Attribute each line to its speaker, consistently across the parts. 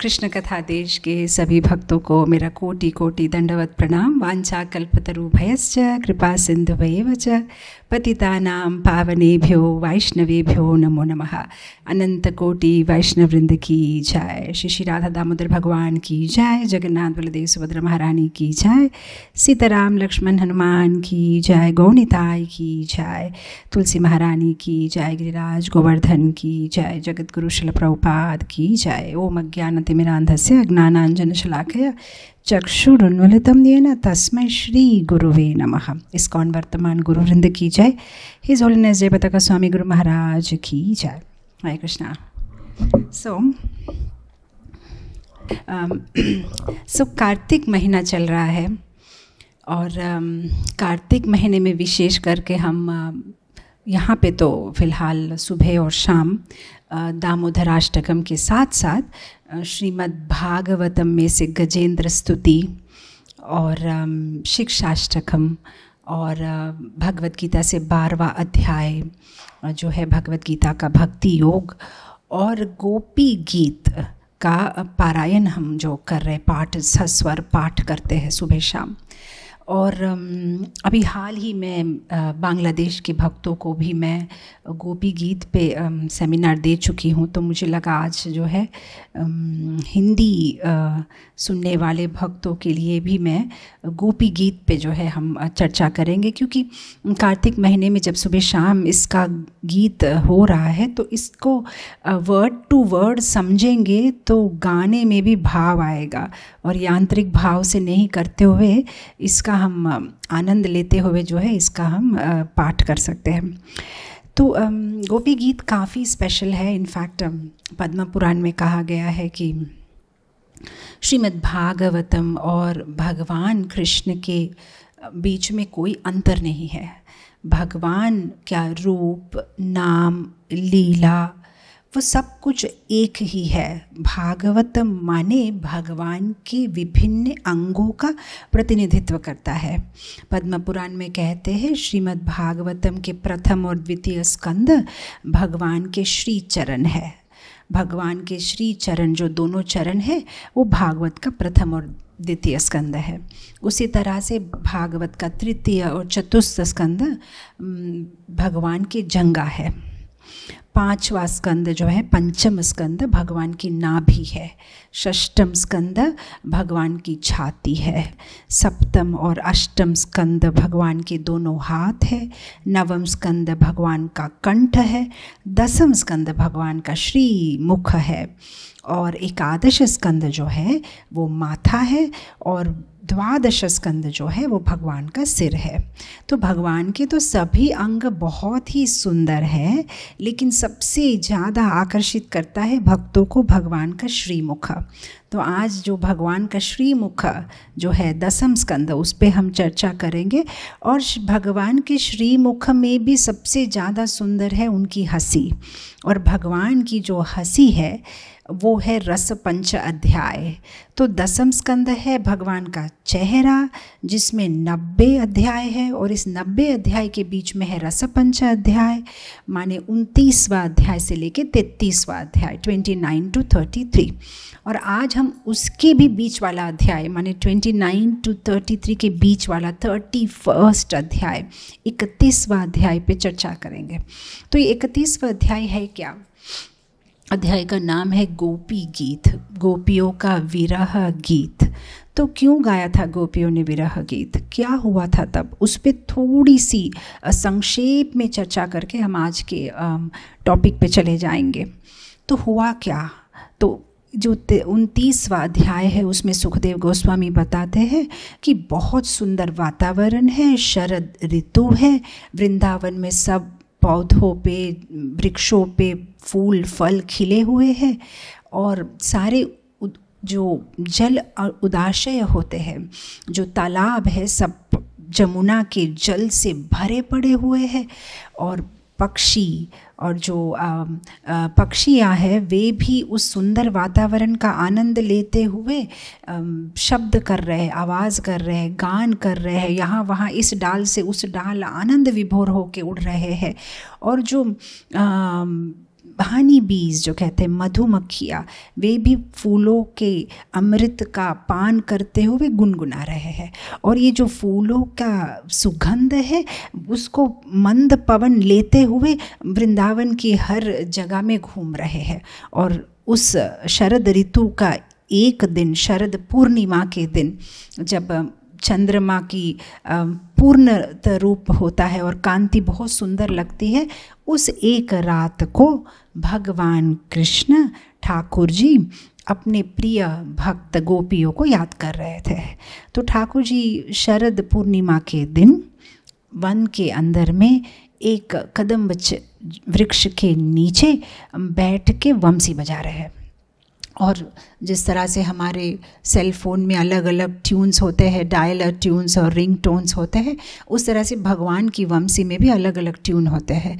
Speaker 1: कृष्ण कथा देश के सभी भक्तों को मेरा कोटि कोटि दंडवत प्रणाम वांछा कल्पतरु भयश्च कृपा सिंधु भैव च नाम पावनेभ्यो वैष्णवेभ्यो नमो नमः अनंत कोटि वैष्णववृंद की जय श्री श्री राधा दामोदर भगवान की जय जगन्नाथ बलदेव सुभद्रा महारानी की जय सीताराम लक्ष्मण हनुमान की जय गौणिताय की जय तुलसी महारानी की जय गिरिराज गोवर्धन की जय जगत गुरु शिल प्रभुपाद की जय ओम अज्ञान तिमिरान्धस्य अज्ञानाञ्जनशलाखय चक्षुरुन्मलितम येन तस्मै श्री गुरुवे नमः इसकॉन वर्तमान गुरु वृंद की जय हिज होलीनेस जय पता का स्वामी गुरु महाराज की जय हरे कृष्णा सो सो um, कार्तिक महीना चल रहा है और um, कार्तिक महीने में विशेष करके हम uh, यहाँ पे तो फ़िलहाल सुबह और शाम uh, दामोदराष्टकम के साथ साथ श्रीमद् भागवतम में से गजेंद्र स्तुति और शिक्षाष्टकम और भगवत गीता से बारवा अध्याय जो है भगवत गीता का भक्ति योग और गोपी गीत का पारायण हम जो कर रहे पाठ सस्वर पाठ करते हैं सुबह शाम और अभी हाल ही में बांग्लादेश के भक्तों को भी मैं गोपी गीत पे सेमिनार दे चुकी हूँ तो मुझे लगा आज जो है हिंदी सुनने वाले भक्तों के लिए भी मैं गोपी गीत पे जो है हम चर्चा करेंगे क्योंकि कार्तिक महीने में जब सुबह शाम इसका गीत हो रहा है तो इसको वर्ड टू वर्ड समझेंगे तो गाने में भी भाव आएगा और यांत्रिक भाव से नहीं करते हुए इसका हम आनंद लेते हुए जो है इसका हम पाठ कर सकते हैं तो गोपी गीत काफ़ी स्पेशल है इनफैक्ट पद्म पुराण में कहा गया है कि श्रीमद् भागवतम और भगवान कृष्ण के बीच में कोई अंतर नहीं है भगवान क्या रूप नाम लीला वो सब कुछ एक ही है भागवत माने भगवान के विभिन्न अंगों का प्रतिनिधित्व करता है पद्म पुराण में कहते हैं श्रीमद् भागवतम के प्रथम और द्वितीय स्कंद भगवान के श्री चरण है भगवान के श्री चरण जो दोनों चरण है वो भागवत का प्रथम और द्वितीय स्कंद है उसी तरह से भागवत का तृतीय और चतुर्थ स्कंद भगवान के जंगा है पांचवा स्कंद जो है पंचम स्कंद भगवान की नाभि है षष्टम स्कंद भगवान की छाती है सप्तम और अष्टम स्कंद भगवान के दोनों हाथ है नवम स्कंद भगवान का कंठ है दसम स्कंद भगवान का श्री मुख है और एकादश स्कंद जो है वो माथा है और द्वादश स्कंद जो है वो भगवान का सिर है तो भगवान के तो सभी अंग बहुत ही सुंदर हैं लेकिन सबसे ज़्यादा आकर्षित करता है भक्तों को भगवान का श्रीमुख तो आज जो भगवान का श्रीमुख जो है दसम स्कंद उस पर हम चर्चा करेंगे और भगवान के श्रीमुख में भी सबसे ज़्यादा सुंदर है उनकी हंसी और भगवान की जो हंसी है वो है रस पंच अध्याय तो दसम स्कंद है भगवान का चेहरा जिसमें नब्बे अध्याय है और इस नब्बे अध्याय के बीच में है रस पंच अध्याय माने उनतीसवा अध्याय से लेके तैतीसवा अध्याय twenty nine to thirty three और आज हम उसके भी बीच वाला अध्याय माने twenty nine to thirty three के बीच वाला थर्टी फर्स्ट अध्याय इकतीसवा अध्याय पे चर्चा करेंगे तो ये इकतीसवा अध्याय है क्या अध्याय का नाम है गोपी गीत गोपियों का विरह गीत तो क्यों गाया था गोपियों ने विरह गीत क्या हुआ था तब उस पर थोड़ी सी संक्षेप में चर्चा करके हम आज के टॉपिक पे चले जाएंगे तो हुआ क्या तो जो उनतीसवा अध्याय है उसमें सुखदेव गोस्वामी बताते हैं कि बहुत सुंदर वातावरण है शरद ऋतु है वृंदावन में सब पौधों पे वृक्षों पे फूल फल खिले हुए हैं और सारे जो जल और उदाशय होते हैं जो तालाब है सब जमुना के जल से भरे पड़े हुए हैं और पक्षी और जो पक्षियाँ हैं वे भी उस सुंदर वातावरण का आनंद लेते हुए शब्द कर रहे हैं आवाज़ कर रहे हैं गान कर रहे हैं यहाँ वहाँ इस डाल से उस डाल आनंद विभोर होकर उड़ रहे हैं और जो हनी बीज जो कहते हैं मधुमक्खियाँ वे भी फूलों के अमृत का पान करते हुए गुनगुना रहे हैं और ये जो फूलों का सुगंध है उसको मंद पवन लेते हुए वृंदावन की हर जगह में घूम रहे हैं और उस शरद ऋतु का एक दिन शरद पूर्णिमा के दिन जब चंद्रमा की पूर्ण रूप होता है और कांति बहुत सुंदर लगती है उस एक रात को भगवान कृष्ण ठाकुर जी अपने प्रिय भक्त गोपियों को याद कर रहे थे तो ठाकुर जी शरद पूर्णिमा के दिन वन के अंदर में एक कदम वृक्ष के नीचे बैठ के वंशी बजा रहे हैं और जिस तरह से हमारे सेल फ़ोन में अलग अलग ट्यून्स होते हैं डायलर ट्यून्स और रिंग टोन्स होते हैं उस तरह से भगवान की वंशी में भी अलग अलग ट्यून होते हैं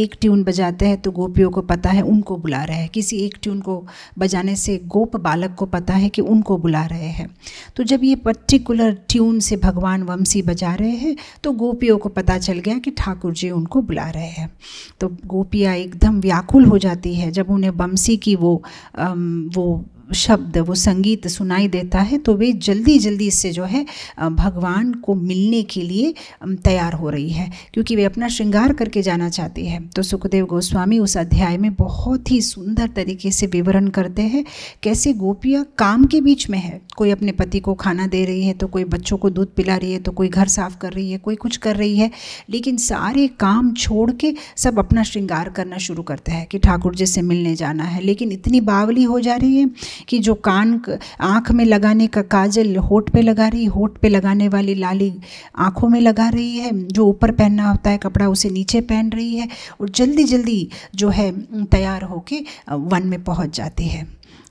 Speaker 1: एक ट्यून बजाते हैं तो गोपियों को पता है उनको बुला रहे हैं किसी एक ट्यून को बजाने से गोप बालक को पता है कि उनको बुला रहे हैं तो जब ये पर्टिकुलर ट्यून से भगवान वंशी बजा रहे हैं तो गोपियों को पता चल गया कि ठाकुर जी उनको बुला रहे हैं तो गोपियाँ एकदम व्याकुल हो जाती है जब उन्हें वंशी की वो वो people शब्द वो संगीत सुनाई देता है तो वे जल्दी जल्दी इससे जो है भगवान को मिलने के लिए तैयार हो रही है क्योंकि वे अपना श्रृंगार करके जाना चाहती है तो सुखदेव गोस्वामी उस अध्याय में बहुत ही सुंदर तरीके से विवरण करते हैं कैसे गोपियाँ काम के बीच में है कोई अपने पति को खाना दे रही है तो कोई बच्चों को दूध पिला रही है तो कोई घर साफ कर रही है कोई कुछ कर रही है लेकिन सारे काम छोड़ के सब अपना श्रृंगार करना शुरू करते हैं कि ठाकुर जी से मिलने जाना है लेकिन इतनी बावली हो जा रही है कि जो कान आँख में लगाने का काजल होठ पे लगा रही होठ पे लगाने वाली लाली आँखों में लगा रही है जो ऊपर पहनना होता है कपड़ा उसे नीचे पहन रही है और जल्दी जल्दी जो है तैयार होके वन में पहुँच जाती है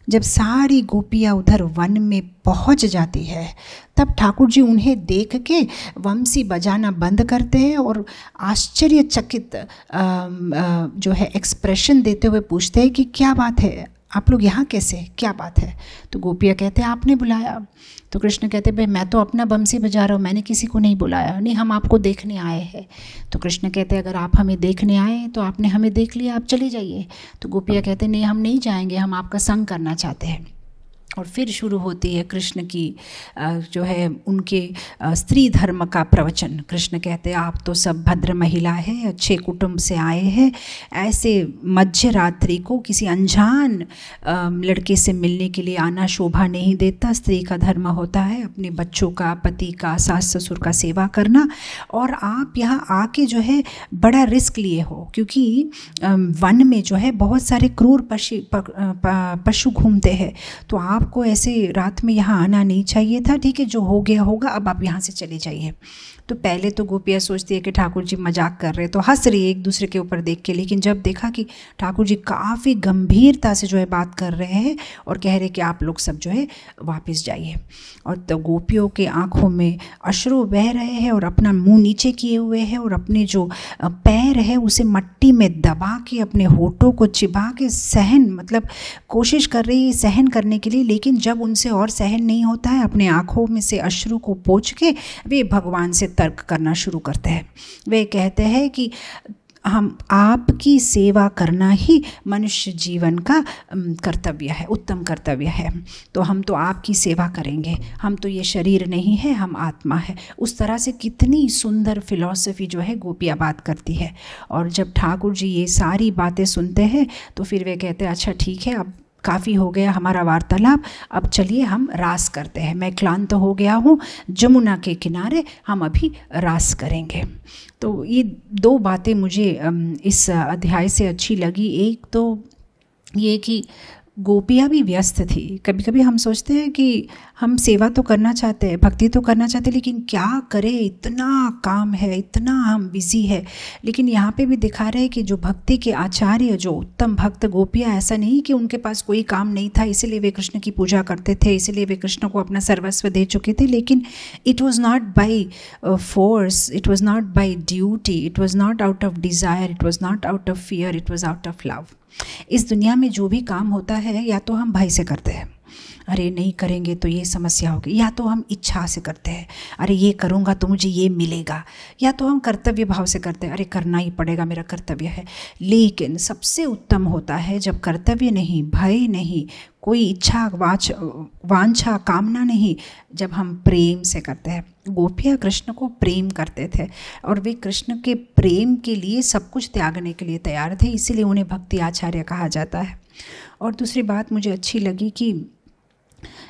Speaker 1: जब सारी गोपियाँ उधर वन में पहुँच जाती है तब ठाकुर जी उन्हें देख के वंशी बजाना बंद करते हैं और आश्चर्यचकित जो है एक्सप्रेशन देते हुए पूछते हैं कि क्या बात है आप लोग यहाँ कैसे क्या बात है तो गोपिया कहते हैं आपने बुलाया तो कृष्ण कहते भाई मैं तो अपना बमसी बजा रहा हूँ मैंने किसी को नहीं बुलाया नहीं हम आपको देखने आए हैं तो कृष्ण कहते अगर आप हमें देखने आए तो आपने हमें देख लिया आप चले जाइए तो गोपिया कहते नहीं हम नहीं जाएंगे हम आपका संग करना चाहते हैं और फिर शुरू होती है कृष्ण की जो है उनके स्त्री धर्म का प्रवचन कृष्ण कहते हैं आप तो सब भद्र महिला है अच्छे कुटुंब से आए हैं ऐसे मध्य रात्रि को किसी अनजान लड़के से मिलने के लिए आना शोभा नहीं देता स्त्री का धर्म होता है अपने बच्चों का पति का सास ससुर का सेवा करना और आप यहाँ आके जो है बड़ा रिस्क लिए हो क्योंकि वन में जो है बहुत सारे क्रूर पशु पशु घूमते हैं तो आप आपको ऐसे रात में यहाँ आना नहीं चाहिए था ठीक है जो हो गया होगा अब आप यहाँ से चले जाइए तो पहले तो गोपियाँ सोचती है कि ठाकुर जी मजाक कर रहे हैं तो हंस रही है एक दूसरे के ऊपर देख के लेकिन जब देखा कि ठाकुर जी काफ़ी गंभीरता से जो है बात कर रहे हैं और कह रहे कि आप लोग सब जो है वापस जाइए और तो गोपियों के आँखों में अश्रु बह रहे हैं और अपना मुँह नीचे किए हुए हैं और अपने जो पैर है उसे मट्टी में दबा के अपने होठों को चिबा के सहन मतलब कोशिश कर रही है सहन करने के लिए लेकिन जब उनसे और सहन नहीं होता है अपने आँखों में से अश्रु को पोछ के वे भगवान से तर्क करना शुरू करते हैं वे कहते हैं कि हम आपकी सेवा करना ही मनुष्य जीवन का कर्तव्य है उत्तम कर्तव्य है तो हम तो आपकी सेवा करेंगे हम तो ये शरीर नहीं है हम आत्मा है उस तरह से कितनी सुंदर फिलॉसफी जो है गोपिया बात करती है और जब ठाकुर जी ये सारी बातें सुनते हैं तो फिर वे कहते हैं अच्छा ठीक है अब काफ़ी हो गया हमारा वार्तालाप अब चलिए हम रास करते हैं मैं क्लांत तो हो गया हूँ जमुना के किनारे हम अभी रास करेंगे तो ये दो बातें मुझे इस अध्याय से अच्छी लगी एक तो ये कि गोपियाँ भी व्यस्त थी कभी कभी हम सोचते हैं कि हम सेवा तो करना चाहते हैं भक्ति तो करना चाहते हैं लेकिन क्या करें इतना काम है इतना हम बिज़ी है लेकिन यहाँ पे भी दिखा रहे हैं कि जो भक्ति के आचार्य जो उत्तम भक्त गोपियाँ ऐसा नहीं कि उनके पास कोई काम नहीं था इसीलिए वे कृष्ण की पूजा करते थे इसीलिए वे कृष्ण को अपना सर्वस्व दे चुके थे लेकिन it was not by force it was not by duty it was not out of desire it was not out of fear it was out of love इस दुनिया में जो भी काम होता है या तो हम भाई से करते हैं अरे नहीं करेंगे तो ये समस्या होगी या तो हम इच्छा से करते हैं अरे ये करूँगा तो मुझे ये मिलेगा या तो हम कर्तव्य भाव से करते हैं अरे करना ही पड़ेगा मेरा कर्तव्य है लेकिन सबसे उत्तम होता है जब कर्तव्य नहीं भय नहीं कोई इच्छा वाच वांछा कामना नहीं जब हम प्रेम से करते हैं गोपिया कृष्ण को प्रेम करते थे और वे कृष्ण के प्रेम के लिए सब कुछ त्यागने के लिए तैयार थे इसीलिए उन्हें भक्ति आचार्य कहा जाता है और दूसरी बात मुझे अच्छी लगी कि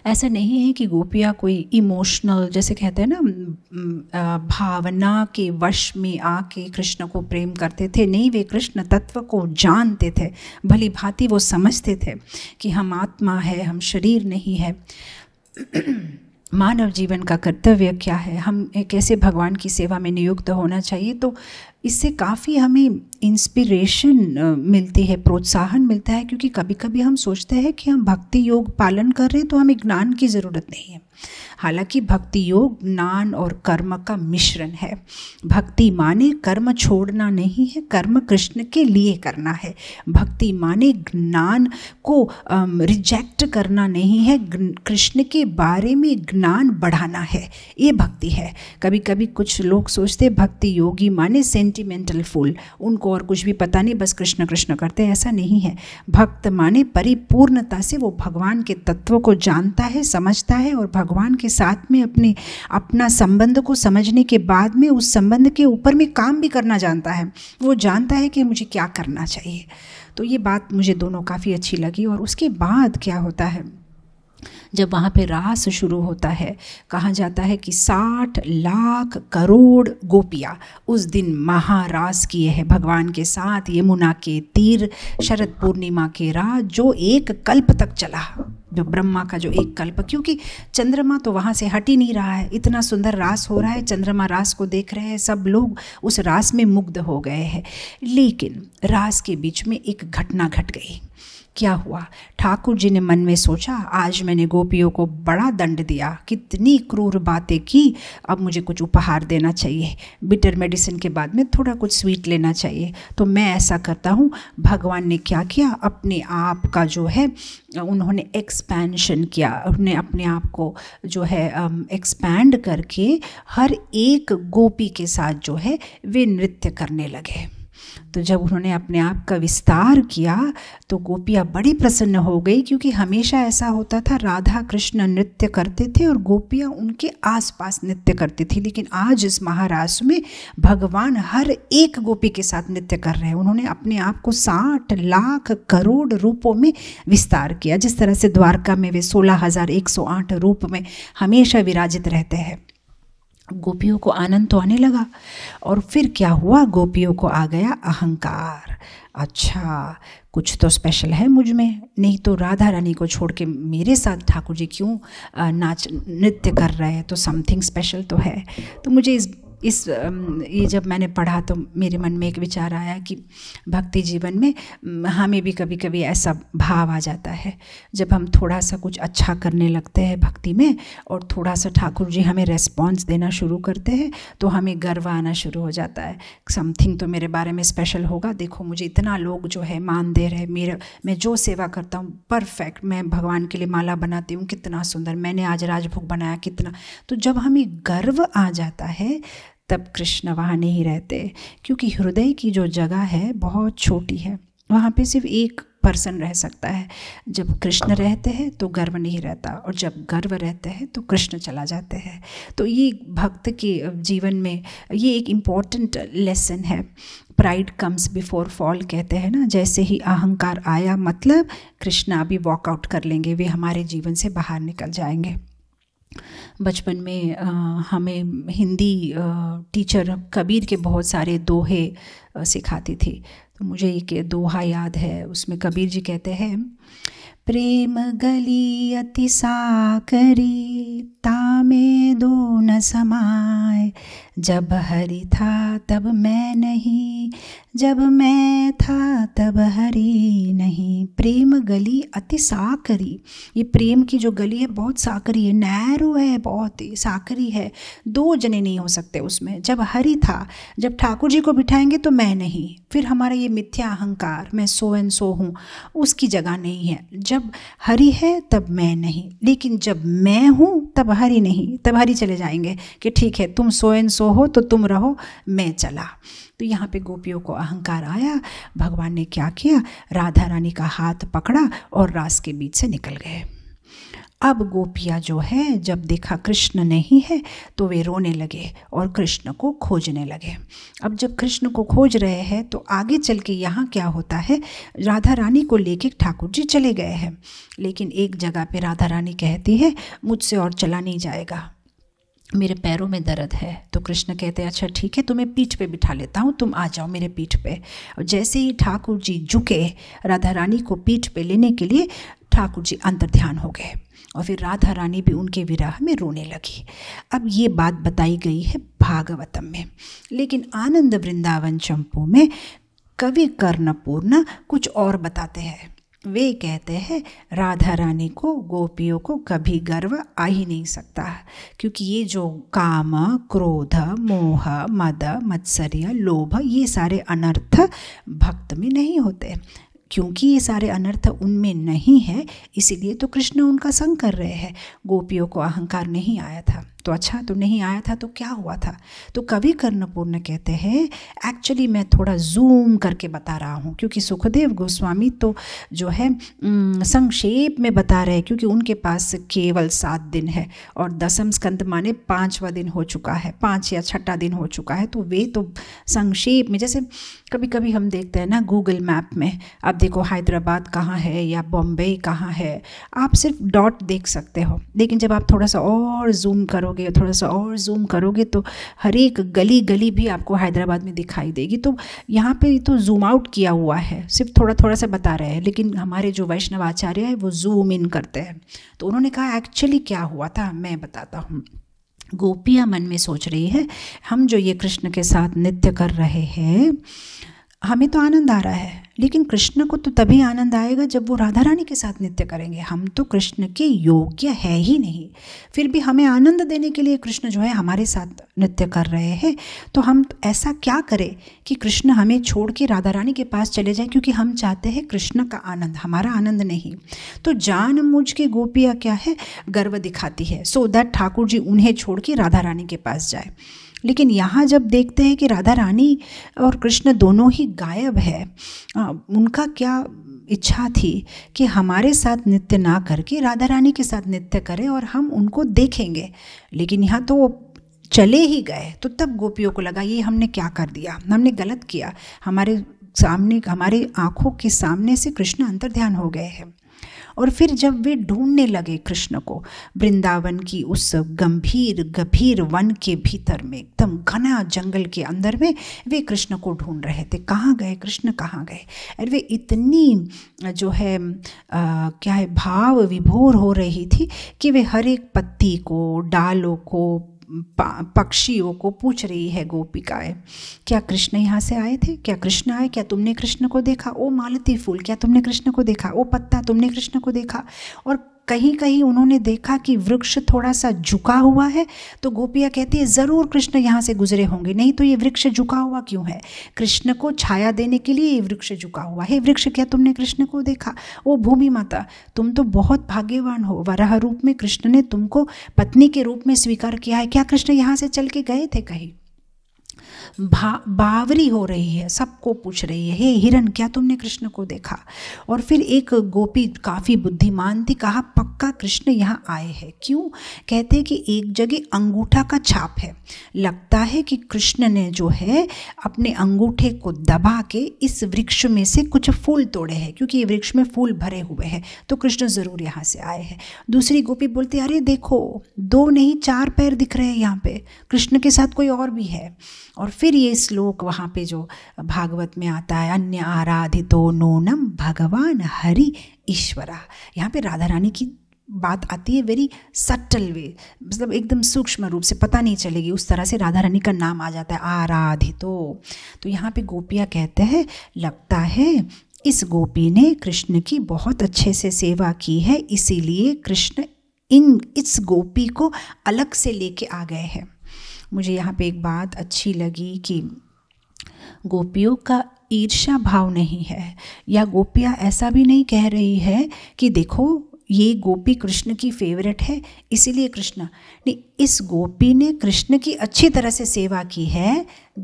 Speaker 1: ऐसा नहीं है कि गोपियाँ कोई इमोशनल जैसे कहते हैं ना भावना के वश में आके कृष्ण को प्रेम करते थे नहीं वे कृष्ण तत्व को जानते थे भली भांति वो समझते थे कि हम आत्मा है हम शरीर नहीं है मानव जीवन का कर्तव्य क्या है हम कैसे भगवान की सेवा में नियुक्त होना चाहिए तो इससे काफ़ी हमें इंस्पिरेशन मिलती है प्रोत्साहन मिलता है क्योंकि कभी कभी हम सोचते हैं कि हम भक्ति योग पालन कर रहे हैं तो हमें ज्ञान की ज़रूरत नहीं है हालांकि भक्ति योग ज्ञान और कर्म का मिश्रण है भक्ति माने कर्म छोड़ना नहीं है कर्म कृष्ण के लिए करना है भक्ति माने ज्ञान को रिजेक्ट करना नहीं है कृष्ण के बारे में ज्ञान बढ़ाना है ये भक्ति है कभी कभी कुछ लोग सोचते भक्ति योगी माने सेंटिमेंटल फूल उनको और कुछ भी पता नहीं बस कृष्ण कृष्ण करते ऐसा नहीं है भक्त माने परिपूर्णता से वो भगवान के तत्व को जानता है समझता है और भगवान के साथ में अपने अपना संबंध को समझने के बाद में उस संबंध के ऊपर में काम भी करना जानता है वो जानता है कि मुझे क्या करना चाहिए तो ये बात मुझे दोनों काफ़ी अच्छी लगी और उसके बाद क्या होता है जब वहाँ पे रास शुरू होता है कहा जाता है कि साठ लाख करोड़ गोपियाँ उस दिन महारास किए हैं भगवान के साथ यमुना के तीर शरद पूर्णिमा के राह जो एक कल्प तक चला जो ब्रह्मा का जो एक कल्प क्योंकि चंद्रमा तो वहाँ से हट ही नहीं रहा है इतना सुंदर रास हो रहा है चंद्रमा रास को देख रहे हैं सब लोग उस रास में मुग्ध हो गए हैं लेकिन रास के बीच में एक घटना घट गई क्या हुआ ठाकुर जी ने मन में सोचा आज मैंने गो गोपियों को बड़ा दंड दिया कितनी क्रूर बातें की अब मुझे कुछ उपहार देना चाहिए बिटर मेडिसिन के बाद में थोड़ा कुछ स्वीट लेना चाहिए तो मैं ऐसा करता हूँ भगवान ने क्या किया अपने आप का जो है उन्होंने एक्सपेंशन किया उन्होंने अपने आप को जो है एक्सपैंड करके हर एक गोपी के साथ जो है वे नृत्य करने लगे तो जब उन्होंने अपने आप का विस्तार किया तो गोपियाँ बड़ी प्रसन्न हो गई क्योंकि हमेशा ऐसा होता था राधा कृष्ण नृत्य करते थे और गोपियाँ उनके आसपास नृत्य करती थी लेकिन आज इस महाराज में भगवान हर एक गोपी के साथ नृत्य कर रहे हैं उन्होंने अपने आप को साठ लाख करोड़ रूपों में विस्तार किया जिस तरह से द्वारका में वे सोलह हजार एक सौ आठ रूप में हमेशा विराजित रहते हैं गोपियों को आनंद तो आने लगा और फिर क्या हुआ गोपियों को आ गया अहंकार अच्छा कुछ तो स्पेशल है मुझ में नहीं तो राधा रानी को छोड़ के मेरे साथ ठाकुर जी क्यों नाच नृत्य कर रहे हैं तो समथिंग स्पेशल तो है तो मुझे इस इस ये जब मैंने पढ़ा तो मेरे मन में एक विचार आया कि भक्ति जीवन में हमें भी कभी कभी ऐसा भाव आ जाता है जब हम थोड़ा सा कुछ अच्छा करने लगते हैं भक्ति में और थोड़ा सा ठाकुर जी हमें रेस्पॉन्स देना शुरू करते हैं तो हमें गर्व आना शुरू हो जाता है समथिंग तो मेरे बारे में स्पेशल होगा देखो मुझे इतना लोग जो है मान दे रहे मेरा मैं जो सेवा करता हूँ परफेक्ट मैं भगवान के लिए माला बनाती हूँ कितना सुंदर मैंने आज राजभोग बनाया कितना तो जब हमें गर्व आ जाता है तब कृष्ण वहाँ नहीं रहते क्योंकि हृदय की जो जगह है बहुत छोटी है वहाँ पे सिर्फ एक पर्सन रह सकता है जब कृष्ण रहते हैं तो गर्व नहीं रहता और जब गर्व रहते हैं तो कृष्ण चला जाते हैं तो ये भक्त के जीवन में ये एक इम्पॉर्टेंट लेसन है प्राइड कम्स बिफोर फॉल कहते हैं ना जैसे ही अहंकार आया मतलब कृष्णा अभी वॉकआउट कर लेंगे वे हमारे जीवन से बाहर निकल जाएंगे बचपन में आ, हमें हिंदी आ, टीचर कबीर के बहुत सारे दोहे सिखाती थी तो मुझे एक दोहा याद है उसमें कबीर जी कहते हैं प्रेम गली अति साकरी तामे दो न समाए जब हरि था तब मैं नहीं जब मैं था तब हरि नहीं प्रेम गली अति साकरी ये प्रेम की जो गली है बहुत साकरी है नैरो है बहुत ही साकरी है दो जने नहीं हो सकते उसमें जब हरि था जब ठाकुर जी को बिठाएंगे तो मैं नहीं फिर हमारा ये मिथ्या अहंकार मैं सो एन सो हूँ उसकी जगह नहीं है जब हरि है तब मैं नहीं लेकिन जब मैं हूँ तब हरि नहीं तब हरि चले जाएंगे कि ठीक है तुम सो एन सो हो तो तुम रहो मैं चला तो यहाँ पे गोपियों को अहंकार आया भगवान ने क्या किया राधा रानी का हाथ पकड़ा और रास के बीच से निकल गए अब गोपिया जो है जब देखा कृष्ण नहीं है तो वे रोने लगे और कृष्ण को खोजने लगे अब जब कृष्ण को खोज रहे हैं तो आगे चल के यहाँ क्या होता है राधा रानी को लेके ठाकुर जी चले गए हैं लेकिन एक जगह पे राधा रानी कहती है मुझसे और चला नहीं जाएगा मेरे पैरों में दर्द है तो कृष्ण कहते हैं अच्छा ठीक है तुम्हें पीठ पे बिठा लेता हूँ तुम आ जाओ मेरे पीठ पे और जैसे ही ठाकुर जी झुके राधा रानी को पीठ पे लेने के लिए ठाकुर जी अंतर ध्यान हो गए और फिर राधा रानी भी उनके विराह में रोने लगी अब ये बात बताई गई है भागवतम में लेकिन आनंद वृंदावन चंपू में कवि कर्णपूर्ण कुछ और बताते हैं वे कहते हैं राधा रानी को गोपियों को कभी गर्व आ ही नहीं सकता क्योंकि ये जो काम क्रोध मोह मद मत्सर्य लोभ ये सारे अनर्थ भक्त में नहीं होते क्योंकि ये सारे अनर्थ उनमें नहीं है इसीलिए तो कृष्ण उनका संग कर रहे हैं गोपियों को अहंकार नहीं आया था तो अच्छा तो नहीं आया था तो क्या हुआ था तो कवि कर्णपूर्ण कहते हैं एक्चुअली मैं थोड़ा जूम करके बता रहा हूँ क्योंकि सुखदेव गोस्वामी तो जो है संक्षेप में बता रहे हैं क्योंकि उनके पास केवल सात दिन है और दसम स्कंद माने पाँचवा दिन हो चुका है पाँच या छठा दिन हो चुका है तो वे तो संक्षेप में जैसे कभी कभी हम देखते हैं ना गूगल मैप में आप देखो हैदराबाद कहाँ है या बॉम्बे कहाँ है आप सिर्फ डॉट देख सकते हो लेकिन जब आप थोड़ा सा और जूम करो करोगे थोड़ा सा और जूम करोगे तो हर एक गली गली भी आपको हैदराबाद में दिखाई देगी तो यहाँ पर तो जूम आउट किया हुआ है सिर्फ थोड़ा थोड़ा सा बता रहे हैं लेकिन हमारे जो वैष्णव आचार्य हैं वो जूम इन करते हैं तो उन्होंने कहा एक्चुअली क्या हुआ था मैं बताता हूँ गोपियाँ मन में सोच रही है हम जो ये कृष्ण के साथ नृत्य कर रहे हैं हमें तो आनंद आ रहा है लेकिन कृष्ण को तो तभी आनंद आएगा जब वो राधा रानी के साथ नृत्य करेंगे हम तो कृष्ण के योग्य है ही नहीं फिर भी हमें आनंद देने के लिए कृष्ण जो है हमारे साथ नृत्य कर रहे हैं तो हम ऐसा क्या करें कि कृष्ण हमें छोड़ के राधा रानी के पास चले जाए क्योंकि हम चाहते हैं कृष्ण का आनंद हमारा आनंद नहीं तो जान मुझ के गोपियाँ क्या है गर्व दिखाती है so so that Thakur ji उन्हें छोड़ के राधा रानी के पास जाए लेकिन यहाँ जब देखते हैं कि राधा रानी और कृष्ण दोनों ही गायब है उनका क्या इच्छा थी कि हमारे साथ नृत्य ना करके राधा रानी के साथ नृत्य करें और हम उनको देखेंगे लेकिन यहाँ तो वो चले ही गए तो तब गोपियों को लगा ये हमने क्या कर दिया हमने गलत किया हमारे सामने हमारे आँखों के सामने से कृष्ण अंतर ध्यान हो गए हैं और फिर जब वे ढूंढने लगे कृष्ण को वृंदावन की उस गंभीर गंभीर वन के भीतर में एकदम घना जंगल के अंदर में वे कृष्ण को ढूंढ रहे थे कहाँ गए कृष्ण कहाँ गए और वे इतनी जो है आ, क्या है भाव विभोर हो रही थी कि वे हर एक पत्ती को डालों को पक्षियों को पूछ रही है गोपिकाएं क्या कृष्ण यहाँ से आए थे क्या कृष्ण आए क्या तुमने कृष्ण को देखा ओ मालती फूल क्या तुमने कृष्ण को देखा ओ पत्ता तुमने कृष्ण को देखा और कहीं कहीं उन्होंने देखा कि वृक्ष थोड़ा सा झुका हुआ है तो गोपिया कहती है ज़रूर कृष्ण यहाँ से गुजरे होंगे नहीं तो ये वृक्ष झुका हुआ क्यों है कृष्ण को छाया देने के लिए ये वृक्ष झुका हुआ है वृक्ष क्या तुमने कृष्ण को देखा ओ भूमि माता तुम तो बहुत भाग्यवान हो वराह रूप में कृष्ण ने तुमको पत्नी के रूप में स्वीकार किया है क्या कृष्ण यहाँ से चल के गए थे कहीं भा बावरी हो रही है सबको पूछ रही है हे हिरन क्या तुमने कृष्ण को देखा और फिर एक गोपी काफ़ी बुद्धिमान थी कहा पक्का कृष्ण यहाँ आए हैं क्यों कहते कि एक जगह अंगूठा का छाप है लगता है कि कृष्ण ने जो है अपने अंगूठे को दबा के इस वृक्ष में से कुछ फूल तोड़े हैं क्योंकि ये वृक्ष में फूल भरे हुए हैं तो कृष्ण ज़रूर यहाँ से आए हैं दूसरी गोपी बोलती अरे देखो दो नहीं चार पैर दिख रहे हैं यहाँ पे कृष्ण के साथ कोई और भी है और फिर ये श्लोक वहाँ पे जो भागवत में आता है अन्य आराधितो नोनम भगवान हरि ईश्वरा यहाँ पे राधा रानी की बात आती है वेरी सटल वे मतलब एकदम सूक्ष्म रूप से पता नहीं चलेगी उस तरह से राधा रानी का नाम आ जाता है आराधितो तो यहाँ पे गोपियाँ कहते हैं लगता है इस गोपी ने कृष्ण की बहुत अच्छे से सेवा की है इसीलिए कृष्ण इन इस गोपी को अलग से लेके आ गए हैं मुझे यहाँ पे एक बात अच्छी लगी कि गोपियों का ईर्षा भाव नहीं है या गोपियाँ ऐसा भी नहीं कह रही है कि देखो ये गोपी कृष्ण की फेवरेट है इसीलिए कृष्ण नहीं इस गोपी ने कृष्ण की अच्छी तरह से सेवा की है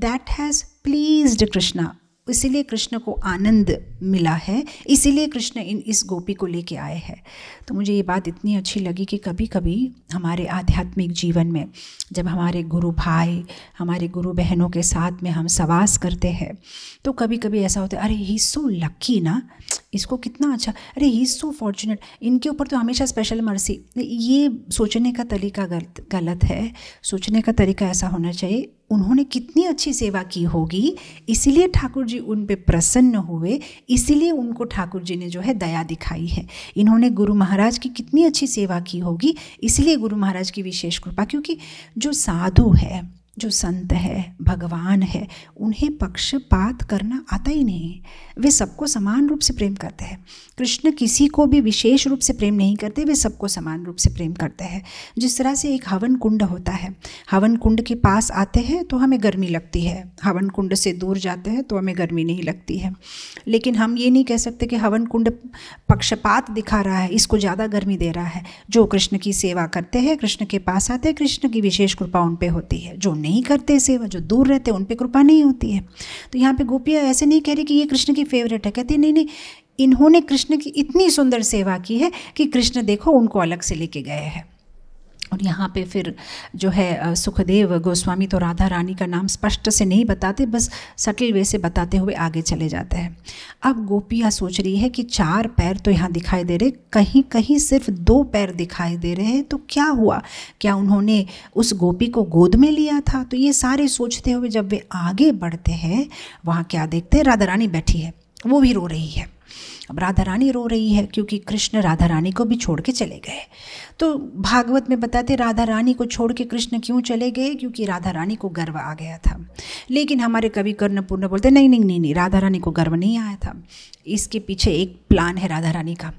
Speaker 1: दैट हैज़ प्लीज्ड कृष्णा इसीलिए कृष्ण को आनंद मिला है इसीलिए कृष्ण इन इस गोपी को लेके आए हैं तो मुझे ये बात इतनी अच्छी लगी कि कभी कभी हमारे आध्यात्मिक जीवन में जब हमारे गुरु भाई हमारे गुरु बहनों के साथ में हम सवास करते हैं तो कभी कभी ऐसा होता है अरे ही सो लक्की ना इसको कितना अच्छा अरे ही इज़ सो फॉर्चुनेट इनके ऊपर तो हमेशा स्पेशल मर्सी ये सोचने का तरीका गलत गलत है सोचने का तरीका ऐसा होना चाहिए उन्होंने कितनी अच्छी सेवा की होगी इसीलिए ठाकुर जी उन पर प्रसन्न हुए इसीलिए उनको ठाकुर जी ने जो है दया दिखाई है इन्होंने गुरु महाराज की कितनी अच्छी सेवा की होगी इसलिए गुरु महाराज की विशेष कृपा क्योंकि जो साधु है जो संत है भगवान है उन्हें पक्षपात करना आता ही नहीं वे सबको समान रूप से प्रेम करते हैं कृष्ण किसी को भी विशेष रूप से प्रेम नहीं करते वे सबको समान रूप से प्रेम करते हैं जिस तरह से एक हवन कुंड होता है हवन कुंड के पास आते हैं तो हमें गर्मी लगती है हवन कुंड से दूर जाते हैं तो हमें गर्मी नहीं लगती है लेकिन हम ये नहीं कह सकते कि हवन कुंड पक्षपात दिखा रहा है इसको ज़्यादा गर्मी दे रहा है जो कृष्ण की सेवा करते हैं कृष्ण के पास आते हैं कृष्ण की विशेष कृपा उन पर होती है जो नहीं नहीं करते सेवा जो दूर रहते उन पर कृपा नहीं होती है तो यहाँ पे गोपिया ऐसे नहीं कह रही कि ये कृष्ण की फेवरेट है कहती नहीं नहीं इन्होंने कृष्ण की इतनी सुंदर सेवा की है कि कृष्ण देखो उनको अलग से लेके गए हैं और यहाँ पे फिर जो है सुखदेव गोस्वामी तो राधा रानी का नाम स्पष्ट से नहीं बताते बस सटल वे से बताते हुए आगे चले जाते हैं अब गोपिया सोच रही है कि चार पैर तो यहाँ दिखाई दे रहे कहीं कहीं सिर्फ दो पैर दिखाई दे रहे हैं तो क्या हुआ क्या उन्होंने उस गोपी को गोद में लिया था तो ये सारे सोचते हुए जब वे आगे बढ़ते हैं वहाँ क्या देखते हैं राधा रानी बैठी है वो भी रो रही है अब राधा रानी रो रही है क्योंकि कृष्ण राधा रानी को भी छोड़ के चले गए तो भागवत में बताते राधा रानी को छोड़ के कृष्ण क्यों चले गए क्योंकि राधा रानी को गर्व आ गया था लेकिन हमारे कवि कर्णपूर्ण बोलते नहीं नहीं नहीं नहीं राधा रानी को गर्व नहीं आया था इसके पीछे एक प्लान है राधा रानी का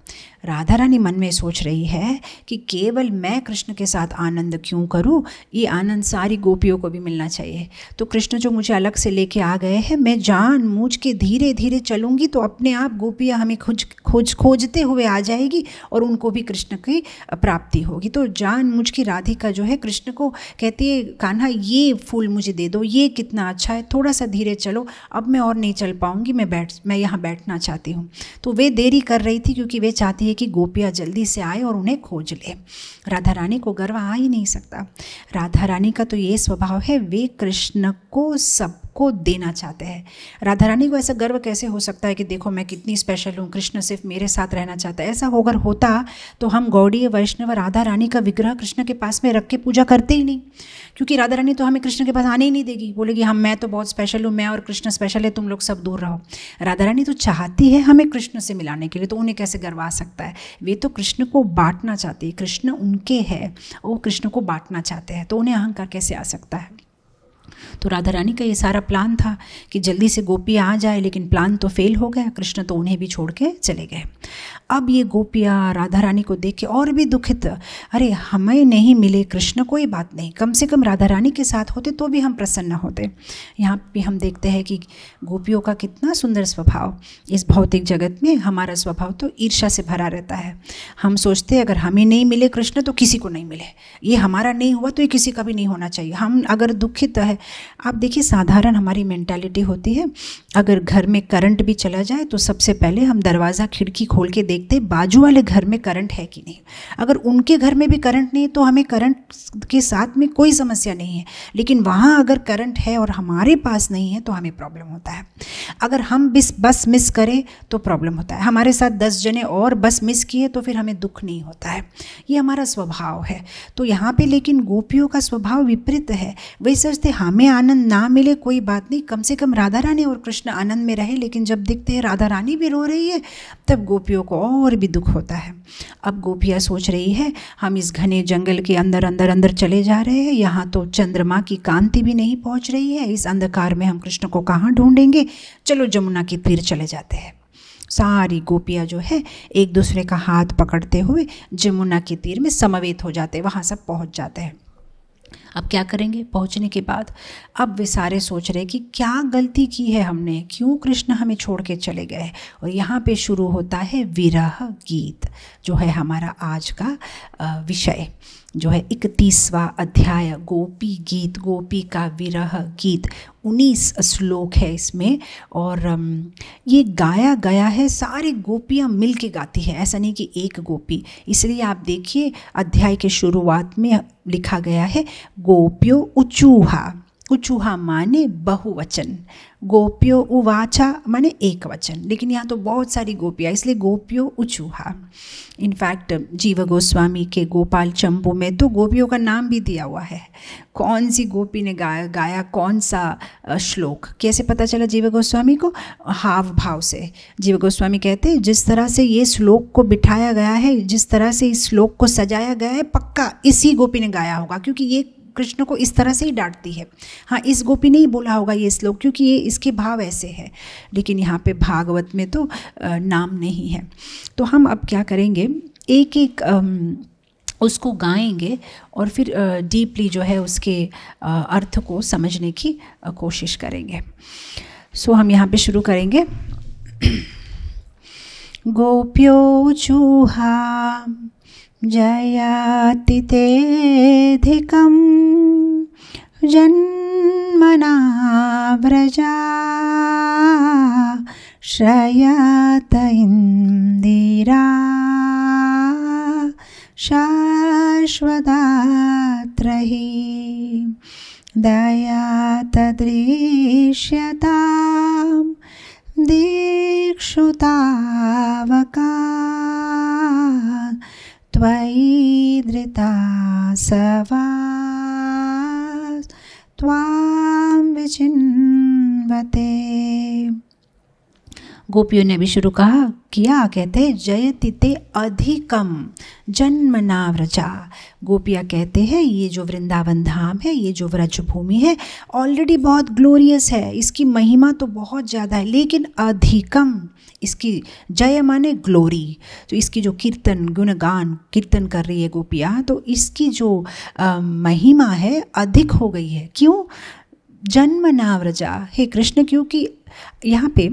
Speaker 1: राधा रानी मन में सोच रही है कि केवल मैं कृष्ण के साथ आनंद क्यों करूं ये आनंद सारी गोपियों को भी मिलना चाहिए तो कृष्ण जो मुझे अलग से लेके आ गए हैं मैं जान मूझ के धीरे धीरे चलूँगी तो अपने आप गोपियाँ हमें खोज खोज खोजते हुए आ जाएगी और उनको भी कृष्ण की प्राप्त प्राप्ति होगी तो जान मुझ की राधिका जो है कृष्ण को कहती है कान्हा ये फूल मुझे दे दो ये कितना अच्छा है थोड़ा सा धीरे चलो अब मैं और नहीं चल पाऊँगी मैं बैठ मैं यहाँ बैठना चाहती हूँ तो वे देरी कर रही थी क्योंकि वे चाहती है कि गोपियाँ जल्दी से आए और उन्हें खोज ले राधा रानी को गर्व आ ही नहीं सकता राधा रानी का तो ये स्वभाव है वे कृष्ण को सब को देना चाहते हैं राधा रानी को ऐसा गर्व कैसे हो सकता है कि देखो मैं कितनी स्पेशल हूँ कृष्ण सिर्फ मेरे साथ रहना चाहता है ऐसा अगर होता तो हम गौड़ीय वैष्णव राधा रानी का विग्रह कृष्ण के पास में रख के पूजा करते ही नहीं क्योंकि राधा रानी तो हमें कृष्ण के पास आने ही नहीं देगी बोलेगी हम हाँ, मैं तो बहुत स्पेशल हूँ मैं और कृष्ण स्पेशल है तुम लोग सब दूर रहो राधा रानी तो चाहती है हमें कृष्ण से मिलाने के लिए तो उन्हें कैसे गर्व आ सकता है वे तो कृष्ण को बांटना चाहती है कृष्ण उनके है वो कृष्ण को बांटना चाहते हैं तो उन्हें अहंकार कैसे आ सकता है तो राधा रानी का ये सारा प्लान था कि जल्दी से गोपियाँ आ जाए लेकिन प्लान तो फेल हो गया कृष्ण तो उन्हें भी छोड़ के चले गए अब ये गोपियाँ राधा रानी को देख के और भी दुखित अरे हमें नहीं मिले कृष्ण कोई बात नहीं कम से कम राधा रानी के साथ होते तो भी हम प्रसन्न होते यहाँ पे हम देखते हैं कि गोपियों का कितना सुंदर स्वभाव इस भौतिक जगत में हमारा स्वभाव तो ईर्षा से भरा रहता है हम सोचते अगर हमें नहीं मिले कृष्ण तो किसी को नहीं मिले ये हमारा नहीं हुआ तो ये किसी का भी नहीं होना चाहिए हम अगर दुखित है आप देखिए साधारण हमारी मेंटालिटी होती है अगर घर में करंट भी चला जाए तो सबसे पहले हम दरवाज़ा खिड़की खोल के देखते बाजू वाले घर में करंट है कि नहीं अगर उनके घर में भी करंट नहीं तो हमें करंट के साथ में कोई समस्या नहीं है लेकिन वहाँ अगर करंट है और हमारे पास नहीं है तो हमें प्रॉब्लम होता है अगर हम बिस बस मिस करें तो प्रॉब्लम होता है हमारे साथ दस जने और बस मिस किए तो फिर हमें दुख नहीं होता है ये हमारा स्वभाव है तो यहाँ पर लेकिन गोपियों का स्वभाव विपरीत है वही सोचते हमें हाँ, हमें आनंद ना मिले कोई बात नहीं कम से कम राधा रानी और कृष्ण आनंद में रहे लेकिन जब दिखते हैं राधा रानी भी रो रही है तब गोपियों को और भी दुख होता है अब गोपियाँ सोच रही है हम इस घने जंगल के अंदर अंदर अंदर चले जा रहे हैं यहाँ तो चंद्रमा की कांति भी नहीं पहुँच रही है इस अंधकार में हम कृष्ण को कहाँ ढूंढेंगे चलो जमुना के तीर चले जाते हैं सारी गोपियाँ जो है एक दूसरे का हाथ पकड़ते हुए जमुना के तीर में समवेत हो जाते हैं वहाँ सब पहुँच जाते हैं अब क्या करेंगे पहुंचने के बाद अब वे सारे सोच रहे कि क्या गलती की है हमने क्यों कृष्ण हमें छोड़ के चले गए और यहाँ पे शुरू होता है विरह गीत जो है हमारा आज का विषय जो है इकतीसवा अध्याय गोपी गीत गोपी का विरह गीत उन्नीस श्लोक है इसमें और ये गाया गया है सारे गोपियाँ मिल के गाती है ऐसा नहीं कि एक गोपी इसलिए आप देखिए अध्याय के शुरुआत में लिखा गया है गोपियो उचूहा उचूहा माने बहुवचन गोपियो उवाचा माने एक वचन लेकिन यहाँ तो बहुत सारी गोपियाँ इसलिए गोपियो उचूहा इनफैक्ट जीव गोस्वामी के गोपाल चंपू में तो गोपियों का नाम भी दिया हुआ है कौन सी गोपी ने गाया गाया कौन सा श्लोक कैसे पता चला जीव गोस्वामी को हाव भाव से जीव गोस्वामी कहते हैं जिस तरह से ये श्लोक को बिठाया गया है जिस तरह से इस श्लोक को सजाया गया है पक्का इसी गोपी ने गाया होगा क्योंकि ये कृष्ण को इस तरह से ही डांटती है हाँ इस गोपी ने ही बोला होगा ये श्लोक क्योंकि ये इसके भाव ऐसे है लेकिन यहाँ पे भागवत में तो नाम नहीं है तो हम अब क्या करेंगे एक एक उसको गाएंगे और फिर डीपली जो है उसके अर्थ को समझने की कोशिश करेंगे सो हम यहाँ पे शुरू करेंगे गोप्यो चूहा जयातितेऽधिकं जन्मना व्रजा श्रयत इन्दिरा शाश्वतात्रहि दया तदृश्यतां दीक्षुतावका त्वयि धृता सवा त्वां विचिन्वते गोपियों ने भी शुरू कहा किया कहते जयति ते अधिकम जन्म नाव्रचा गोपिया कहते हैं ये जो वृंदावन धाम है ये जो व्रज भूमि है ऑलरेडी बहुत ग्लोरियस है इसकी महिमा तो बहुत ज़्यादा है लेकिन अधिकम इसकी जय माने ग्लोरी तो इसकी जो कीर्तन गुणगान कीर्तन कर रही है गोपिया तो इसकी जो आ, महिमा है अधिक हो गई है क्यों जन्म नाव्रजा हे कृष्ण क्योंकि यहाँ पे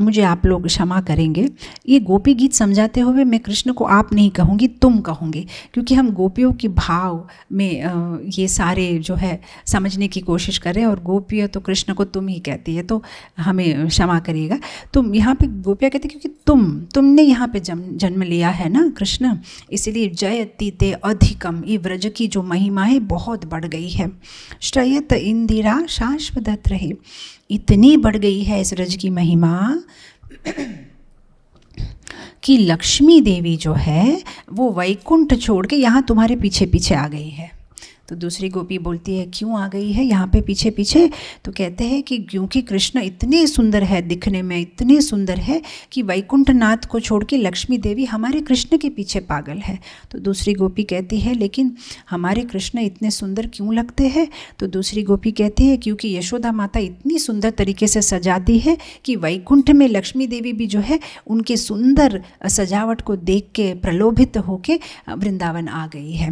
Speaker 1: मुझे आप लोग क्षमा करेंगे ये गोपी गीत समझाते हुए मैं कृष्ण को आप नहीं कहूँगी तुम कहूँगे क्योंकि हम गोपियों के भाव में ये सारे जो है समझने की कोशिश कर रहे हैं और गोपिया तो कृष्ण को तुम ही कहती है तो हमें क्षमा करिएगा तुम यहाँ पे गोपिया कहती क्योंकि तुम तुमने यहाँ पे जन्म जन्म लिया है ना कृष्ण इसीलिए जय तीते अधिकम ये व्रज की जो महिमा है बहुत बढ़ गई है श्रयत इंदिरा शाश्वत रहे इतनी बढ़ गई है इस रज की महिमा कि लक्ष्मी देवी जो है वो वैकुंठ छोड़ के यहाँ तुम्हारे पीछे पीछे आ गई है तो दूसरी गोपी बोलती है क्यों आ गई है यहाँ पे पीछे पीछे तो कहते हैं कि क्योंकि कृष्ण इतने सुंदर है दिखने में इतने सुंदर है कि वैकुंठ नाथ को छोड़ के लक्ष्मी देवी हमारे कृष्ण के पीछे पागल है तो दूसरी गोपी कहती है लेकिन हमारे कृष्ण इतने सुंदर क्यों लगते हैं तो दूसरी गोपी कहती है क्योंकि यशोदा माता इतनी सुंदर तरीके से सजाती है कि वैकुंठ में लक्ष्मी देवी भी जो है उनके सुंदर सजावट को देख के प्रलोभित होकर वृंदावन आ गई है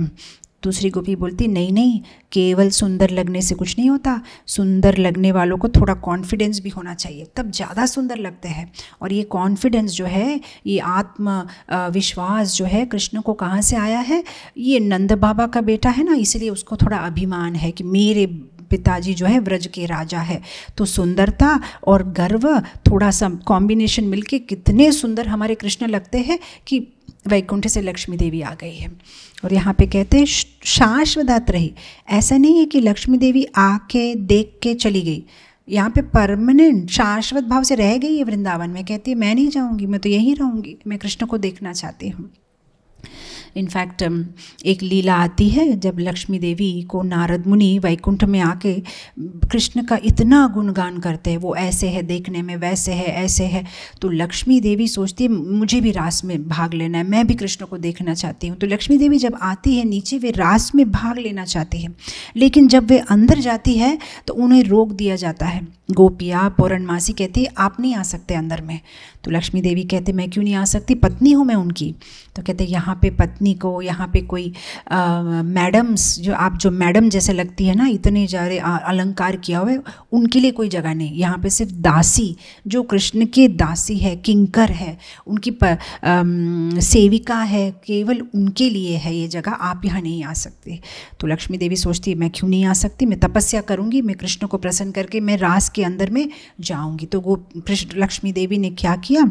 Speaker 1: दूसरी गोपी बोलती नहीं नहीं केवल सुंदर लगने से कुछ नहीं होता सुंदर लगने वालों को थोड़ा कॉन्फिडेंस भी होना चाहिए तब ज़्यादा सुंदर लगते हैं और ये कॉन्फिडेंस जो है ये आत्म विश्वास जो है कृष्ण को कहाँ से आया है ये नंद बाबा का बेटा है ना इसलिए उसको थोड़ा अभिमान है कि मेरे पिताजी जो है व्रज के राजा है तो सुंदरता और गर्व थोड़ा सा कॉम्बिनेशन मिलके कितने सुंदर हमारे कृष्ण लगते हैं कि वैकुंठ से लक्ष्मी देवी आ गई है और यहाँ पे कहते हैं शाश्वत रही ऐसा नहीं है कि लक्ष्मी देवी आके देख के चली गई यहाँ पे परमानेंट शाश्वत भाव से रह गई है वृंदावन में कहती है मैं नहीं जाऊँगी मैं तो यहीं रहूँगी मैं कृष्ण को देखना चाहती हूँ इनफैक्ट um, एक लीला आती है जब लक्ष्मी देवी को नारद मुनि वैकुंठ में आके कृष्ण का इतना गुणगान करते हैं वो ऐसे है देखने में वैसे है ऐसे है तो लक्ष्मी देवी सोचती है मुझे भी रास में भाग लेना है मैं भी कृष्ण को देखना चाहती हूँ तो लक्ष्मी देवी जब आती है नीचे वे रास में भाग लेना चाहती है लेकिन जब वे अंदर जाती है तो उन्हें रोक दिया जाता है गोपिया पौरणमासी कहती है आप नहीं आ सकते अंदर में तो लक्ष्मी देवी कहते मैं क्यों नहीं आ सकती पत्नी हूँ मैं उनकी तो कहते यहाँ पे पत्नी को यहाँ पे कोई मैडम्स जो आप जो मैडम जैसे लगती है ना इतने ज़्यादा अलंकार किया हुआ है उनके लिए कोई जगह नहीं यहाँ पे सिर्फ दासी जो कृष्ण के दासी है किंकर है उनकी प, आ, सेविका है केवल उनके लिए है ये जगह आप यहाँ नहीं आ सकते तो लक्ष्मी देवी सोचती मैं क्यों नहीं आ सकती मैं तपस्या करूँगी मैं कृष्ण को प्रसन्न करके मैं रास के अंदर में जाऊँगी तो वो लक्ष्मी देवी ने क्या किया किया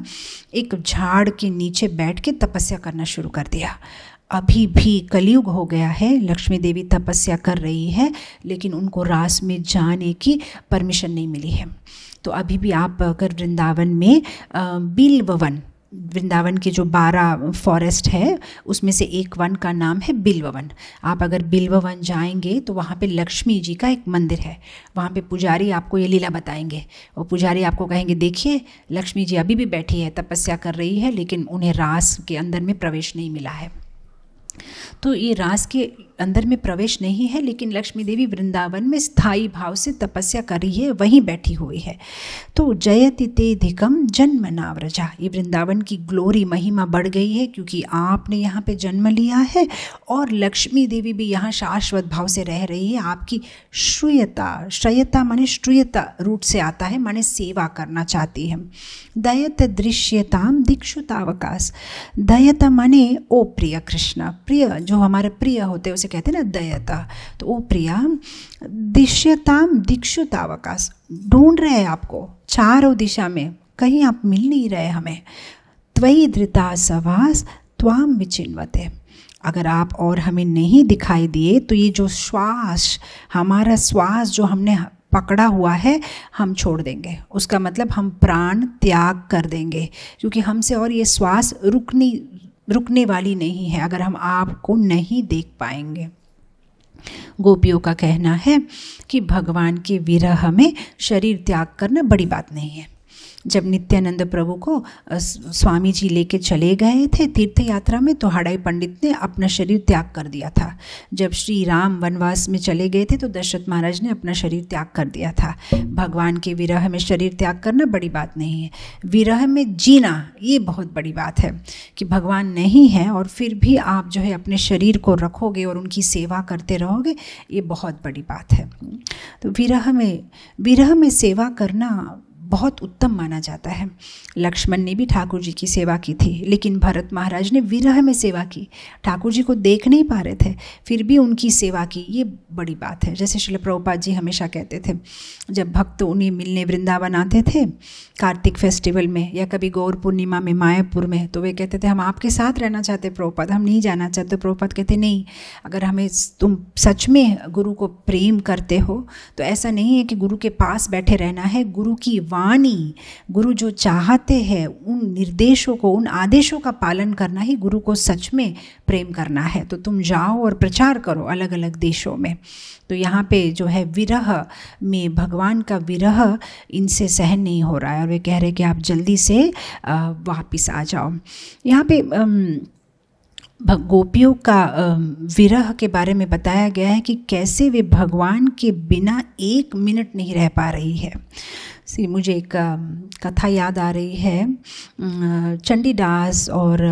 Speaker 1: एक झाड़ के नीचे बैठ के तपस्या करना शुरू कर दिया अभी भी कलयुग हो गया है लक्ष्मी देवी तपस्या कर रही है लेकिन उनको रास में जाने की परमिशन नहीं मिली है तो अभी भी आप अगर वृंदावन में बिल्ववन वृंदावन के जो बारह फॉरेस्ट है उसमें से एक वन का नाम है बिल्ववन आप अगर बिल्ववन जाएंगे तो वहाँ पे लक्ष्मी जी का एक मंदिर है वहाँ पे पुजारी आपको ये लीला बताएंगे और पुजारी आपको कहेंगे देखिए लक्ष्मी जी अभी भी बैठी है तपस्या कर रही है लेकिन उन्हें रास के अंदर में प्रवेश नहीं मिला है तो ये रास के अंदर में प्रवेश नहीं है लेकिन लक्ष्मी देवी वृंदावन में स्थायी भाव से तपस्या कर रही है वहीं बैठी हुई है तो जयति तेधिकम जन्म नावरजा ये वृंदावन की ग्लोरी महिमा बढ़ गई है क्योंकि आपने यहाँ पे जन्म लिया है और लक्ष्मी देवी भी यहाँ शाश्वत भाव से रह रही है आपकी श्रुयता श्रयता माने श्रुयता रूट से आता है माने सेवा करना चाहती है दयत दृश्यताम दीक्षुतावकाश दयता माने ओ प्रिय कृष्ण प्रिय जो हमारे प्रिय होते हैं उसे कहते हैं ना दयता तो ओ प्रिया दिश्यताम दीक्षुतावकाश ढूंढ रहे हैं आपको चारों दिशा में कहीं आप मिल नहीं रहे हमें त्वयी धृता सवास त्वाम विचिन्वते अगर आप और हमें नहीं दिखाई दिए तो ये जो श्वास हमारा श्वास जो हमने पकड़ा हुआ है हम छोड़ देंगे उसका मतलब हम प्राण त्याग कर देंगे क्योंकि हमसे और ये श्वास रुक नहीं रुकने वाली नहीं है अगर हम आपको नहीं देख पाएंगे गोपियों का कहना है कि भगवान के विरह में शरीर त्याग करना बड़ी बात नहीं है जब नित्यानंद प्रभु को स्वामी जी लेके चले गए थे तीर्थ यात्रा में तो हड़ाई पंडित ने अपना शरीर त्याग कर दिया था जब श्री राम वनवास में चले गए थे तो दशरथ महाराज ने अपना शरीर त्याग कर दिया था भगवान के विरह में शरीर त्याग करना बड़ी बात नहीं है विरह में जीना ये बहुत बड़ी बात है कि भगवान नहीं है और फिर भी आप जो है अपने शरीर को रखोगे और उनकी सेवा करते रहोगे ये बहुत बड़ी बात है तो विरह में विरह में सेवा करना बहुत उत्तम माना जाता है लक्ष्मण ने भी ठाकुर जी की सेवा की थी लेकिन भरत महाराज ने विरह में सेवा की ठाकुर जी को देख नहीं पा रहे थे फिर भी उनकी सेवा की ये बड़ी बात है जैसे शिल प्रभुपाद जी हमेशा कहते थे जब भक्त उन्हें मिलने वृंदावन आते थे कार्तिक फेस्टिवल में या कभी गौर पूर्णिमा में मायापुर में तो वे कहते थे हम आपके साथ रहना चाहते प्रभुपाद हम नहीं जाना चाहते प्रभुपाद कहते नहीं अगर हमें तुम सच में गुरु को प्रेम करते हो तो ऐसा नहीं है कि गुरु के पास बैठे रहना है गुरु की वाणी वाणी गुरु जो चाहते हैं उन निर्देशों को उन आदेशों का पालन करना ही गुरु को सच में प्रेम करना है तो तुम जाओ और प्रचार करो अलग अलग देशों में तो यहाँ पे जो है विरह में भगवान का विरह इनसे सहन नहीं हो रहा है और वे कह रहे कि आप जल्दी से वापस आ जाओ यहाँ पे गोपियों का विरह के बारे में बताया गया है कि कैसे वे भगवान के बिना एक मिनट नहीं रह पा रही है सी मुझे एक कथा याद आ रही है चंडीदास और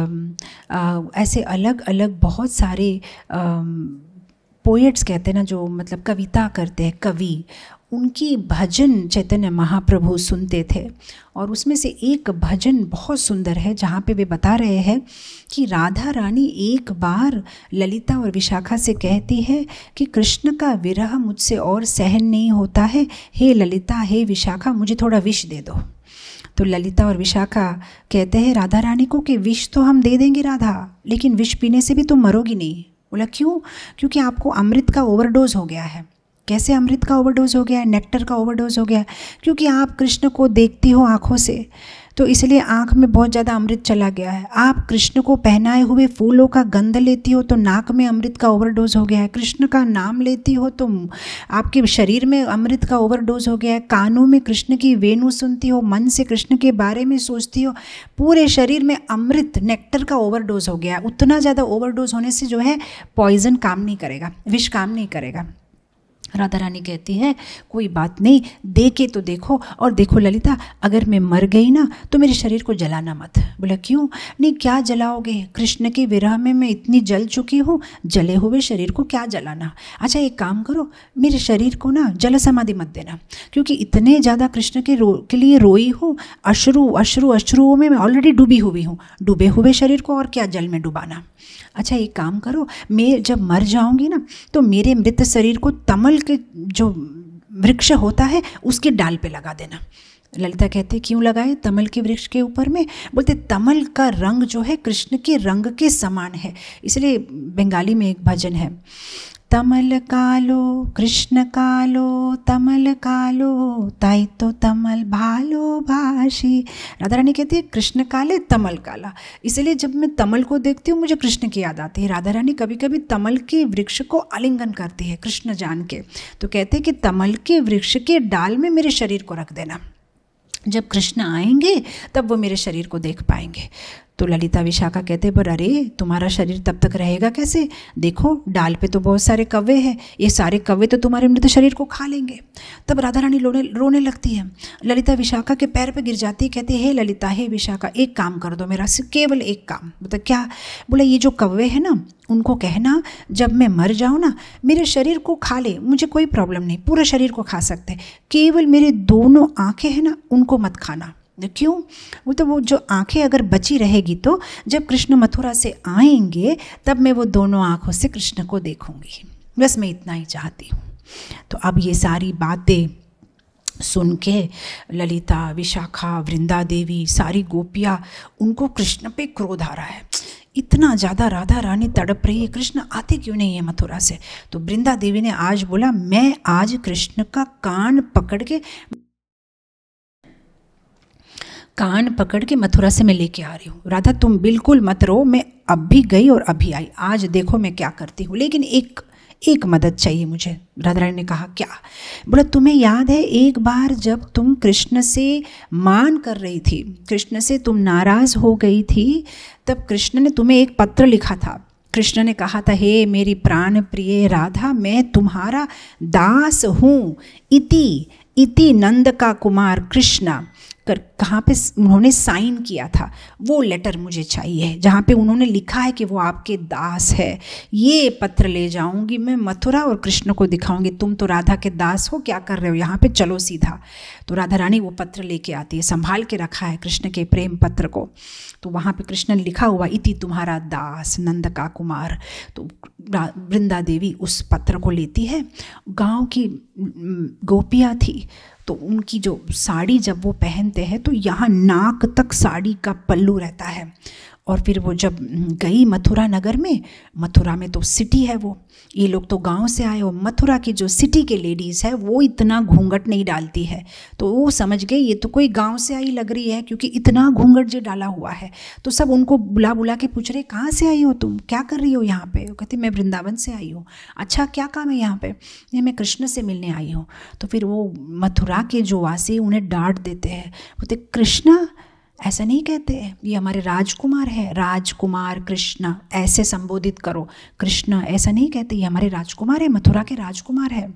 Speaker 1: ऐसे अलग अलग बहुत सारे पोइट्स कहते हैं ना जो मतलब कविता करते हैं कवि उनकी भजन चैतन्य महाप्रभु सुनते थे और उसमें से एक भजन बहुत सुंदर है जहाँ पे वे बता रहे हैं कि राधा रानी एक बार ललिता और विशाखा से कहती है कि कृष्ण का विरह मुझसे और सहन नहीं होता है हे ललिता हे विशाखा मुझे थोड़ा विष दे दो तो ललिता और विशाखा कहते हैं राधा रानी को कि विष तो हम दे देंगे राधा लेकिन विष पीने से भी तुम मरोगी नहीं बोला क्यों क्योंकि आपको अमृत का ओवरडोज हो गया है कैसे अमृत का ओवरडोज हो गया है नेक्टर का ओवरडोज हो गया है क्योंकि आप कृष्ण को देखती हो आँखों से तो इसलिए आँख में बहुत ज़्यादा अमृत चला गया है आप कृष्ण को पहनाए हुए फूलों का गंध लेती हो तो नाक में अमृत का ओवरडोज हो गया है कृष्ण का नाम लेती हो तो आपके शरीर में अमृत का ओवरडोज हो गया है कानों में कृष्ण की वेणु सुनती हो मन से कृष्ण के बारे में सोचती हो पूरे शरीर में अमृत नेक्टर का ओवरडोज हो गया उतना ज़्यादा ओवरडोज होने से जो है पॉइजन काम नहीं करेगा विष काम नहीं करेगा राधा रानी कहती है कोई बात नहीं देखे तो देखो और देखो ललिता अगर मैं मर गई ना तो मेरे शरीर को जलाना मत बोला क्यों नहीं क्या जलाओगे कृष्ण के विरह में मैं इतनी जल चुकी हूँ जले हुए शरीर को क्या जलाना अच्छा एक काम करो मेरे शरीर को ना जल समाधि मत देना क्योंकि इतने ज़्यादा कृष्ण के रो के लिए रोई हूँ अश्रु अश्रु अश्रुओं में मैं ऑलरेडी डूबी हुई हूँ डूबे हुए शरीर को और क्या जल में डुबाना अच्छा एक काम करो मैं जब मर जाऊँगी ना तो मेरे मृत शरीर को तमल के जो वृक्ष होता है उसके डाल पे लगा देना ललिता कहते क्यों लगाए तमल के वृक्ष के ऊपर में बोलते तमल का रंग जो है कृष्ण के रंग के समान है इसलिए बंगाली में एक भजन है तमल कृष्ण कालो तमल कालो ताई तो तमल भालो भाषी राधा रानी कहती है कृष्ण काले तमल काला इसलिए जब मैं तमल को देखती हूँ मुझे कृष्ण की याद आती है राधा रानी कभी कभी तमल के वृक्ष को आलिंगन करती है कृष्ण जान के तो कहते हैं कि तमल के वृक्ष के डाल में मेरे शरीर को रख देना जब कृष्ण आएंगे तब वो मेरे शरीर को देख पाएंगे तो ललिता विशाखा कहते पर अरे तुम्हारा शरीर तब तक रहेगा कैसे देखो डाल पे तो बहुत सारे कव्वे हैं ये सारे कव्वे तो तुम्हारे मृत शरीर को खा लेंगे तब राधा रानी रोने रोने लगती है ललिता विशाखा के पैर पर गिर जाती है कहती हे ललिता हे विशाखा एक काम कर दो मेरा केवल एक काम मतलब क्या बोला ये जो कव्वे है ना उनको कहना जब मैं मर जाऊँ ना मेरे शरीर को खा ले मुझे कोई प्रॉब्लम नहीं पूरे शरीर को खा सकते केवल मेरे दोनों आँखें हैं ना उनको मत खाना क्यों वो तो वो जो आंखें अगर बची रहेगी तो जब कृष्ण मथुरा से आएंगे तब मैं वो दोनों आंखों से कृष्ण को देखूंगी बस मैं इतना ही चाहती हूँ तो अब ये सारी बातें सुन के ललिता विशाखा वृंदा देवी सारी गोपियाँ उनको कृष्ण पे क्रोध आ रहा है इतना ज़्यादा राधा रानी तड़प रही है कृष्ण आते क्यों नहीं है मथुरा से तो वृंदा देवी ने आज बोला मैं आज कृष्ण का कान पकड़ के कान पकड़ के मथुरा से मैं लेके आ रही हूँ राधा तुम बिल्कुल मत रो मैं अब भी गई और अभी आई आज देखो मैं क्या करती हूँ लेकिन एक एक मदद चाहिए मुझे राधा रानी ने कहा क्या बोला तुम्हें याद है एक बार जब तुम कृष्ण से मान कर रही थी कृष्ण से तुम नाराज़ हो गई थी तब कृष्ण ने तुम्हें एक पत्र लिखा था कृष्ण ने कहा था हे मेरी प्राण प्रिय राधा मैं तुम्हारा दास हूँ इति इति नंद का कुमार कृष्णा कर कहाँ पे उन्होंने साइन किया था वो लेटर मुझे चाहिए जहाँ पे उन्होंने लिखा है कि वो आपके दास है ये पत्र ले जाऊँगी मैं मथुरा और कृष्ण को दिखाऊँगी तुम तो राधा के दास हो क्या कर रहे हो यहाँ पे चलो सीधा तो राधा रानी वो पत्र लेके आती है संभाल के रखा है कृष्ण के प्रेम पत्र को तो वहाँ पर कृष्ण लिखा हुआ इति तुम्हारा दास नंद का कुमार तो वृंदा देवी उस पत्र को लेती है गाँव की गोपियाँ थी तो उनकी जो साड़ी जब वो पहनते हैं तो यहाँ नाक तक साड़ी का पल्लू रहता है और फिर वो जब हम्म, गई मथुरा नगर में मथुरा में तो सिटी है वो ये लोग तो गांव से आए हो मथुरा की जो सिटी के लेडीज़ है वो इतना घूंघट नहीं डालती है तो वो समझ गए ये तो कोई गांव से आई लग रही है क्योंकि इतना घूंघट जो डाला हुआ है तो सब उनको बुला बुला के पूछ रहे कहाँ से आई हो तुम क्या कर रही हो यहाँ पर कहती मैं वृंदावन से आई हूँ अच्छा क्या काम है यहाँ पर नहीं मैं कृष्ण से मिलने आई हूँ तो फिर वो मथुरा के जो वासी उन्हें डांट देते हैं बोलते कृष्णा ऐसा नहीं कहते हैं ये हमारे राजकुमार है राजकुमार कृष्ण ऐसे संबोधित करो कृष्ण ऐसा नहीं कहते ये हमारे राजकुमार है मथुरा के राजकुमार है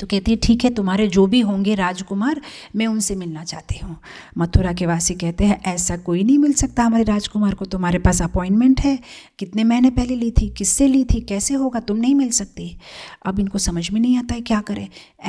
Speaker 1: तो कहती है ठीक है तुम्हारे जो भी होंगे राजकुमार मैं उनसे मिलना चाहती हूँ मथुरा के वासी कहते हैं ऐसा कोई नहीं मिल सकता हमारे राजकुमार को तुम्हारे पास अपॉइंटमेंट है कितने महीने पहले ली थी किससे ली थी कैसे होगा तुम नहीं मिल सकती अब इनको समझ में नहीं आता है क्या करें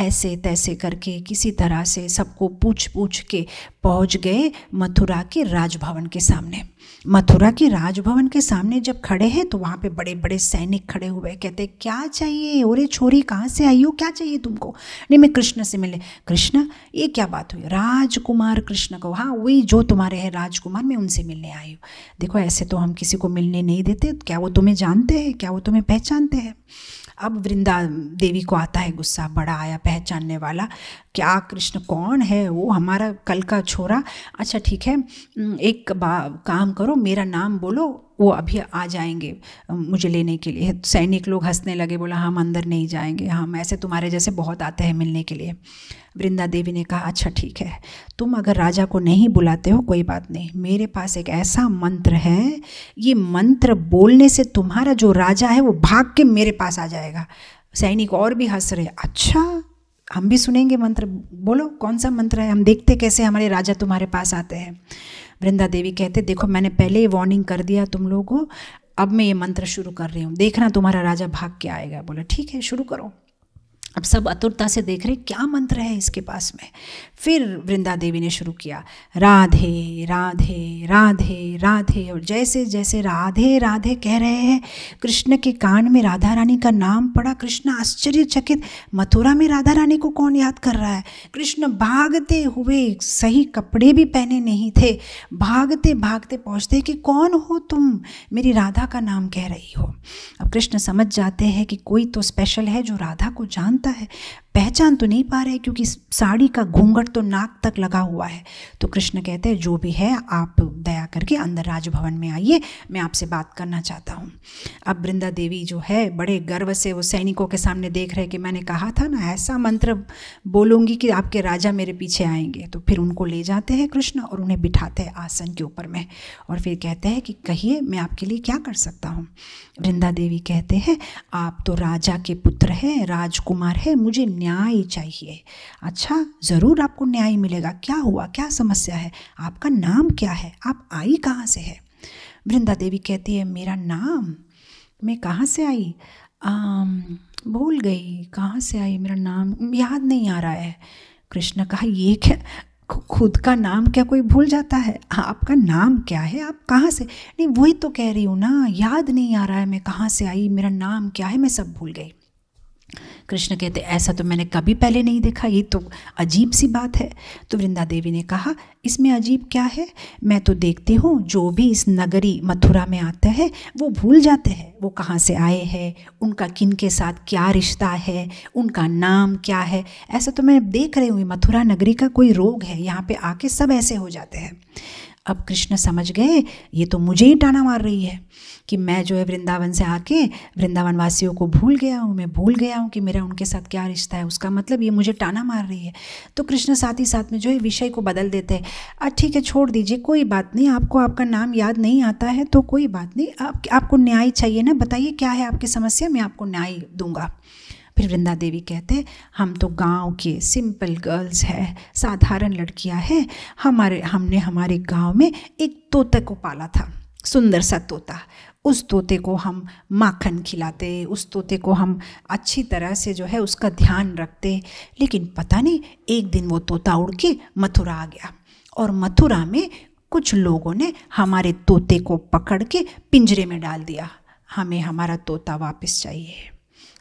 Speaker 1: ऐसे तैसे करके किसी तरह से सबको पूछ पूछ के पहुँच गए मथुरा के राजभवन के सामने मथुरा के राजभवन के सामने जब खड़े हैं तो वहाँ पे बड़े बड़े सैनिक खड़े हुए कहते क्या चाहिए ओरे छोरी कहाँ से आई हो क्या चाहिए तुमको नहीं मैं कृष्ण से मिले कृष्ण ये क्या बात हुई राजकुमार कृष्ण को हाँ वही जो तुम्हारे हैं राजकुमार मैं उनसे मिलने आई हूँ देखो ऐसे तो हम किसी को मिलने नहीं देते क्या वो तुम्हें जानते हैं क्या वो तुम्हें पहचानते हैं अब वृंदा देवी को आता है गुस्सा बड़ा आया पहचानने वाला क्या कृष्ण कौन है वो हमारा कल का छोरा अच्छा ठीक है एक काम करो मेरा नाम बोलो वो अभी आ जाएंगे मुझे लेने के लिए सैनिक लोग हंसने लगे बोला हाँ, हम अंदर नहीं जाएंगे हाँ, हम ऐसे तुम्हारे जैसे बहुत आते हैं मिलने के लिए वृंदा देवी ने कहा अच्छा ठीक है तुम अगर राजा को नहीं बुलाते हो कोई बात नहीं मेरे पास एक ऐसा मंत्र है ये मंत्र बोलने से तुम्हारा जो राजा है वो भाग के मेरे पास आ जाएगा सैनिक और भी हंस रहे अच्छा हम भी सुनेंगे मंत्र बोलो कौन सा मंत्र है हम देखते कैसे हमारे राजा तुम्हारे पास आते हैं वृंदा देवी कहते देखो मैंने पहले ही वार्निंग कर दिया तुम लोगों को अब मैं ये मंत्र शुरू कर रही हूँ देखना तुम्हारा राजा भाग के आएगा बोला ठीक है शुरू करो अब सब आतुरता से देख रहे क्या मंत्र है इसके पास में फिर वृंदा देवी ने शुरू किया राधे राधे राधे राधे और जैसे जैसे राधे राधे कह रहे हैं कृष्ण के कान में राधा रानी का नाम पड़ा कृष्ण आश्चर्यचकित मथुरा में राधा रानी को कौन याद कर रहा है कृष्ण भागते हुए सही कपड़े भी पहने नहीं थे भागते भागते पहुँचते कि कौन हो तुम मेरी राधा का नाम कह रही हो अब कृष्ण समझ जाते हैं कि कोई तो स्पेशल है जो राधा को जान जानता है पहचान तो नहीं पा रहे क्योंकि साड़ी का घूंघट तो नाक तक लगा हुआ है तो कृष्ण कहते हैं जो भी है आप दया करके अंदर राजभवन में आइए मैं आपसे बात करना चाहता हूँ अब वृंदा देवी जो है बड़े गर्व से वो सैनिकों के सामने देख रहे कि मैंने कहा था ना ऐसा मंत्र बोलूँगी कि आपके राजा मेरे पीछे आएंगे तो फिर उनको ले जाते हैं कृष्ण और उन्हें बिठाते हैं आसन के ऊपर में और फिर कहते हैं कि कहिए मैं आपके लिए क्या कर सकता हूँ वृंदा देवी कहते हैं आप तो राजा के पुत्र हैं राजकुमार हैं मुझे न्याय चाहिए अच्छा ज़रूर आपको न्याय मिलेगा क्या हुआ क्या समस्या है आपका नाम क्या है आप आई कहाँ से है वृंदा देवी कहती है मेरा नाम मैं कहाँ से आई भूल गई कहाँ से आई मेरा नाम याद नहीं आ रहा है कृष्ण कहा ये क्या खुद का नाम क्या कोई भूल जाता है आपका नाम क्या है आप कहाँ से नहीं वही तो कह रही हूँ ना याद नहीं आ रहा है मैं कहाँ से आई मेरा नाम क्या है मैं सब भूल गई कृष्ण कहते ऐसा तो मैंने कभी पहले नहीं देखा ये तो अजीब सी बात है तो वृंदा देवी ने कहा इसमें अजीब क्या है मैं तो देखती हूँ जो भी इस नगरी मथुरा में आता है वो भूल जाते हैं वो कहाँ से आए हैं उनका किन के साथ क्या रिश्ता है उनका नाम क्या है ऐसा तो मैं देख रही हूँ मथुरा नगरी का कोई रोग है यहाँ पे आके सब ऐसे हो जाते हैं अब कृष्ण समझ गए ये तो मुझे ही टाना मार रही है कि मैं जो है वृंदावन से आके वृंदावन वासियों को भूल गया हूँ मैं भूल गया हूँ कि मेरा उनके साथ क्या रिश्ता है उसका मतलब ये मुझे टाना मार रही है तो कृष्ण साथ ही साथ में जो है विषय को बदल देते हैं ठीक है छोड़ दीजिए कोई बात नहीं आपको आपका नाम याद नहीं आता है तो कोई बात नहीं आप, आपको न्याय चाहिए ना बताइए क्या है आपकी समस्या मैं आपको न्याय दूंगा फिर वृंदा देवी कहते हैं हम तो गांव के सिंपल गर्ल्स है साधारण लड़कियां हैं हमारे हमने हमारे गांव में एक तोते को पाला था सुंदर सा तोता उस तोते को हम माखन खिलाते उस तोते को हम अच्छी तरह से जो है उसका ध्यान रखते लेकिन पता नहीं एक दिन वो तोता उड़ के मथुरा आ गया और मथुरा में कुछ लोगों ने हमारे तोते को पकड़ के पिंजरे में डाल दिया हमें हमारा तोता वापस चाहिए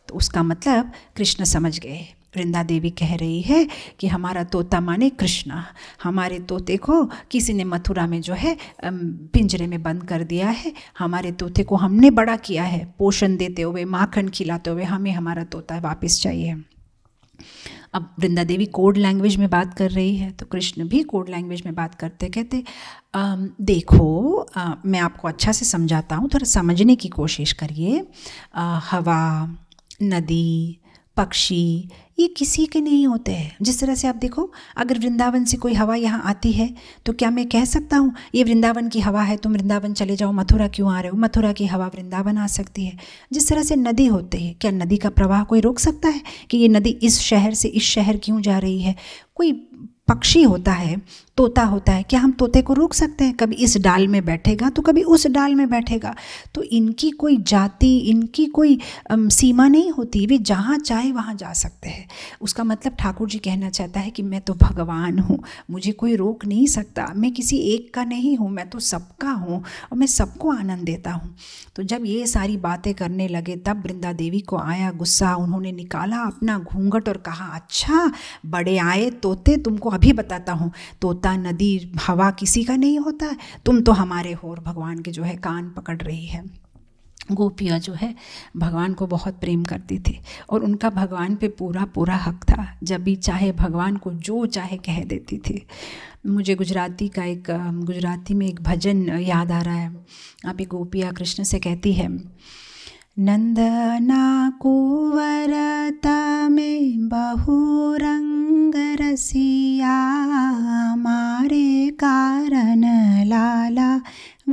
Speaker 1: तो उसका मतलब कृष्ण समझ गए वृंदा देवी कह रही है कि हमारा तोता माने कृष्णा हमारे तोते को किसी ने मथुरा में जो है पिंजरे में बंद कर दिया है हमारे तोते को हमने बड़ा किया है पोषण देते हुए माखन खिलाते हुए हमें हमारा तोता वापस चाहिए अब वृंदा देवी कोड लैंग्वेज में बात कर रही है तो कृष्ण भी कोड लैंग्वेज में बात करते कहते आ, देखो आ, मैं आपको अच्छा से समझाता हूँ थोड़ा समझने की कोशिश करिए हवा नदी पक्षी ये किसी के नहीं होते हैं जिस तरह से आप देखो अगर वृंदावन से कोई हवा यहाँ आती है तो क्या मैं कह सकता हूँ ये वृंदावन की हवा है तुम वृंदावन चले जाओ मथुरा क्यों आ रहे हो मथुरा की हवा वृंदावन आ सकती है जिस तरह से नदी होती है क्या नदी का प्रवाह कोई रोक सकता है कि ये नदी इस शहर से इस शहर क्यों जा रही है कोई पक्षी होता है तोता होता है क्या हम तोते को रोक सकते हैं कभी इस डाल में बैठेगा तो कभी उस डाल में बैठेगा तो इनकी कोई जाति इनकी कोई अम, सीमा नहीं होती वे जहाँ चाहे वहाँ जा सकते हैं उसका मतलब ठाकुर जी कहना चाहता है कि मैं तो भगवान हूँ मुझे कोई रोक नहीं सकता मैं किसी एक का नहीं हूँ मैं तो सबका हूँ और मैं सबको आनंद देता हूँ तो जब ये सारी बातें करने लगे तब वृंदा देवी को आया गुस्सा उन्होंने निकाला अपना घूंघट और कहा अच्छा बड़े आए तोते तुमको अभी बताता हूँ तोता नदी हवा किसी का नहीं होता तुम तो हमारे हो और भगवान के जो है कान पकड़ रही है गोपियाँ जो है भगवान को बहुत प्रेम करती थी और उनका भगवान पे पूरा पूरा हक था जब भी चाहे भगवान को जो चाहे कह देती थी मुझे गुजराती का एक गुजराती में एक भजन याद आ रहा है अभी गोपिया कृष्ण से कहती है नन्दनाकुवरतमे बहुरङ्गरसिया मारे कारण लाला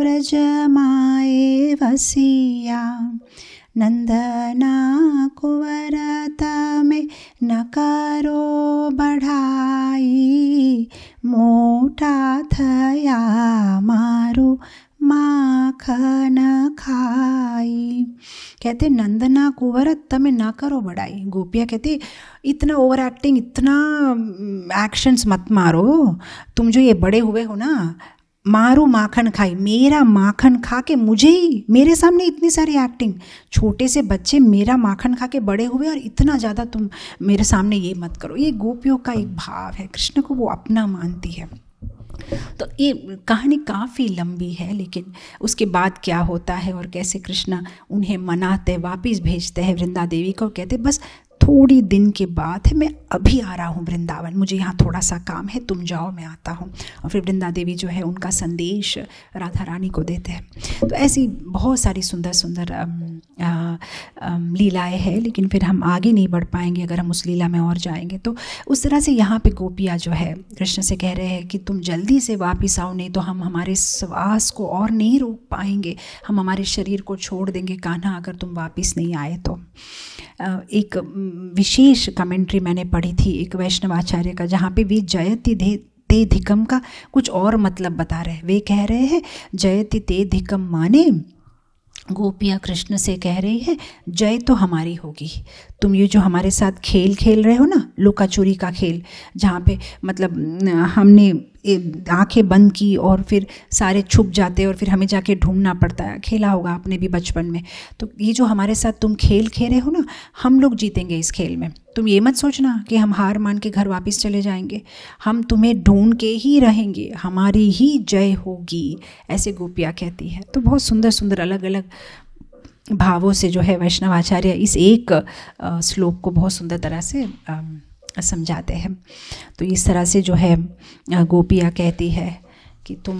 Speaker 1: व्रजमाये वसिया नन्दनाकुवरतमे न करो बढाई मोटा थया मारो माखन खाई कहते नंदना कुंवर तमें ना करो बड़ाई गोपिया कहती इतना ओवर एक्टिंग इतना एक्शंस मत मारो तुम जो ये बड़े हुए हो ना मारो माखन खाई मेरा माखन खा के मुझे ही मेरे सामने इतनी सारी एक्टिंग छोटे से बच्चे मेरा माखन खा के बड़े हुए और इतना ज़्यादा तुम मेरे सामने ये मत करो ये गोपियों का एक भाव है कृष्ण को वो अपना मानती है तो ये कहानी काफ़ी लंबी है लेकिन उसके बाद क्या होता है और कैसे कृष्णा उन्हें मनाते वापस भेजते हैं वृंदा देवी को कहते बस थोड़ी दिन के बाद है मैं अभी आ रहा हूँ वृंदावन मुझे यहाँ थोड़ा सा काम है तुम जाओ मैं आता हूँ और फिर वृंदा देवी जो है उनका संदेश राधा रानी को देते हैं तो ऐसी बहुत सारी सुंदर सुंदर लीलाएं हैं लेकिन फिर हम आगे नहीं बढ़ पाएंगे अगर हम उस लीला में और जाएंगे तो उस तरह से यहाँ पे गोपियाँ जो है कृष्ण से कह रहे हैं कि तुम जल्दी से वापिस आओ नहीं तो हम हमारे श्वास को और नहीं रोक पाएंगे हम हमारे शरीर को छोड़ देंगे कान्हा अगर तुम वापस नहीं आए तो एक विशेष कमेंट्री मैंने पढ़ी थी एक वैष्णवाचार्य का जहाँ पे वे जयति दे ते धिकम का कुछ और मतलब बता रहे हैं वे कह रहे हैं जयति ते धिकम माने गोपिया कृष्ण से कह रही है जय तो हमारी होगी तुम ये जो हमारे साथ खेल खेल रहे हो ना लुका चोरी का खेल जहाँ पे मतलब हमने आंखें बंद की और फिर सारे छुप जाते और फिर हमें जाके ढूंढना पड़ता है खेला होगा आपने भी बचपन में तो ये जो हमारे साथ तुम खेल खेल रहे हो ना हम लोग जीतेंगे इस खेल में तुम ये मत सोचना कि हम हार मान के घर वापस चले जाएंगे हम तुम्हें ढूंढ के ही रहेंगे हमारी ही जय होगी ऐसे गोपिया कहती है तो बहुत सुंदर सुंदर अलग अलग भावों से जो है वैष्णवाचार्य इस एक श्लोक को बहुत सुंदर तरह से समझाते हैं तो इस तरह से जो है गोपिया कहती है कि तुम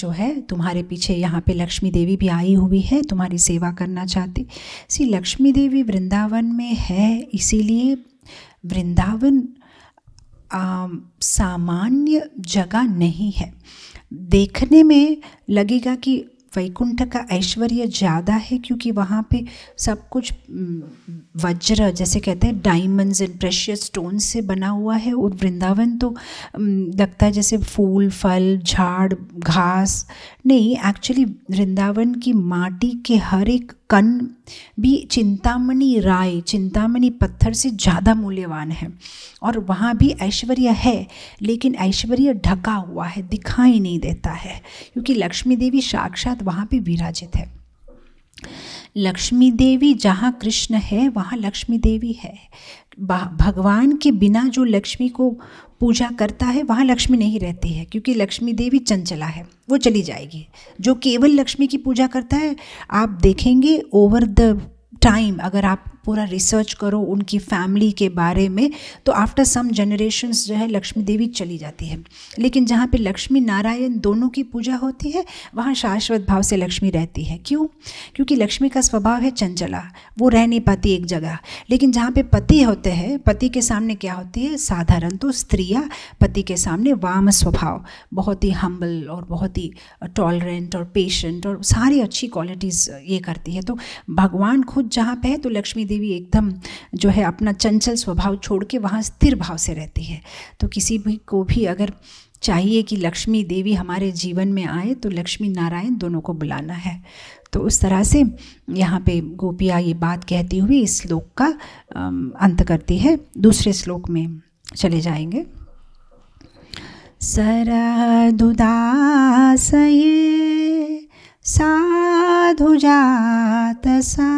Speaker 1: जो है तुम्हारे पीछे यहाँ पे लक्ष्मी देवी भी आई हुई है तुम्हारी सेवा करना चाहती सी लक्ष्मी देवी वृंदावन में है इसीलिए वृंदावन सामान्य जगह नहीं है देखने में लगेगा कि वैकुंठ का ऐश्वर्य ज़्यादा है क्योंकि वहाँ पे सब कुछ वज्र जैसे कहते हैं डायमंड्स एंड प्रेशियस स्टोन से बना हुआ है और वृंदावन तो लगता है जैसे फूल फल झाड़ घास नहीं एक्चुअली वृंदावन की माटी के हर एक कण भी चिंतामणि राय चिंतामणि पत्थर से ज़्यादा मूल्यवान है और वहाँ भी ऐश्वर्य है लेकिन ऐश्वर्य ढका हुआ है दिखाई नहीं देता है क्योंकि लक्ष्मी देवी साक्षात वहाँ पे विराजित है लक्ष्मी देवी जहाँ कृष्ण है वहाँ लक्ष्मी देवी है भगवान के बिना जो लक्ष्मी को पूजा करता है वहाँ लक्ष्मी नहीं रहती है क्योंकि लक्ष्मी देवी चंचला है वो चली जाएगी जो केवल लक्ष्मी की पूजा करता है आप देखेंगे ओवर द टाइम अगर आप पूरा रिसर्च करो उनकी फैमिली के बारे में तो आफ्टर सम जनरेशन्स जो है लक्ष्मी देवी चली जाती है लेकिन जहाँ पे लक्ष्मी नारायण दोनों की पूजा होती है वहाँ शाश्वत भाव से लक्ष्मी रहती है क्यों क्योंकि लक्ष्मी का स्वभाव है चंचला वो रह नहीं पाती एक जगह लेकिन जहाँ पे पति होते हैं पति के सामने क्या होती है साधारण तो स्त्रियाँ पति के सामने वाम स्वभाव बहुत ही हम्बल और बहुत ही टॉलरेंट और पेशेंट और सारी अच्छी क्वालिटीज़ ये करती है तो भगवान खुद जहाँ पे है तो लक्ष्मी देवी देवी एकदम जो है अपना चंचल स्वभाव छोड़ के वहाँ स्थिर भाव से रहती है तो किसी भी को भी अगर चाहिए कि लक्ष्मी देवी हमारे जीवन में आए तो लक्ष्मी नारायण दोनों को बुलाना है तो उस तरह से यहाँ पे गोपिया ये बात कहती हुई इस श्लोक का अंत करती है दूसरे श्लोक में चले जाएंगे जात सा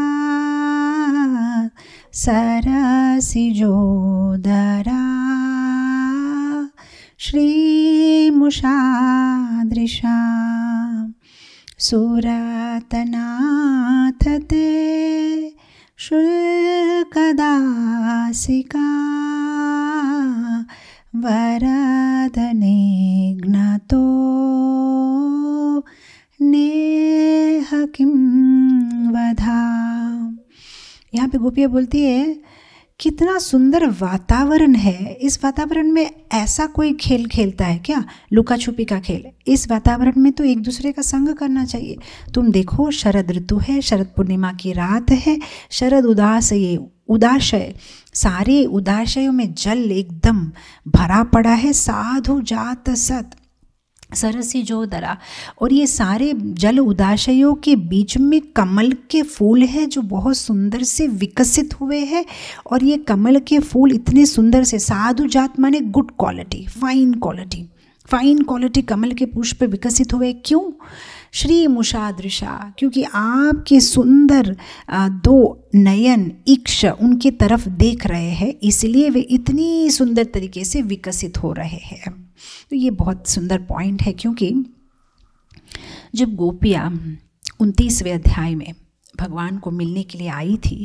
Speaker 1: सरसिजोदरा श्रीमुषादृशा सुरतनाथ ते शुल्कदासिका वरदने नेह किं वधा यहाँ पे गोपिया बोलती है कितना सुंदर वातावरण है इस वातावरण में ऐसा कोई खेल खेलता है क्या लुका छुपी का खेल इस वातावरण में तो एक दूसरे का संग करना चाहिए तुम देखो शरद ऋतु है शरद पूर्णिमा की रात है शरद उदास ये उदाशय सारे उदाशयों में जल एकदम भरा पड़ा है साधु जात सत सरसी जो दरा और ये सारे जल उदाशयों के बीच में कमल के फूल हैं जो बहुत सुंदर से विकसित हुए हैं और ये कमल के फूल इतने सुंदर से साधु जात माने good quality fine quality fine quality कमल के पुष्प विकसित हुए क्यों श्री मुषादृशा क्योंकि आपके सुंदर दो नयन इक्ष उनके तरफ देख रहे हैं इसलिए वे इतनी सुंदर तरीके से विकसित हो रहे हैं तो ये बहुत सुंदर पॉइंट है क्योंकि जब गोपिया उनतीसवें अध्याय में भगवान को मिलने के लिए आई थी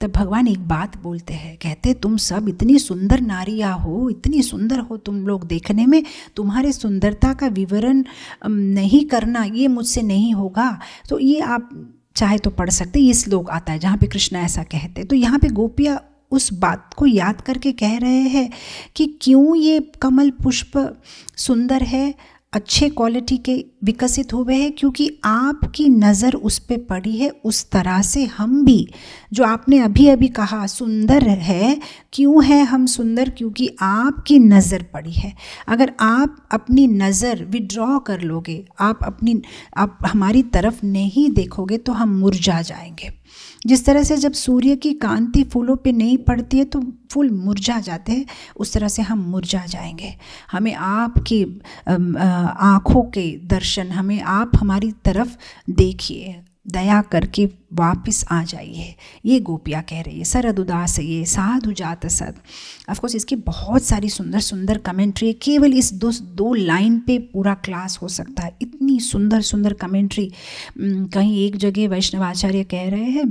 Speaker 1: तब भगवान एक बात बोलते हैं कहते तुम सब इतनी सुंदर नारिया हो इतनी सुंदर हो तुम लोग देखने में तुम्हारे सुंदरता का विवरण नहीं करना ये मुझसे नहीं होगा तो ये आप चाहे तो पढ़ सकते ये श्लोक आता है जहाँ पे कृष्ण ऐसा कहते तो यहाँ पे गोपिया उस बात को याद करके कह रहे हैं कि क्यों ये कमल पुष्प सुंदर है अच्छे क्वालिटी के विकसित हुए हैं क्योंकि आपकी नज़र उस पर पड़ी है उस तरह से हम भी जो आपने अभी अभी कहा सुंदर है क्यों है हम सुंदर क्योंकि आपकी नज़र पड़ी है अगर आप अपनी नज़र विड्रॉ कर लोगे आप अपनी आप हमारी तरफ नहीं देखोगे तो हम मुरझा जाएंगे जिस तरह से जब सूर्य की कांति फूलों पे नहीं पड़ती है तो फूल मुरझा जाते हैं उस तरह से हम मुरझा जाएंगे हमें आपकी आँखों के दर्शन हमें आप हमारी तरफ देखिए दया करके वापस आ जाइए ये गोपिया कह रही है सरद उदास ये साधु जात सद ऑफकोर्स इसकी बहुत सारी सुंदर सुंदर कमेंट्री है केवल इस दो दो लाइन पे पूरा क्लास हो सकता है इतनी सुंदर सुंदर कमेंट्री कहीं एक जगह वैष्णवाचार्य कह रहे हैं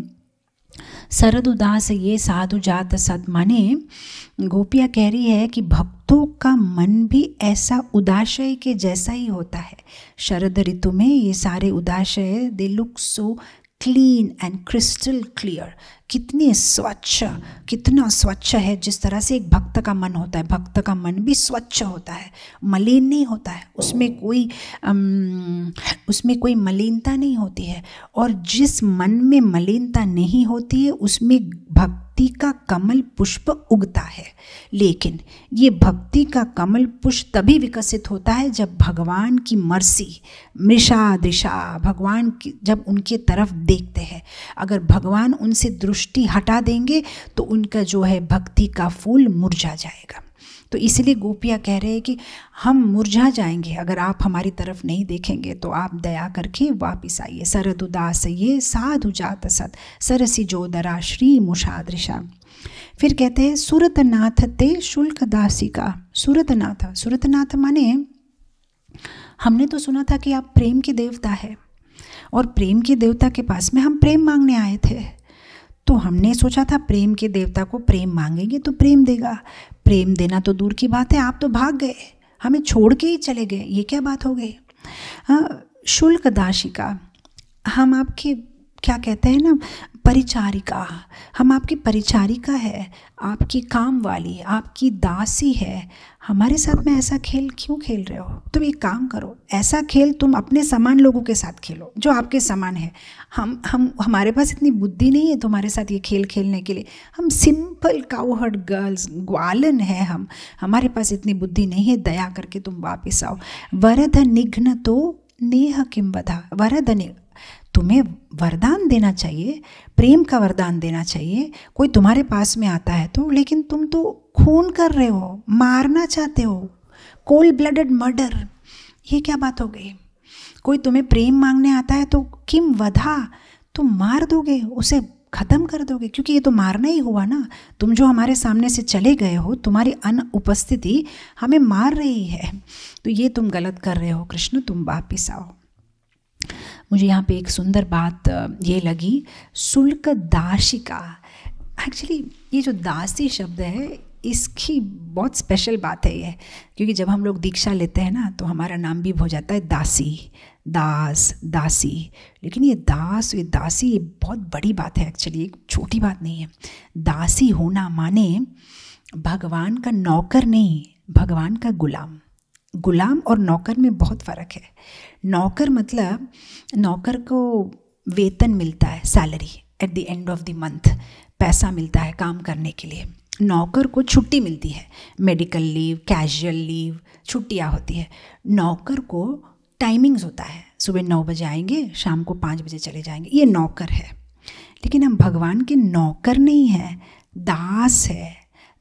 Speaker 1: सरद उदास ये साधु जात सद माने गोपिया कह रही है कि भक्तों का मन भी ऐसा उदाशय के जैसा ही होता है शरद ऋतु में ये सारे उदाशय they look so clean and crystal clear कितने स्वच्छ कितना स्वच्छ है जिस तरह से एक भक्त का मन होता है भक्त का मन भी स्वच्छ होता है मलिन नहीं होता है उसमें कोई उसमें कोई मलिनता नहीं होती है और जिस मन में मलिनता नहीं होती है उसमें भक्ति का कमल पुष्प उगता है लेकिन ये भक्ति का कमल पुष्प तभी विकसित होता है जब भगवान की मर्सी मृषा दिशा भगवान की जब उनके तरफ देखते हैं अगर भगवान उनसे दृष्ट दृष्टि हटा देंगे तो उनका जो है भक्ति का फूल मुरझा जाएगा तो इसलिए गोपिया कह रहे हैं कि हम मुरझा जाएंगे अगर आप हमारी तरफ नहीं देखेंगे तो आप दया करके वापस आइए सरद उदास ये साधु जात सत सरसी जोदरा श्री मुषादृशा फिर कहते हैं सूरतनाथ ते शुल्क दासी का सूरतनाथ सूरतनाथ माने हमने तो सुना था कि आप प्रेम के देवता है और प्रेम के देवता के पास में हम प्रेम मांगने आए थे तो हमने सोचा था प्रेम के देवता को प्रेम मांगेंगे तो प्रेम देगा प्रेम देना तो दूर की बात है आप तो भाग गए हमें छोड़ के ही चले गए ये क्या बात हो गई हाँ, शुल्क दाशिका हम आपके क्या कहते हैं ना परिचारिका हम आपकी परिचारिका है आपकी काम वाली आपकी दासी है हमारे साथ में ऐसा खेल क्यों खेल रहे हो तुम एक काम करो ऐसा खेल तुम अपने समान लोगों के साथ खेलो जो आपके समान है हम हम हमारे पास इतनी बुद्धि नहीं है तुम्हारे साथ ये खेल खेलने के लिए हम सिंपल काउहड गर्ल्स ग्वालन है हम हमारे पास इतनी बुद्धि नहीं है दया करके तुम वापस आओ वरद निघ्न तो नेह किम्बधा वरद तुम्हें वरदान देना चाहिए प्रेम का वरदान देना चाहिए कोई तुम्हारे पास में आता है तो लेकिन तुम तो खून कर रहे हो मारना चाहते हो कोल्ड ब्लडेड मर्डर ये क्या बात हो गई कोई तुम्हें प्रेम मांगने आता है तो किम वधा तुम मार दोगे उसे ख़त्म कर दोगे क्योंकि ये तो मारना ही हुआ ना तुम जो हमारे सामने से चले गए हो तुम्हारी अनुपस्थिति हमें मार रही है तो ये तुम गलत कर रहे हो कृष्ण तुम वापिस आओ मुझे यहाँ पे एक सुंदर बात ये लगी शुल्क दासिका एक्चुअली ये जो दासी शब्द है इसकी बहुत स्पेशल बात है ये क्योंकि जब हम लोग दीक्षा लेते हैं ना तो हमारा नाम भी हो जाता है दासी दास दासी लेकिन ये दास ये दासी ये बहुत बड़ी बात है एक्चुअली एक छोटी बात नहीं है दासी होना माने भगवान का नौकर नहीं भगवान का गुलाम गुलाम और नौकर में बहुत फ़र्क है नौकर मतलब नौकर को वेतन मिलता है salary at the end of the month पैसा मिलता है काम करने के लिए नौकर को छुट्टी मिलती है मेडिकल लीव कैजुअल लीव छुट्टियाँ होती है नौकर को टाइमिंग्स होता है सुबह नौ बजे आएंगे शाम को पाँच बजे चले जाएंगे ये नौकर है लेकिन हम भगवान के नौकर नहीं हैं दास है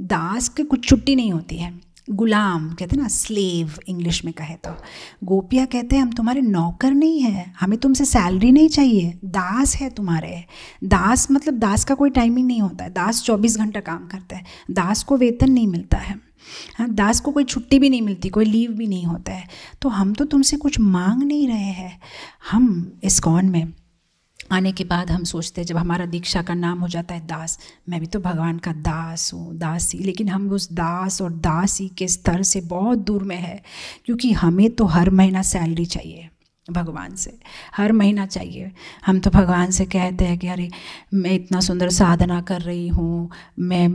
Speaker 1: दास के कुछ छुट्टी नहीं होती है गुलाम कहते हैं ना स्लेव इंग्लिश में कहे तो गोपिया कहते हैं हम तुम्हारे नौकर नहीं है हमें तुमसे सैलरी नहीं चाहिए दास है तुम्हारे दास मतलब दास का कोई टाइमिंग नहीं होता है दास 24 घंटा काम करता है दास को वेतन नहीं मिलता है हाँ दास को कोई छुट्टी भी नहीं मिलती कोई लीव भी नहीं होता है तो हम तो तुमसे कुछ मांग नहीं रहे हैं हम इस्कॉन में आने के बाद हम सोचते हैं जब हमारा दीक्षा का नाम हो जाता है दास मैं भी तो भगवान का दास हूँ दासी लेकिन हम उस दास और दासी के स्तर से बहुत दूर में है क्योंकि हमें तो हर महीना सैलरी चाहिए भगवान से हर महीना चाहिए हम तो भगवान से कहते हैं कि अरे मैं इतना सुंदर साधना कर रही हूँ मैं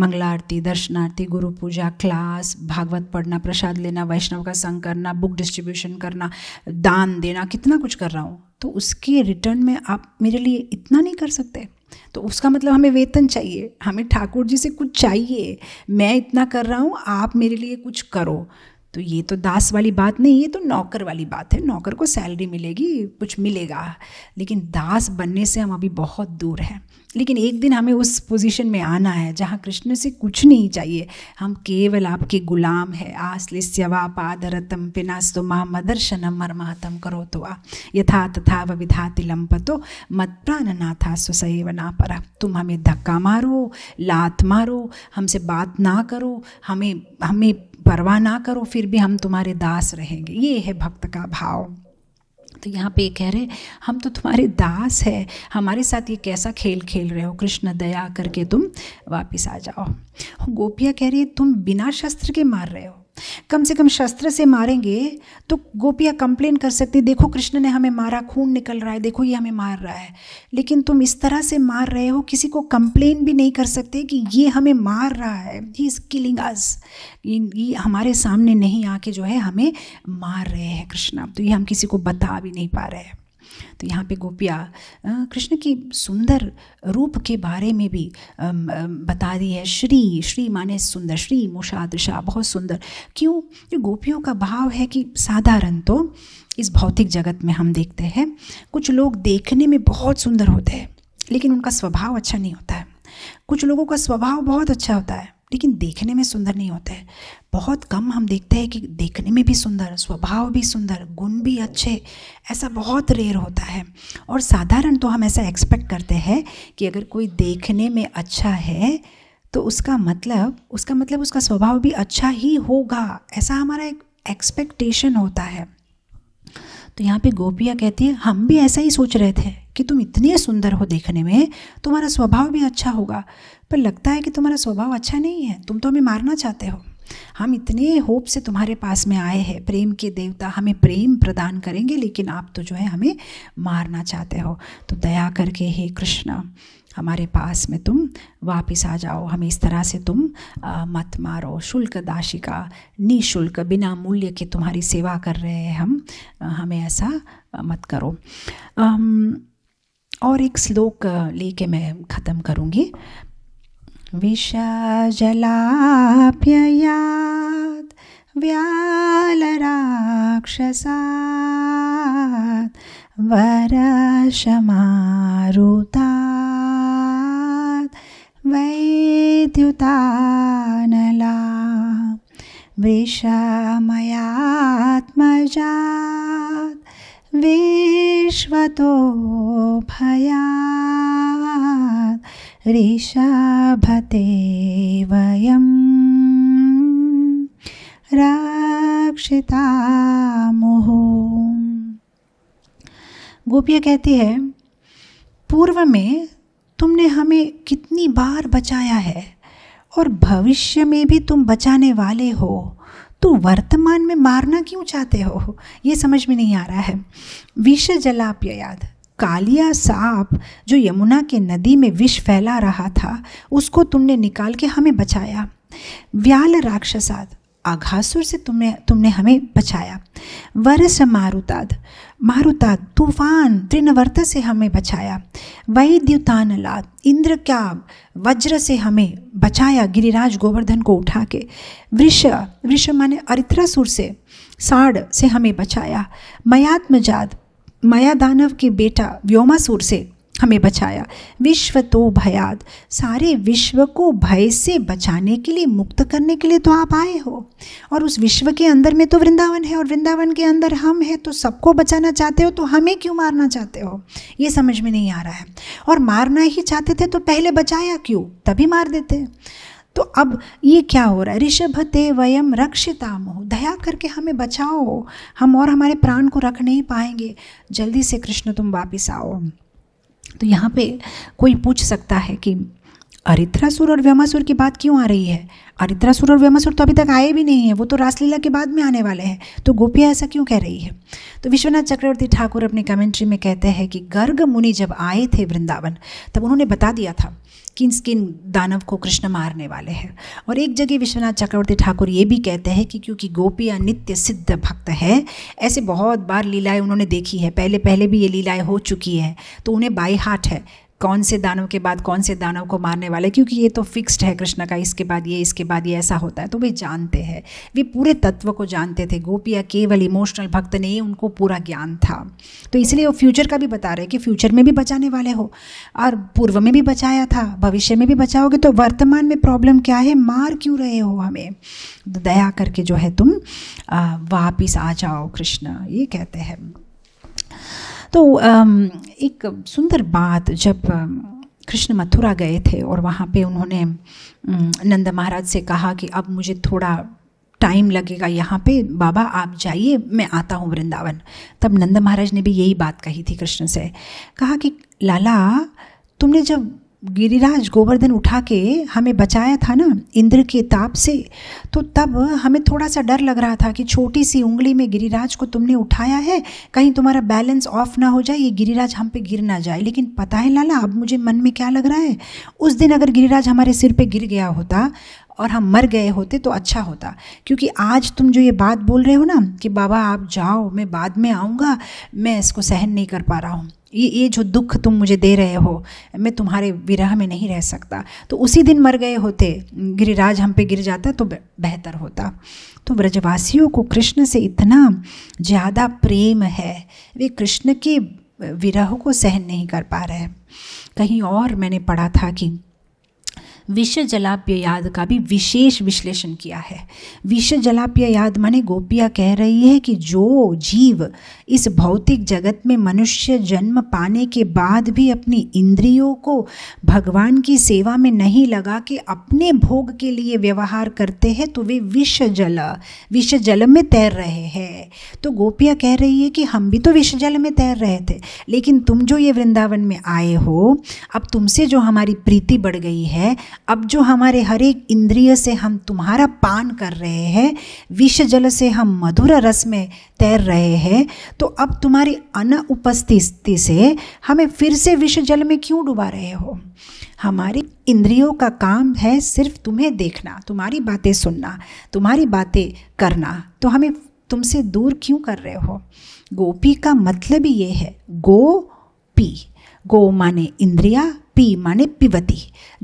Speaker 1: मंगला आरती दर्शन आरती गुरु पूजा क्लास भागवत पढ़ना प्रसाद लेना वैष्णव का संग करना बुक डिस्ट्रीब्यूशन करना दान देना कितना कुछ कर रहा हूँ तो उसके रिटर्न में आप मेरे लिए इतना नहीं कर सकते तो उसका मतलब हमें वेतन चाहिए हमें ठाकुर जी से कुछ चाहिए मैं इतना कर रहा हूँ आप मेरे लिए कुछ करो तो ये तो दास वाली बात नहीं ये तो नौकर वाली बात है नौकर को सैलरी मिलेगी कुछ मिलेगा लेकिन दास बनने से हम अभी बहुत दूर हैं लेकिन एक दिन हमें उस पोजीशन में आना है जहाँ कृष्ण से कुछ नहीं चाहिए हम केवल आपके गुलाम है आश्लिस्यवा पादरतम पिनास्तु माँ मदर्शनम मर्मातम करो तो आ यथा तथा व विधा तिलम पतो मत प्राणनाथा सुसैव ना पर तुम हमें धक्का मारो लात मारो हमसे बात ना करो हमें हमें परवाह ना करो फिर भी हम तुम्हारे दास रहेंगे ये है भक्त का भाव तो यहाँ पे कह रहे हम तो तुम्हारे दास है हमारे साथ ये कैसा खेल खेल रहे हो कृष्ण दया करके तुम वापस आ जाओ गोपिया कह रही है तुम बिना शस्त्र के मार रहे हो कम से कम शस्त्र से मारेंगे तो गोपियाँ कंप्लेन कर सकती देखो कृष्ण ने हमें मारा खून निकल रहा है देखो ये हमें मार रहा है लेकिन तुम इस तरह से मार रहे हो किसी को कंप्लेन भी नहीं कर सकते कि ये हमें मार रहा है ही इज़ किलिंग अस ये हमारे सामने नहीं आके जो है हमें मार रहे हैं कृष्णा तो ये हम किसी को बता भी नहीं पा रहे हैं तो यहाँ पे गोपिया कृष्ण की सुंदर रूप के बारे में भी बता रही है श्री श्री माने सुंदर श्री मुषा दृषा बहुत सुंदर क्यों जो गोपियों का भाव है कि साधारण तो इस भौतिक जगत में हम देखते हैं कुछ लोग देखने में बहुत सुंदर होते हैं लेकिन उनका स्वभाव अच्छा नहीं होता है कुछ लोगों का स्वभाव बहुत अच्छा होता है लेकिन देखने में सुंदर नहीं होता है बहुत कम हम देखते हैं कि देखने में भी सुंदर स्वभाव भी सुंदर गुण भी अच्छे ऐसा बहुत रेयर होता है और साधारण तो हम ऐसा एक्सपेक्ट करते हैं कि अगर कोई देखने में अच्छा है तो उसका मतलब उसका मतलब उसका स्वभाव भी अच्छा ही होगा ऐसा हमारा एक एक्सपेक्टेशन होता है तो यहाँ पे गोपियाँ कहती है हम भी ऐसा ही सोच रहे थे कि तुम इतने सुंदर हो देखने में तुम्हारा स्वभाव भी अच्छा होगा पर लगता है कि तुम्हारा स्वभाव अच्छा नहीं है तुम तो हमें मारना चाहते हो हम इतने होप से तुम्हारे पास में आए हैं प्रेम के देवता हमें प्रेम प्रदान करेंगे लेकिन आप तो जो है हमें मारना चाहते हो तो दया करके हे कृष्ण हमारे पास में तुम वापस आ जाओ हमें इस तरह से तुम आ, मत मारो शुल्क दाशिका निःशुल्क बिना मूल्य के तुम्हारी सेवा कर रहे हैं हम आ, हमें ऐसा मत करो आम, और एक श्लोक लेके मैं ख़त्म करूँगी राक्षसा वर शमारुता वैद्युतानला वृषमयात्मजात् विश्वतो भयात् ऋषभते वयम् मुहु गोपिया कहती है पूर्व में तुमने हमें कितनी बार बचाया है और भविष्य में भी तुम बचाने वाले हो तो वर्तमान में मारना क्यों चाहते हो ये समझ में नहीं आ रहा है विष जलाप्य याद कालिया सांप जो यमुना के नदी में विष फैला रहा था उसको तुमने निकाल के हमें बचाया व्याल राक्षसाद आघासुर से तुमने तुमने हमें बचाया वरस मारुताद मारुताद तूफान त्रिनवर्त से हमें बचाया लाद इंद्र क्या वज्र से हमें बचाया गिरिराज गोवर्धन को उठा के वृष वृष माने अरित्रासुर से साढ़ से हमें बचाया मयात्मजाद मया दानव के बेटा व्योमासुर से हमें बचाया विश्व तो भयाद सारे विश्व को भय से बचाने के लिए मुक्त करने के लिए तो आप आए हो और उस विश्व के अंदर में तो वृंदावन है और वृंदावन के अंदर हम हैं तो सबको बचाना चाहते हो तो हमें क्यों मारना चाहते हो ये समझ में नहीं आ रहा है और मारना ही चाहते थे तो पहले बचाया क्यों तभी मार देते तो अब ये क्या हो रहा है ऋषभ ते वयम रक्षिताम हो दया करके हमें बचाओ हम और हमारे प्राण को रख नहीं पाएंगे जल्दी से कृष्ण तुम वापिस आओ तो यहाँ पे कोई पूछ सकता है कि अरिद्रासुर और व्योमासुर की बात क्यों आ रही है अरिद्रासुर और व्योमासुर तो अभी तक आए भी नहीं है वो तो रासलीला के बाद में आने वाले हैं तो गोपिया ऐसा क्यों कह रही है तो विश्वनाथ चक्रवर्ती ठाकुर अपने कमेंट्री में कहते हैं कि गर्ग मुनि जब आए थे वृंदावन तब उन्होंने बता दिया था किन स्किन दानव को कृष्ण मारने वाले हैं और एक जगह विश्वनाथ चक्रवर्ती ठाकुर ये भी कहते हैं कि क्योंकि गोपियाँ नित्य सिद्ध भक्त हैं ऐसे बहुत बार लीलाएं उन्होंने देखी है पहले पहले भी ये लीलाएं हो चुकी हैं तो उन्हें बाई हार्ट है कौन से दानों के बाद कौन से दानों को मारने वाले क्योंकि ये तो फिक्स्ड है कृष्ण का इसके बाद ये इसके बाद ये ऐसा होता है तो वे जानते हैं वे पूरे तत्व को जानते थे गोपिया केवल इमोशनल भक्त नहीं उनको पूरा ज्ञान था तो इसलिए वो फ्यूचर का भी बता रहे कि फ्यूचर में भी बचाने वाले हो और पूर्व में भी बचाया था भविष्य में भी बचाओगे तो वर्तमान में प्रॉब्लम क्या है मार क्यों रहे हो हमें तो दया करके जो है तुम वापिस आ जाओ कृष्ण ये कहते हैं तो एक सुंदर बात जब कृष्ण मथुरा गए थे और वहाँ पे उन्होंने नंद महाराज से कहा कि अब मुझे थोड़ा टाइम लगेगा यहाँ पे बाबा आप जाइए मैं आता हूँ वृंदावन तब नंद महाराज ने भी यही बात कही थी कृष्ण से कहा कि लाला तुमने जब गिरिराज गोवर्धन उठा के हमें बचाया था ना इंद्र के ताप से तो तब हमें थोड़ा सा डर लग रहा था कि छोटी सी उंगली में गिरिराज को तुमने उठाया है कहीं तुम्हारा बैलेंस ऑफ ना हो जाए ये गिरिराज हम पे गिर ना जाए लेकिन पता है लाला अब मुझे मन में क्या लग रहा है उस दिन अगर गिरिराज हमारे सिर पे गिर गया होता और हम मर गए होते तो अच्छा होता क्योंकि आज तुम जो ये बात बोल रहे हो ना कि बाबा आप जाओ मैं बाद में आऊँगा मैं इसको सहन नहीं कर पा रहा हूँ ये ये जो दुख तुम मुझे दे रहे हो मैं तुम्हारे विरह में नहीं रह सकता तो उसी दिन मर गए होते गिरिराज हम पे गिर जाता तो बेहतर होता तो ब्रजवासियों को कृष्ण से इतना ज़्यादा प्रेम है वे कृष्ण के विरह को सहन नहीं कर पा रहे कहीं और मैंने पढ़ा था कि विष जलाप्य याद का भी विशेष विश्लेषण किया है विष जलाप्य याद माने गोपिया कह रही है कि जो जीव इस भौतिक जगत में मनुष्य जन्म पाने के बाद भी अपनी इंद्रियों को भगवान की सेवा में नहीं लगा के अपने भोग के लिए व्यवहार करते हैं तो वे विष जल विष जल में तैर रहे हैं तो गोपिया कह रही है कि हम भी तो विष जल में तैर रहे थे लेकिन तुम जो ये वृंदावन में आए हो अब तुमसे जो हमारी प्रीति बढ़ गई है अब जो हमारे हर एक इंद्रिय से हम तुम्हारा पान कर रहे हैं विष जल से हम मधुर रस में तैर रहे हैं तो अब तुम्हारी अनुपस्थिति से हमें फिर से विष जल में क्यों डुबा रहे हो हमारे इंद्रियों का काम है सिर्फ तुम्हें देखना तुम्हारी बातें सुनना तुम्हारी बातें करना तो हमें तुमसे दूर क्यों कर रहे हो गोपी का मतलब ये है गो पी गो माने इंद्रिया पी माने पिवती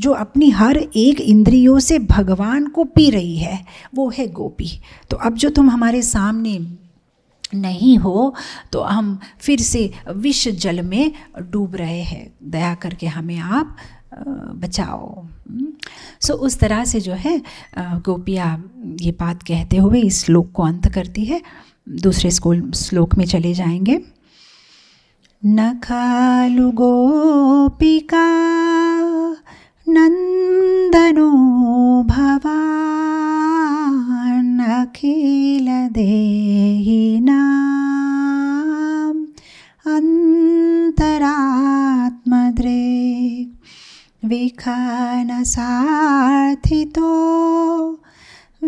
Speaker 1: जो अपनी हर एक इंद्रियों से भगवान को पी रही है वो है गोपी तो अब जो तुम हमारे सामने नहीं हो तो हम फिर से विष जल में डूब रहे हैं दया करके हमें आप बचाओ हम्म। सो उस तरह से जो है गोपिया ये बात कहते हुए इस श्लोक को अंत करती है दूसरे स्कूल श्लोक में चले जाएंगे न खालु गोपिका अंतरात्मद्रे अन्तरात्मद्रे विखनसार्थितो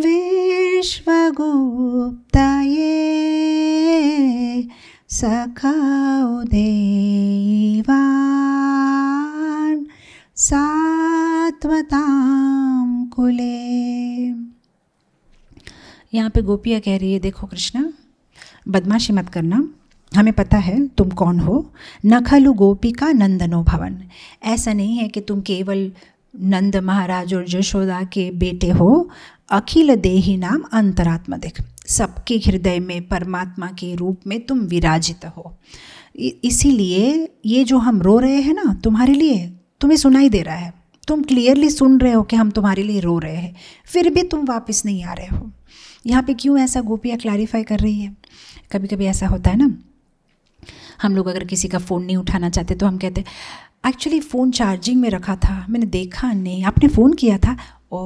Speaker 1: विश्वगुप्तये सखा देवान् सात्वतां कुले यहाँ पे गोपिया कह रही है देखो कृष्णा बदमाशी मत करना हमें पता है तुम कौन हो न खलु गोपिका नंदनो भवन ऐसा नहीं है कि तुम केवल नंद महाराज और यशोदा के बेटे हो अखिल देही नाम अंतरात्मा देख सबके हृदय में परमात्मा के रूप में तुम विराजित हो इसीलिए ये जो हम रो रहे हैं ना तुम्हारे लिए तुम्हें सुनाई दे रहा है तुम क्लियरली सुन रहे हो कि हम तुम्हारे लिए रो रहे हैं फिर भी तुम वापस नहीं आ रहे हो यहाँ पे क्यों ऐसा गोपिया क्लैरिफाई कर रही है कभी कभी ऐसा होता है ना हम लोग अगर किसी का फ़ोन नहीं उठाना चाहते तो हम कहते एक्चुअली फ़ोन चार्जिंग में रखा था मैंने देखा नहीं आपने फ़ोन किया था ओ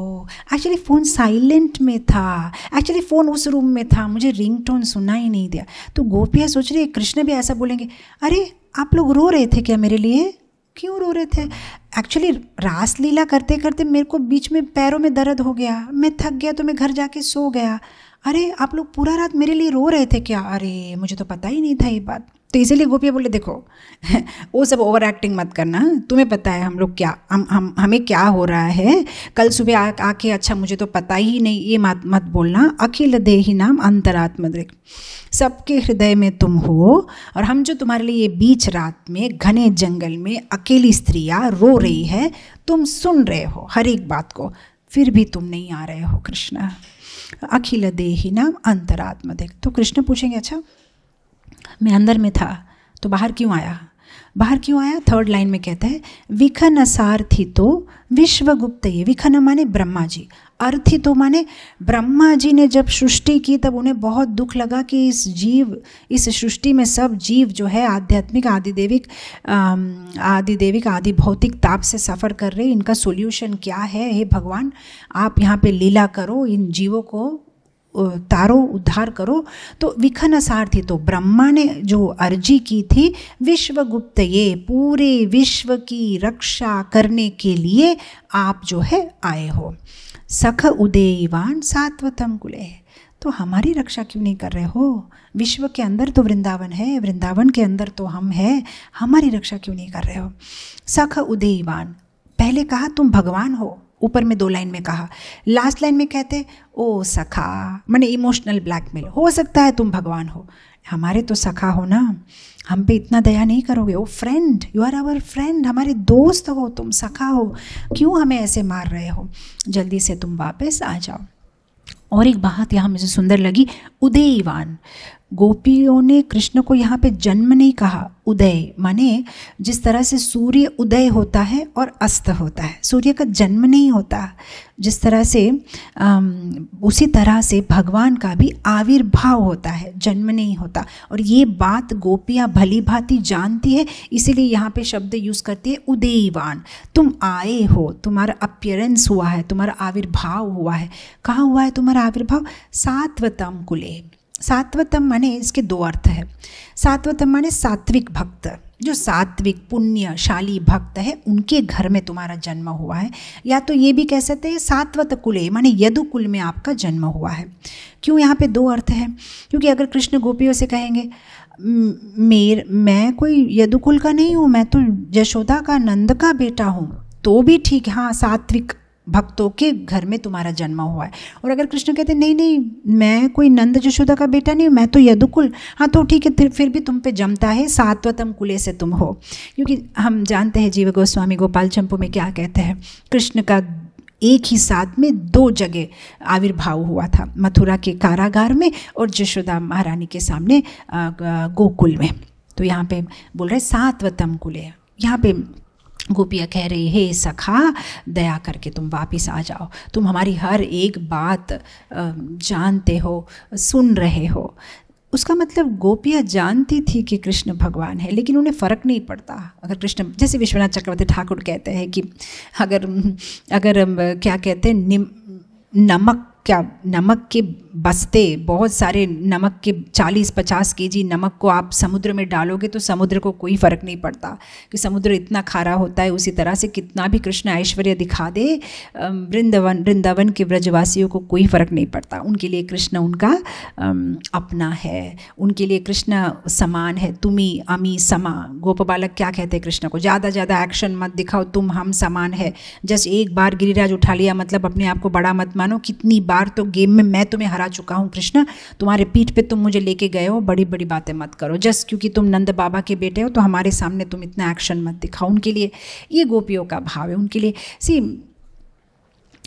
Speaker 1: एक्चुअली फ़ोन साइलेंट में था एक्चुअली फ़ोन उस रूम में था मुझे रिंग टोन सुना ही नहीं दिया तो गोपियाँ सोच रही है कृष्ण भी ऐसा बोलेंगे अरे आप लोग रो रहे थे क्या मेरे लिए क्यों रो रहे थे एक्चुअली रास लीला करते करते मेरे को बीच में पैरों में दर्द हो गया मैं थक गया तो मैं घर जाके सो गया अरे आप लोग पूरा रात मेरे लिए रो रहे थे क्या अरे मुझे तो पता ही नहीं था ये बात तो इसीलिए गोपिया बोले देखो वो सब ओवर एक्टिंग मत करना तुम्हें पता है हम लोग क्या हम हम हमें क्या हो रहा है कल सुबह आ आके अच्छा मुझे तो पता ही नहीं ये मत मत बोलना अखिल देही नाम देख सबके हृदय में तुम हो और हम जो तुम्हारे लिए ये बीच रात में घने जंगल में अकेली स्त्रियाँ रो रही है तुम सुन रहे हो हर एक बात को फिर भी तुम नहीं आ रहे हो कृष्ण अखिल देही नाम देख तो कृष्ण पूछेंगे अच्छा मैं अंदर में था तो बाहर क्यों आया बाहर क्यों आया थर्ड लाइन में कहता है विखन सारथी तो विश्वगुप्त ये विखन माने ब्रह्मा जी अर्थी तो माने ब्रह्मा जी ने जब सृष्टि की तब उन्हें बहुत दुख लगा कि इस जीव इस सृष्टि में सब जीव जो है आध्यात्मिक आदिदेविक आदिदेविक आदि भौतिक ताप से सफ़र कर रहे इनका सोल्यूशन क्या है हे भगवान आप यहाँ पे लीला करो इन जीवों को तारो उद्धार करो तो विखन थी तो ब्रह्मा ने जो अर्जी की थी विश्वगुप्त ये पूरे विश्व की रक्षा करने के लिए आप जो है आए हो सख उदयवान सात्वतम कुले तो हमारी रक्षा क्यों नहीं कर रहे हो विश्व के अंदर तो वृंदावन है वृंदावन के अंदर तो हम हैं हमारी रक्षा क्यों नहीं कर रहे हो सख उदयवान पहले कहा तुम भगवान हो ऊपर में दो लाइन में कहा लास्ट लाइन में कहते ओ सखा मैंने इमोशनल ब्लैकमेल हो सकता है तुम भगवान हो हमारे तो सखा हो ना हम पे इतना दया नहीं करोगे oh friend you are our friend हमारे दोस्त हो तुम सखा हो क्यों हमें ऐसे मार रहे हो जल्दी से तुम वापस आ जाओ और एक बात यहाँ मुझे सुंदर लगी उदयवान गोपियों ने कृष्ण को यहाँ पे जन्म नहीं कहा उदय माने जिस तरह से सूर्य उदय होता है और अस्त होता है सूर्य का जन्म नहीं होता जिस तरह से उसी तरह से भगवान का भी आविर्भाव होता है जन्म नहीं होता और ये बात गोपियाँ भली भांति जानती है इसीलिए यहाँ पे शब्द यूज़ करती है उदयवान तुम आए हो तुम्हारा अपियरेंस हुआ है तुम्हारा आविर्भाव हुआ है कहाँ हुआ है तुम्हारा आविर्भाव सात्वतम कुले सात्वतम माने इसके दो अर्थ है सात्वतम माने सात्विक भक्त जो सात्विक पुण्यशाली भक्त है उनके घर में तुम्हारा जन्म हुआ है या तो ये भी कह सकते हैं सात्वत कुले माने यदु कुल में आपका जन्म हुआ है क्यों यहाँ पे दो अर्थ है क्योंकि अगर कृष्ण गोपियों से कहेंगे मेर मैं कोई यदुकुल का नहीं हूँ मैं तो यशोदा का नंद का बेटा हूँ तो भी ठीक हाँ सात्विक भक्तों के घर में तुम्हारा जन्म हुआ है और अगर कृष्ण कहते नहीं नहीं मैं कोई नंद जशोदा का बेटा नहीं मैं तो यदुकुल हाँ तो ठीक है फिर भी तुम पे जमता है सात्वतम कुले से तुम हो क्योंकि हम जानते हैं जीव गोस्वामी गोपाल चंपू में क्या कहते हैं कृष्ण का एक ही साथ में दो जगह आविर्भाव हुआ था मथुरा के कारागार में और जशोदा महारानी के सामने गोकुल में तो यहाँ पे बोल रहे सातवतम कुले यहाँ पे गोपिया कह रही हे सखा दया करके तुम वापस आ जाओ तुम हमारी हर एक बात जानते हो सुन रहे हो उसका मतलब गोपिया जानती थी कि कृष्ण भगवान है लेकिन उन्हें फ़र्क नहीं पड़ता अगर कृष्ण जैसे विश्वनाथ चक्रवर्ती ठाकुर कहते हैं कि अगर अगर क्या कहते हैं निम नमक क्या नमक के बस्ते बहुत सारे नमक के 40-50 केजी नमक को आप समुद्र में डालोगे तो समुद्र को कोई फ़र्क नहीं पड़ता कि समुद्र इतना खारा होता है उसी तरह से कितना भी कृष्ण ऐश्वर्य दिखा दे वृंदावन वृंदावन के ब्रजवासियों को कोई फ़र्क नहीं पड़ता उनके लिए कृष्ण उनका अपना है उनके लिए कृष्ण समान है तुम्हें अमी समा गोप बालक क्या कहते हैं कृष्ण को ज़्यादा ज़्यादा एक्शन मत दिखाओ तुम हम समान है जस्ट एक बार गिरिराज उठा लिया मतलब अपने आप को बड़ा मत मानो कितनी बार बार तो गेम में मैं तुम्हें हरा चुका हूँ कृष्णा तुम्हारे पीठ पे तुम मुझे लेके गए हो बड़ी बड़ी बातें मत करो जस्ट क्योंकि तुम नंद बाबा के बेटे हो तो हमारे सामने तुम इतना एक्शन मत दिखाओ उनके लिए ये गोपियों का भाव है उनके लिए सी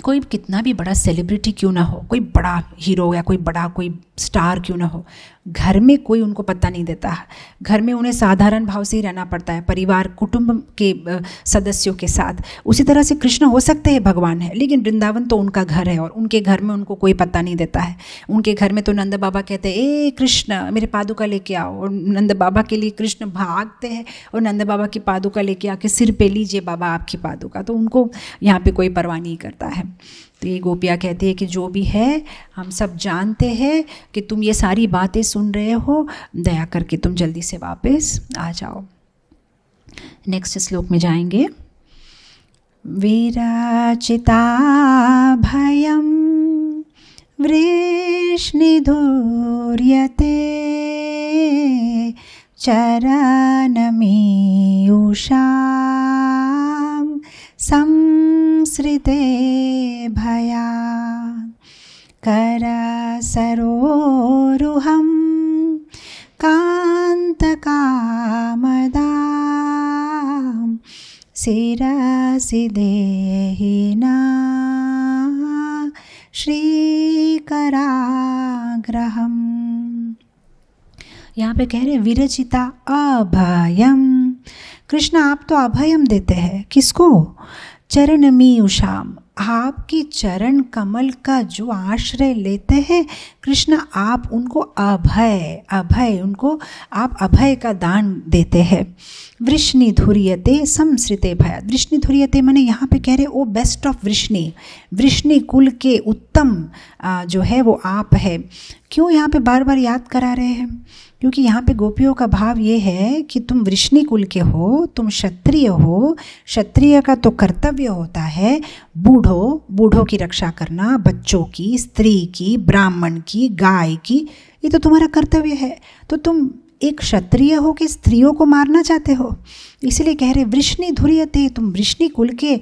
Speaker 1: कोई कितना भी बड़ा सेलिब्रिटी क्यों ना हो कोई बड़ा हीरो या कोई बड़ा कोई स्टार क्यों ना हो घर में कोई उनको पता नहीं देता है घर में उन्हें साधारण भाव से ही रहना पड़ता है परिवार कुटुंब के सदस्यों के साथ उसी तरह से कृष्ण हो सकते हैं भगवान है लेकिन वृंदावन तो उनका घर है और उनके घर में उनको कोई पता नहीं देता है उनके घर में तो नंद बाबा कहते हैं ए कृष्ण मेरे पादुका लेके आओ और नंद बाबा के लिए कृष्ण भागते हैं और नंद बाबा की पादुका लेके आके सिर पे लीजिए बाबा आपकी पादुका तो उनको यहाँ पर कोई परवाह नहीं करता है तो ये गोपिया कहती है कि जो भी है हम सब जानते हैं कि तुम ये सारी बातें सुन रहे हो दया करके तुम जल्दी से वापस आ जाओ नेक्स्ट श्लोक में जाएंगे विराचिता भयम वृष्णिधूर्यते चरणमीयुषा संसृते भया करसरोरुहं कान्तकामदां शिरसि देहिना श्रीकराग्रहम् यहाँ पे कह रहे विरचिता अभयम कृष्ण आप तो अभयम देते हैं किसको चरण मी उषाम आपके चरण कमल का जो आश्रय लेते हैं कृष्ण आप उनको अभय अभय उनको आप अभय का दान देते हैं वृष्णि धुरियते समसृते भया वृष्णि धुरियते मैंने यहाँ पे कह रहे oh best of Vrishni Vrishni कुल के उत्तम जो है वो आप है क्यों यहाँ पे बार बार याद करा रहे हैं क्योंकि यहाँ पे गोपियों का भाव ये है कि तुम वृष्णि कुल के हो तुम क्षत्रिय हो क्षत्रिय का तो कर्तव्य होता है बूढ़ो बूढ़ों की रक्षा करना बच्चों की स्त्री की ब्राह्मण की गाय की ये तो तुम्हारा कर्तव्य है तो तुम एक क्षत्रिय हो कि स्त्रियों को मारना चाहते हो इसलिए कह रहे वृष्णि धुरिय थे तुम वृष्णि कुल के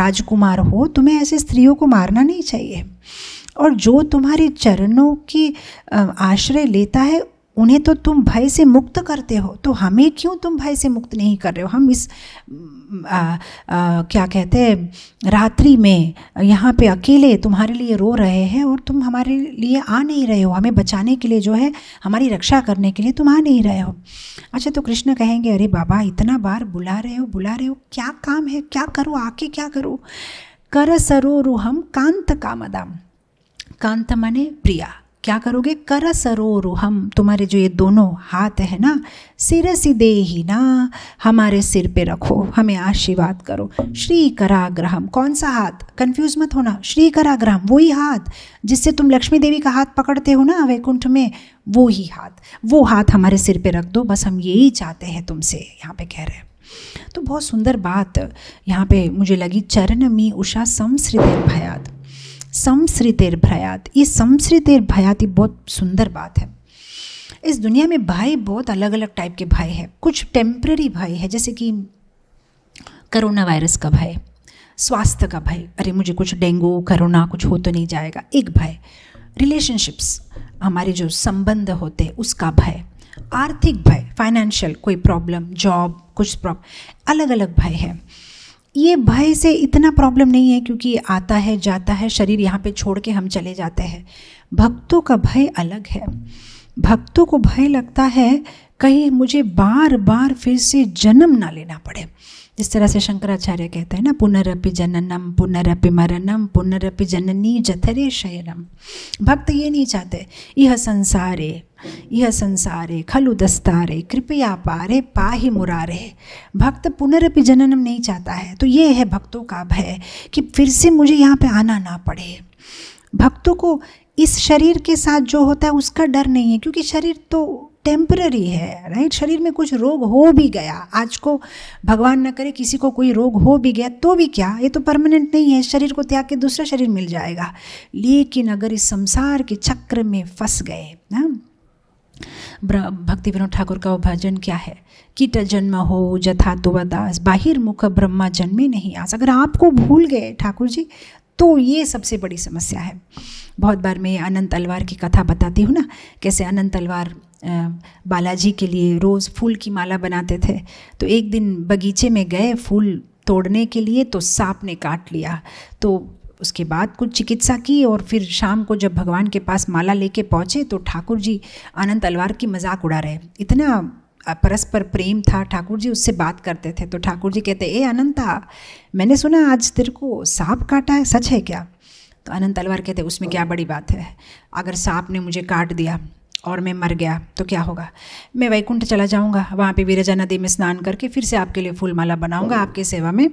Speaker 1: राजकुमार हो तुम्हें ऐसे स्त्रियों को मारना नहीं चाहिए और जो तुम्हारे चरणों की आश्रय लेता है उन्हें तो तुम भय से मुक्त करते हो तो हमें क्यों तुम भय से मुक्त नहीं कर रहे हो हम इस आ, आ, क्या कहते हैं रात्रि में यहाँ पे अकेले तुम्हारे लिए रो रहे हैं और तुम हमारे लिए आ नहीं रहे हो हमें बचाने के लिए जो है हमारी रक्षा करने के लिए तुम आ नहीं रहे हो अच्छा तो कृष्ण कहेंगे अरे बाबा इतना बार बुला रहे हो बुला रहे हो क्या काम है क्या करो आके क्या करो कर सरो रूहम कांत कामदाम कांत माने प्रिया क्या करोगे कर सरो हम तुम्हारे जो ये दोनों हाथ है ना सिर सिदे ही ना हमारे सिर पे रखो हमें आशीर्वाद करो श्री कराग्रहम कौन सा हाथ कंफ्यूज मत होना श्री कराग्रहम वही हाथ जिससे तुम लक्ष्मी देवी का हाथ पकड़ते हो ना वैकुंठ में वो ही हाथ वो हाथ हमारे सिर पे रख दो बस हम यही चाहते हैं तुमसे यहाँ पे कह रहे हैं तो बहुत सुंदर बात यहाँ पे मुझे लगी चरण मी उषा समसृदय भयात समश्रितेर भयात ये समश्रितेर भयात ये बहुत सुंदर बात है इस दुनिया में भाई बहुत अलग अलग टाइप के भाई हैं कुछ टेम्प्रेरी भाई है जैसे कि करोना वायरस का भय स्वास्थ्य का भय अरे मुझे कुछ डेंगू करोना कुछ हो तो नहीं जाएगा एक भय रिलेशनशिप्स हमारे जो संबंध होते हैं उसका भय आर्थिक भय फाइनेंशियल कोई प्रॉब्लम जॉब कुछ प्रॉब्लम अलग अलग भय है ये भय से इतना प्रॉब्लम नहीं है क्योंकि आता है जाता है शरीर यहाँ पे छोड़ के हम चले जाते हैं भक्तों का भय अलग है भक्तों को भय लगता है कहीं मुझे बार बार फिर से जन्म ना लेना पड़े जिस तरह से शंकराचार्य कहते हैं ना पुनरअपि जननम पुनरअपि मरणम पुनरअपि जननी जथरे शयनम भक्त ये नहीं चाहते यह संसारे यह संसारे खलु दस्तारे कृपया पारे पाहि मुरारे भक्त पुनरअपि जननम नहीं चाहता है तो ये है भक्तों का भय कि फिर से मुझे यहाँ पे आना ना पड़े भक्तों को इस शरीर के साथ जो होता है उसका डर नहीं है क्योंकि शरीर तो टेम्पररी है राइट शरीर में कुछ रोग हो भी गया आज को भगवान ना करे किसी को कोई रोग हो भी गया तो भी क्या ये तो परमानेंट नहीं है शरीर को त्याग के दूसरा शरीर मिल जाएगा लेकिन अगर इस संसार के चक्र में फंस गए ना भक्ति विनोद ठाकुर का भजन क्या है कीट जन्म हो जथा तुवदास बाहिर मुख ब्रह्मा जन्मे नहीं आस अगर आपको भूल गए ठाकुर जी तो ये सबसे बड़ी समस्या है बहुत बार मैं अनंत अलवार की कथा बताती हूँ ना कैसे अनंत अलवार बालाजी के लिए रोज़ फूल की माला बनाते थे तो एक दिन बगीचे में गए फूल तोड़ने के लिए तो सांप ने काट लिया तो उसके बाद कुछ चिकित्सा की और फिर शाम को जब भगवान के पास माला लेके पहुँचे तो ठाकुर जी अनंत तलवार की मजाक उड़ा रहे इतना परस्पर प्रेम था ठाकुर जी उससे बात करते थे तो ठाकुर जी कहते ए अनंता मैंने सुना आज तेरे को सांप काटा है सच है क्या तो अनंत तलवार कहते उसमें क्या बड़ी बात है अगर सांप ने मुझे काट दिया और मैं मर गया तो क्या होगा मैं वैकुंठ चला जाऊँगा वहाँ पे वीरजा नदी में स्नान करके फिर से आपके लिए फूलमाला बनाऊँगा आपके सेवा में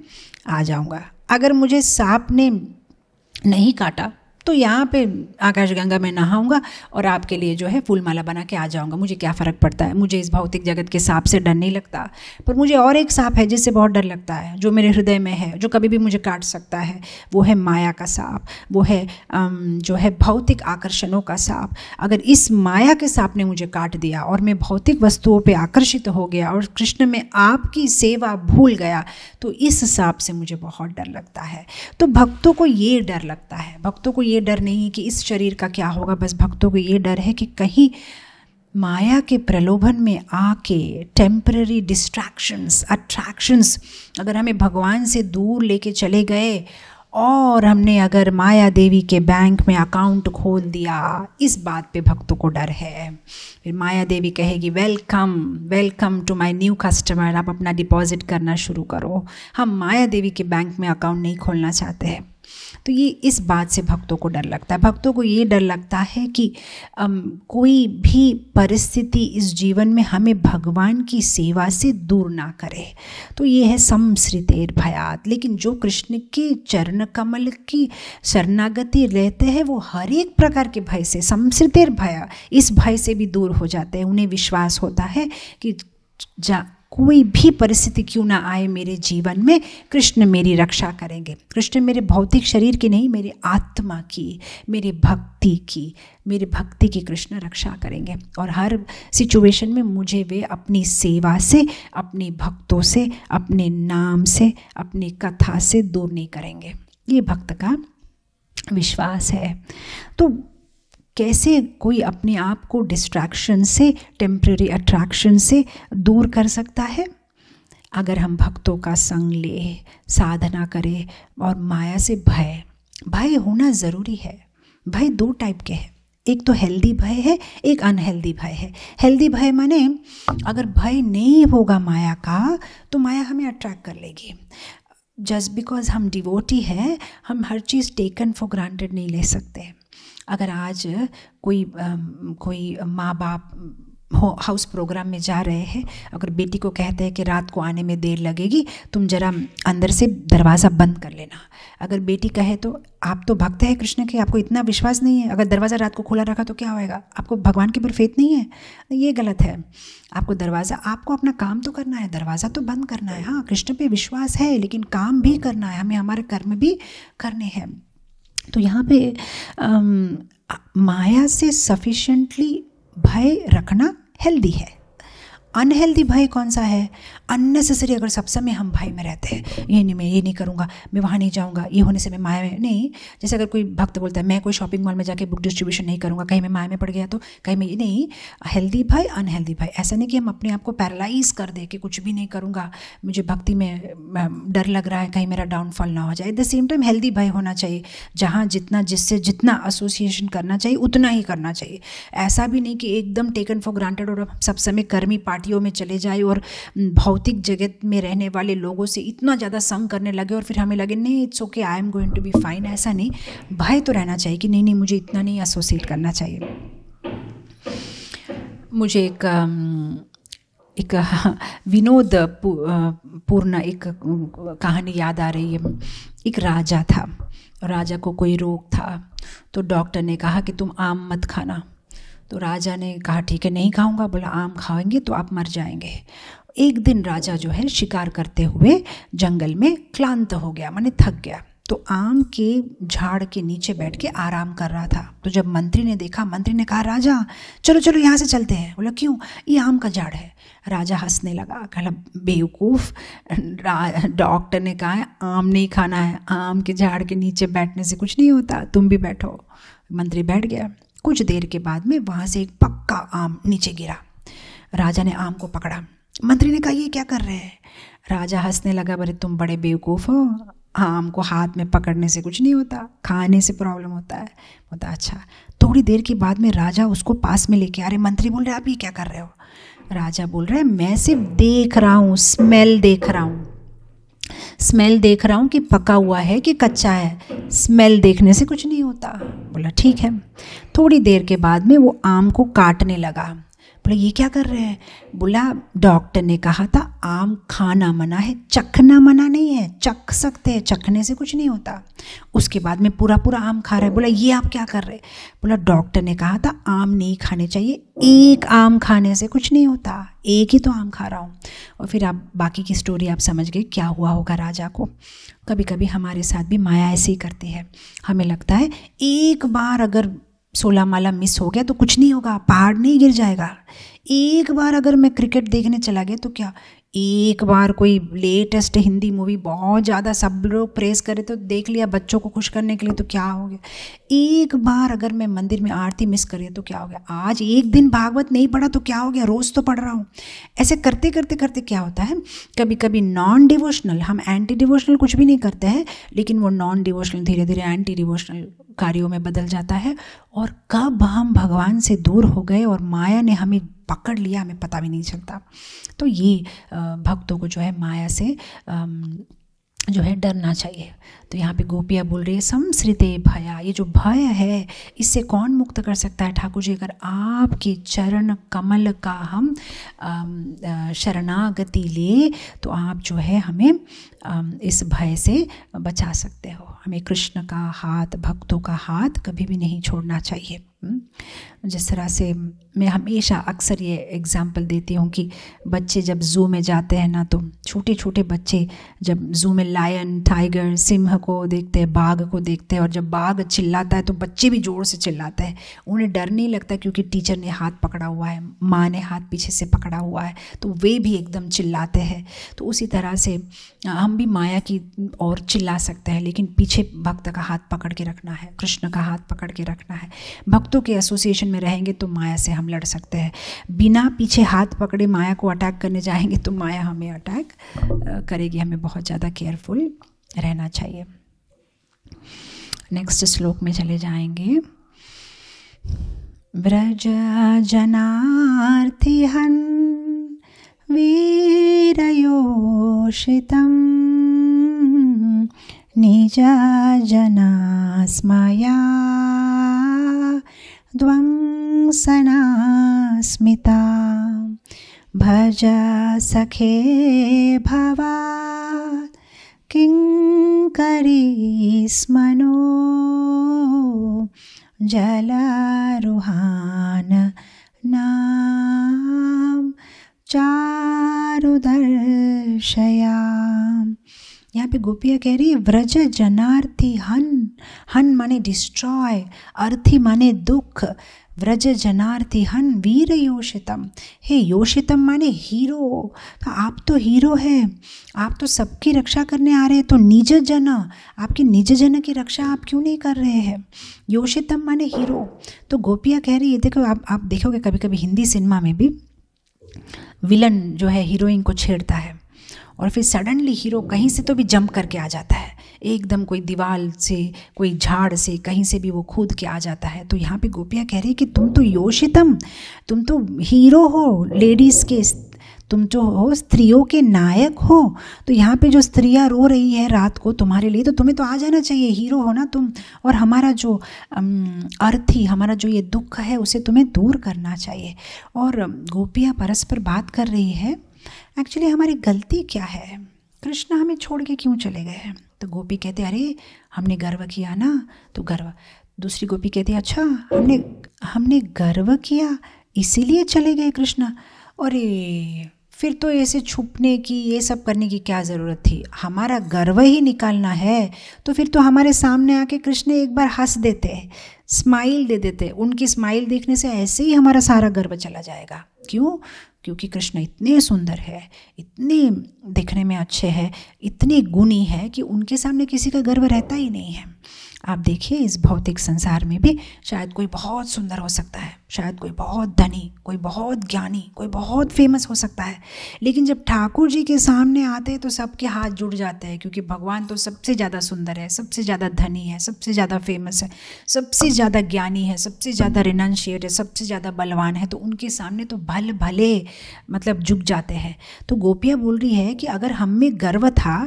Speaker 1: आ जाऊँगा अगर मुझे सांप ने नहीं काटा तो यहाँ पे गंगा में नहाऊंगा और आपके लिए जो है फूल माला बना के आ जाऊँगा मुझे क्या फ़र्क पड़ता है मुझे इस भौतिक जगत के सांप से डर नहीं लगता पर मुझे और एक सांप है जिससे बहुत डर लगता है जो मेरे हृदय में है जो कभी भी मुझे काट सकता है वो है माया का सांप वो है जो है भौतिक आकर्षणों का सांप अगर इस माया के सांप ने मुझे काट दिया और मैं भौतिक वस्तुओं पर आकर्षित हो गया और कृष्ण में आपकी सेवा भूल गया तो इस सांप से मुझे बहुत डर लगता है तो भक्तों को ये डर लगता है भक्तों को ये डर नहीं कि इस शरीर का क्या होगा बस भक्तों को ये डर है कि कहीं माया के प्रलोभन में आके टेम्पररी डिस्ट्रैक्शंस अट्रैक्शंस अगर हमें भगवान से दूर लेके चले गए और हमने अगर माया देवी के बैंक में अकाउंट खोल दिया इस बात पे भक्तों को डर है फिर माया देवी कहेगी welcome welcome to my new customer आप अपना डिपॉजिट करना शुरू करो हम माया देवी के बैंक में अकाउंट नहीं खोलना चाहते हैं तो ये इस बात से भक्तों को डर लगता है भक्तों को ये डर लगता है कि अम, कोई भी परिस्थिति इस जीवन में हमें भगवान की सेवा से दूर ना करे तो ये है समश्रितेर भयात लेकिन जो कृष्ण के चरण कमल की शरणागति रहते हैं वो हर एक प्रकार के भय से समश्रितेर भय इस भय से भी दूर हो जाते हैं उन्हें विश्वास होता है कि जा कोई भी परिस्थिति क्यों ना आए मेरे जीवन में कृष्ण मेरी रक्षा करेंगे कृष्ण मेरे भौतिक शरीर की नहीं मेरे आत्मा की मेरी भक्ति की मेरी भक्ति की कृष्ण रक्षा करेंगे और हर सिचुएशन में मुझे वे अपनी सेवा से अपने भक्तों से अपने नाम से अपनी कथा से दूर नहीं करेंगे ये भक्त का विश्वास है तो कैसे कोई अपने आप को डिस्ट्रैक्शन से टेम्प्रेरी अट्रैक्शन से दूर कर सकता है अगर हम भक्तों का संग ले साधना करें और माया से भय भय होना ज़रूरी है भय दो टाइप के हैं एक तो हेल्दी भय है एक अनहेल्दी भय है हेल्दी भय माने अगर भय नहीं होगा माया का तो माया हमें अट्रैक्ट कर लेगी जस्ट बिकॉज हम डिवोटी हैं हम हर चीज़ टेकन फॉर ग्रांटेड नहीं ले सकते अगर आज कोई कोई माँ बाप हो हाउस प्रोग्राम में जा रहे हैं अगर बेटी को कहते हैं कि रात को आने में देर लगेगी तुम जरा अंदर से दरवाज़ा बंद कर लेना अगर बेटी कहे तो आप तो भक्त है कृष्ण के आपको इतना विश्वास नहीं है अगर दरवाज़ा रात को खुला रखा तो क्या होएगा आपको भगवान के ऊपर फेत नहीं है ये गलत है आपको दरवाज़ा आपको अपना काम तो करना है दरवाज़ा तो बंद करना है हाँ कृष्ण पे विश्वास है लेकिन काम भी करना है हमें हमारे कर्म भी करने हैं तो यहाँ पे आ, माया से सफिशेंटली भय रखना हेल्दी है अनहेल्दी भय कौन सा है अननेसेसरी अगर सब समय हम भय में रहते हैं ये नहीं मैं ये नहीं करूँगा मैं वहाँ नहीं जाऊँगा ये होने से मैं माया में नहीं जैसे अगर कोई भक्त बोलता है मैं कोई शॉपिंग मॉल में जाके बुक डिस्ट्रीब्यूशन नहीं करूँगा कहीं मैं माया में पड़ गया तो कहीं मैं ये नहीं हेल्दी भय अनहेल्दी भय ऐसा नहीं कि हम अपने आप को पैरालाइज कर दें कि कुछ भी नहीं करूँगा मुझे भक्ति में डर लग रहा है कहीं मेरा डाउनफॉल ना हो जाए at the same time healthy भय होना चाहिए जहाँ जितना जिससे जितना एसोसिएशन करना चाहिए उतना ही करना चाहिए ऐसा भी नहीं कि एकदम टेकन फॉर ग्रांटेड और सब समय कर्मी पार्ट पार्टियों में चले जाए और भौतिक जगत में रहने वाले लोगों से इतना ज़्यादा संग करने लगे और फिर हमें लगे नहीं it's okay I am going to be fine ऐसा नहीं भय तो रहना चाहिए कि नहीं नहीं मुझे इतना नहीं एसोसिएट करना चाहिए मुझे एक एक विनोद पूर्ण एक कहानी याद आ रही है एक राजा था राजा को कोई रोग था तो डॉक्टर ने कहा कि तुम आम मत खाना तो राजा ने कहा ठीक है नहीं खाऊंगा बोला आम खाएंगे तो आप मर जाएंगे एक दिन राजा जो है शिकार करते हुए जंगल में क्लांत हो गया माने थक गया तो आम के झाड़ के नीचे बैठ के आराम कर रहा था तो जब मंत्री ने देखा मंत्री ने कहा राजा चलो चलो यहाँ से चलते हैं बोला क्यों ये आम का झाड़ है राजा हंसने लगा कहला बेवकूफ़ डॉक्टर ने कहा है आम नहीं खाना है आम के झाड़ के नीचे बैठने से कुछ नहीं होता तुम भी बैठो मंत्री बैठ गया कुछ देर के बाद में वहाँ से एक पक्का आम नीचे गिरा राजा ने आम को पकड़ा मंत्री ने कहा ये क्या कर रहे हैं राजा हंसने लगा बरे तुम बड़े बेवकूफ़ हो आम को हाथ में पकड़ने से कुछ नहीं होता खाने से प्रॉब्लम होता है बोलता अच्छा थोड़ी देर के बाद में राजा उसको पास में लेके आ रहे मंत्री बोल रहे आप ये क्या कर रहे हो राजा बोल रहे है मैं सिर्फ देख रहा हूँ स्मेल देख रहा हूँ स्मेल देख रहा हूँ कि पका हुआ है कि कच्चा है स्मेल देखने से कुछ नहीं होता बोला ठीक है थोड़ी देर के बाद में वो आम को काटने लगा बोला ये क्या कर रहे हैं बोला डॉक्टर ने कहा था आम खाना मना है चखना मना नहीं है चख सकते हैं चखने से कुछ नहीं होता उसके बाद में पूरा पूरा आम खा रहा है बोला ये आप क्या कर रहे हैं बोला डॉक्टर ने कहा था आम नहीं खाने चाहिए एक आम खाने से कुछ नहीं होता एक ही तो आम खा रहा हूँ और फिर आप बाकी की स्टोरी आप समझ गए क्या हुआ होगा राजा को कभी कभी हमारे साथ भी माया ऐसे ही करती है हमें लगता है एक बार अगर सोलह माला मिस हो गया तो कुछ नहीं होगा पहाड़ नहीं गिर जाएगा एक बार अगर मैं क्रिकेट देखने चला गया तो क्या एक बार कोई लेटेस्ट हिंदी मूवी बहुत ज़्यादा सब लोग प्रेस करे तो देख लिया बच्चों को खुश करने के लिए तो क्या हो गया एक बार अगर मैं मंदिर में आरती मिस करी तो क्या हो गया आज एक दिन भागवत नहीं पढ़ा तो क्या हो गया रोज़ तो पढ़ रहा हूँ ऐसे करते करते करते क्या होता है कभी कभी नॉन डिवोशनल हम एंटी डिवोशनल कुछ भी नहीं करते हैं लेकिन वो नॉन डिवोशनल धीरे धीरे एंटी डिवोशनल कार्यों में बदल जाता है और कब हम भगवान से दूर हो गए और माया ने हमें पकड़ लिया हमें पता भी नहीं चलता तो ये भक्तों को जो है माया से जो है डरना चाहिए तो यहाँ पे गोपिया बोल रही है समश्रिते भया ये जो भय है इससे कौन मुक्त कर सकता है ठाकुर जी अगर आपके चरण कमल का हम शरणागति ले तो आप जो है हमें इस भय से बचा सकते हो हमें कृष्ण का हाथ भक्तों का हाथ कभी भी नहीं छोड़ना चाहिए हम्म। जिस तरह से मैं हमेशा अक्सर ये एग्ज़ाम्पल देती हूँ कि बच्चे जब ज़ू में जाते हैं ना तो छोटे छोटे बच्चे जब ज़ू में लायन टाइगर सिम्ह को देखते हैं बाघ को देखते हैं और जब बाघ चिल्लाता है तो बच्चे भी ज़ोर से चिल्लाते हैं उन्हें डर नहीं लगता क्योंकि टीचर ने हाथ पकड़ा हुआ है माँ ने हाथ पीछे से पकड़ा हुआ है तो वे भी एकदम चिल्लाते हैं तो उसी तरह से हम भी माया की और चिल्ला सकते हैं लेकिन पीछे भक्त का हाथ पकड़ के रखना है कृष्ण का हाथ पकड़ के रखना है भक्तों के एसोसिएशन में रहेंगे तो माया से हम लड़ सकते हैं बिना पीछे हाथ पकड़े माया को अटैक करने जाएंगे तो माया हमें अटैक करेगी हमें बहुत ज़्यादा केयरफुल रहना चाहिए नेक्स्ट श्लोक में चले जाएंगे व्रज जनार्थिहन् वीरयोषितं निजजनास्मया ध्वंसनास्मिता भज सखे भवा किं किङ्करीस्मनो जलारुहान नाम चारुदर्शया यहाँ पे गोपिया कह रही है व्रज जनार्थी हन हन माने डिस्ट्रॉय अर्थी माने दुख व्रज जनार्थी हन वीर योषितम हे योषितम माने हीरो तो आप तो हीरो हैं आप तो सबकी रक्षा करने आ रहे हैं तो निज जन आपके निज जन की रक्षा आप क्यों नहीं कर रहे हैं योषितम माने हीरो तो गोपिया कह रही है देखो आप आप देखोगे कभी कभी हिंदी सिनेमा में भी विलन जो है हीरोइन को छेड़ता है और फिर सडनली हीरो कहीं से तो भी जंप करके आ जाता है एकदम कोई दीवार से कोई झाड़ से कहीं से भी वो खोद के आ जाता है तो यहाँ पे गोपिया कह रही है कि तुम तो योशितम तुम तो हीरो हो लेडीज़ के तुम जो तो हो स्त्रियों के नायक हो तो यहाँ पे जो स्त्रियाँ रो रही है रात को तुम्हारे लिए तो तुम्हें तो आ जाना चाहिए हीरो हो ना तुम और हमारा जो अर्थी हमारा जो ये दुख है उसे तुम्हें दूर करना चाहिए और गोपियाँ परस्पर बात कर रही है एक्चुअली हमारी गलती क्या है कृष्ण हमें छोड़ के क्यों चले गए हैं तो गोपी कहते अरे हमने गर्व किया ना तो गर्व दूसरी गोपी कहती अच्छा हमने हमने गर्व किया इसीलिए चले गए कृष्णा अरे फिर तो ऐसे छुपने की ये सब करने की क्या ज़रूरत थी हमारा गर्व ही निकालना है तो फिर तो हमारे सामने आके कृष्ण एक बार हंस देते हैं स्माइल दे देते उनकी स्माइल देखने से ऐसे ही हमारा सारा गर्व चला जाएगा क्यों क्योंकि कृष्ण इतने सुंदर है इतने दिखने में अच्छे हैं इतने गुणी है कि उनके सामने किसी का गर्व रहता ही नहीं है आप देखिए इस भौतिक संसार में भी शायद कोई बहुत सुंदर हो सकता है शायद कोई बहुत धनी कोई बहुत ज्ञानी कोई बहुत फेमस हो सकता है लेकिन जब ठाकुर जी के सामने आते हैं तो सबके हाथ जुड़ जाते हैं क्योंकि भगवान तो सबसे ज़्यादा सुंदर है सबसे ज़्यादा धनी है सबसे ज़्यादा फेमस है सबसे ज़्यादा ज्ञानी है सबसे ज़्यादा रिनाशियर है सबसे ज़्यादा बलवान है तो उनके सामने तो भल भले मतलब झुक जाते हैं तो गोपिया बोल रही है कि अगर हम में गर्व था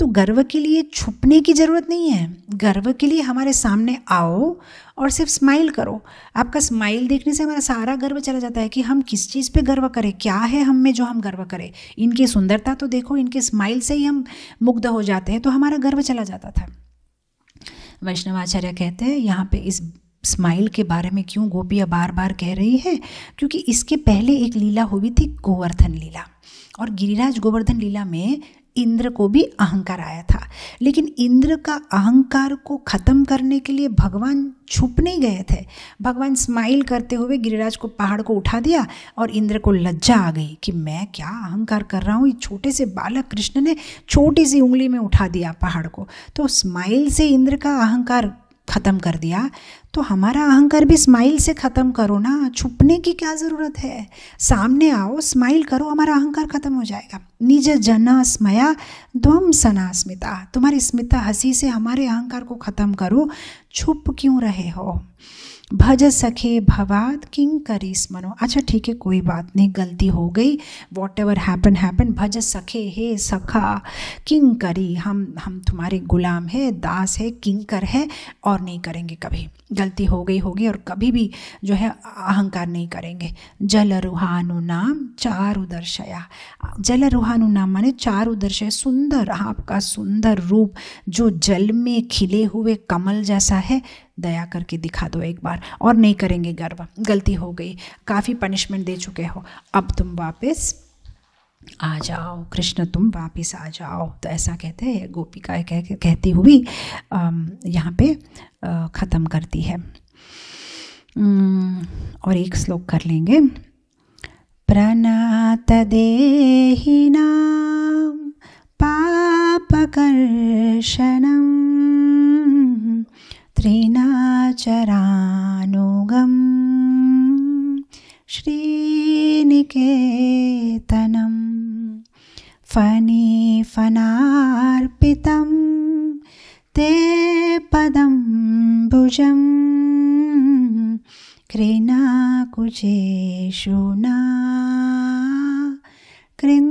Speaker 1: तो गर्व के लिए छुपने की ज़रूरत नहीं है गर्व के लिए हमारे सामने आओ और सिर्फ स्माइल करो आपका स्माइल देखने से हमारा सारा गर्व चला जाता है कि हम किस चीज़ पे गर्व करें क्या है हम में जो हम गर्व करें इनकी सुंदरता तो देखो इनके स्माइल से ही हम मुग्ध हो जाते हैं तो हमारा गर्व चला जाता था वैष्णवाचार्य कहते हैं यहाँ पे इस स्माइल के बारे में क्यों गोपियाँ बार बार कह रही है क्योंकि इसके पहले एक लीला हुई थी गोवर्धन लीला और गिरिराज गोवर्धन लीला में इंद्र को भी अहंकार आया था लेकिन इंद्र का अहंकार को ख़त्म करने के लिए भगवान छुप नहीं गए थे भगवान स्माइल करते हुए गिरिराज को पहाड़ को उठा दिया और इंद्र को लज्जा आ गई कि मैं क्या अहंकार कर रहा हूँ ये छोटे से बालक कृष्ण ने छोटी सी उंगली में उठा दिया पहाड़ को तो स्माइल से इंद्र का अहंकार ख़त्म कर दिया तो हमारा अहंकार भी स्माइल से ख़त्म करो ना छुपने की क्या ज़रूरत है सामने आओ स्माइल करो हमारा अहंकार ख़त्म हो जाएगा निज जना स्मया द्वम सना स्मिता तुम्हारी स्मिता हंसी से हमारे अहंकार को ख़त्म करो छुप क्यों रहे हो भज सखे भवाद किंग करी स्मरो अच्छा ठीक है कोई बात नहीं गलती हो गई वॉट एवर हैपन हैपन भज सखे हे सखा किंग करी हम हम तुम्हारे गुलाम है दास है किंग कर है और नहीं करेंगे कभी गलती हो गई होगी और कभी भी जो है अहंकार नहीं करेंगे जल रूहानु नाम चार उदर्शया जल रूहानु नाम माने चार उदर्शय सुंदर आपका सुंदर रूप जो जल में खिले हुए कमल जैसा है दया करके दिखा दो एक बार और नहीं करेंगे गर्व गलती हो गई काफ़ी पनिशमेंट दे चुके हो अब तुम वापस आ जाओ कृष्ण तुम वापस आ जाओ तो ऐसा कहते हैं गोपिका कह, कहती हुई यहाँ पे ख़त्म करती है और एक श्लोक कर लेंगे प्रणात देना पापकर्षण चरानुगम् श्रीनिकेतनं फनीफनार्पितं ते पदं भुजं क्रीणाकुचेषु न कृन्दिहृच्छयम्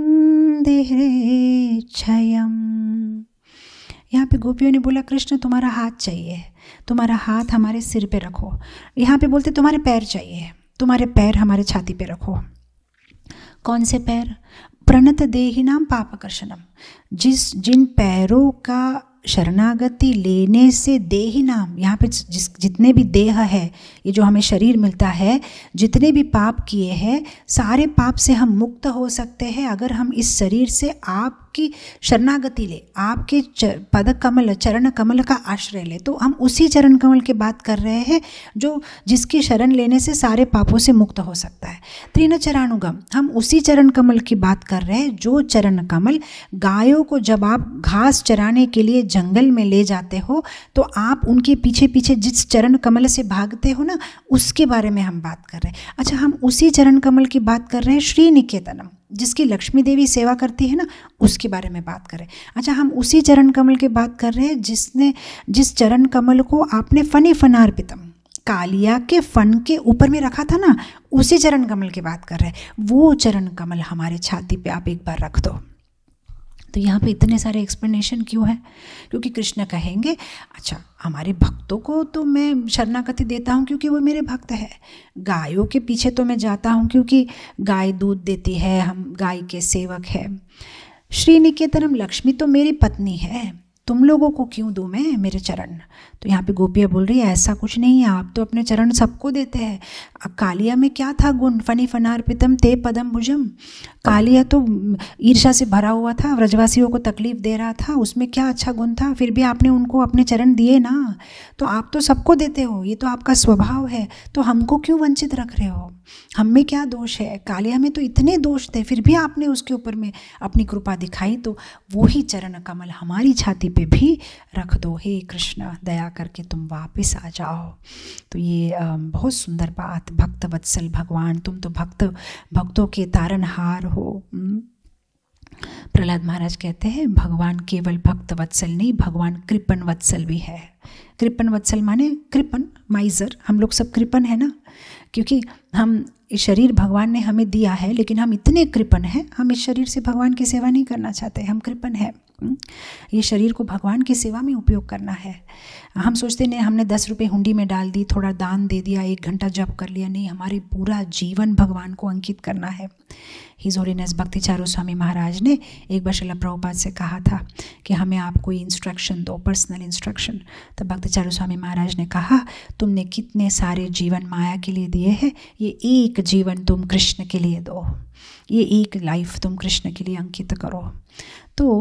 Speaker 1: यहाँ पे गोपियों ने बोला कृष्ण तुम्हारा हाथ चाहिए तुम्हारा हाथ हमारे सिर पे रखो यहाँ पे बोलते तुम्हारे पैर चाहिए तुम्हारे पैर हमारे छाती पे रखो कौन से पैर प्रणत देही नाम पापकर्षणम जिस जिन पैरों का शरणागति लेने से देही नाम यहाँ पे जिस जितने भी देह है ये जो हमें शरीर मिलता है जितने भी पाप किए हैं सारे पाप से हम मुक्त हो सकते हैं अगर हम इस शरीर से आप आपकी शरणागति ले आपके पद कमल चरण कमल का आश्रय ले तो हम उसी चरण कमल की बात कर रहे हैं जो जिसकी शरण लेने से सारे पापों से मुक्त हो सकता है त्रिन हम उसी चरण कमल की बात कर रहे हैं जो चरण कमल गायों को जब आप घास चराने के लिए जंगल में ले जाते हो तो आप उनके पीछे पीछे जिस चरण कमल से भागते हो ना उसके बारे में हम बात कर रहे हैं अच्छा हम उसी चरण कमल की बात कर रहे हैं श्री निकेतनम जिसकी लक्ष्मी देवी सेवा करती है ना उसके बारे में बात करें अच्छा हम उसी चरण कमल की बात कर रहे हैं जिसने जिस चरण कमल को आपने फनी फनार्पितम कालिया के फन के ऊपर में रखा था ना उसी चरण कमल की बात कर रहे हैं वो चरण कमल हमारे छाती पे आप एक बार रख दो तो यहाँ पे इतने सारे एक्सप्लेनेशन क्यों है क्योंकि कृष्ण कहेंगे अच्छा हमारे भक्तों को तो मैं शरणागति देता हूँ क्योंकि वो मेरे भक्त है गायों के पीछे तो मैं जाता हूँ क्योंकि गाय दूध देती है हम गाय के सेवक है श्री निकेतनम लक्ष्मी तो मेरी पत्नी है तुम लोगों को क्यों दूँ मैं मेरे चरण तो यहाँ पे गोपिया बोल रही है ऐसा कुछ नहीं है आप तो अपने चरण सबको देते हैं कालिया में क्या था गुण फनी फनार पितम ते पदम भुजम कालिया तो ईर्षा से भरा हुआ था व्रजवासियों को तकलीफ दे रहा था उसमें क्या अच्छा गुण था फिर भी आपने उनको अपने चरण दिए ना तो आप तो सबको देते हो ये तो आपका स्वभाव है तो हमको क्यों वंचित रख रहे हो हम में क्या दोष है कालिया में तो इतने दोष थे फिर भी आपने उसके ऊपर में अपनी कृपा दिखाई तो वो ही चरण कमल हमारी छाती पे भी रख दो हे कृष्ण दया करके तुम वापस आ जाओ तो ये बहुत सुंदर बात भक्त वत्सल भगवान तुम तो भक्त भक्तों के हार हो प्रहलाद महाराज कहते हैं भगवान केवल भक्त वत्सल नहीं भगवान कृपण वत्सल भी है कृपन वत्सल माने कृपन माइजर हम लोग सब कृपण है ना क्योंकि हम शरीर भगवान ने हमें दिया है लेकिन हम इतने कृपण हैं हम इस शरीर से भगवान की सेवा नहीं करना चाहते हम कृपण हैं ये शरीर को भगवान की सेवा में उपयोग करना है हम सोचते नहीं हमने दस रुपये हुंडी में डाल दी थोड़ा दान दे दिया एक घंटा जप कर लिया नहीं हमारे पूरा जीवन भगवान को अंकित करना है हिज भक्ति चारू स्वामी महाराज ने एक बार शिला प्रभुपाद से कहा था कि हमें आप कोई इंस्ट्रक्शन दो पर्सनल इंस्ट्रक्शन तो भक्ति चारू स्वामी महाराज ने कहा तुमने कितने सारे जीवन माया के लिए दिए हैं ये एक जीवन तुम कृष्ण के लिए दो ये एक लाइफ तुम कृष्ण के लिए अंकित करो तो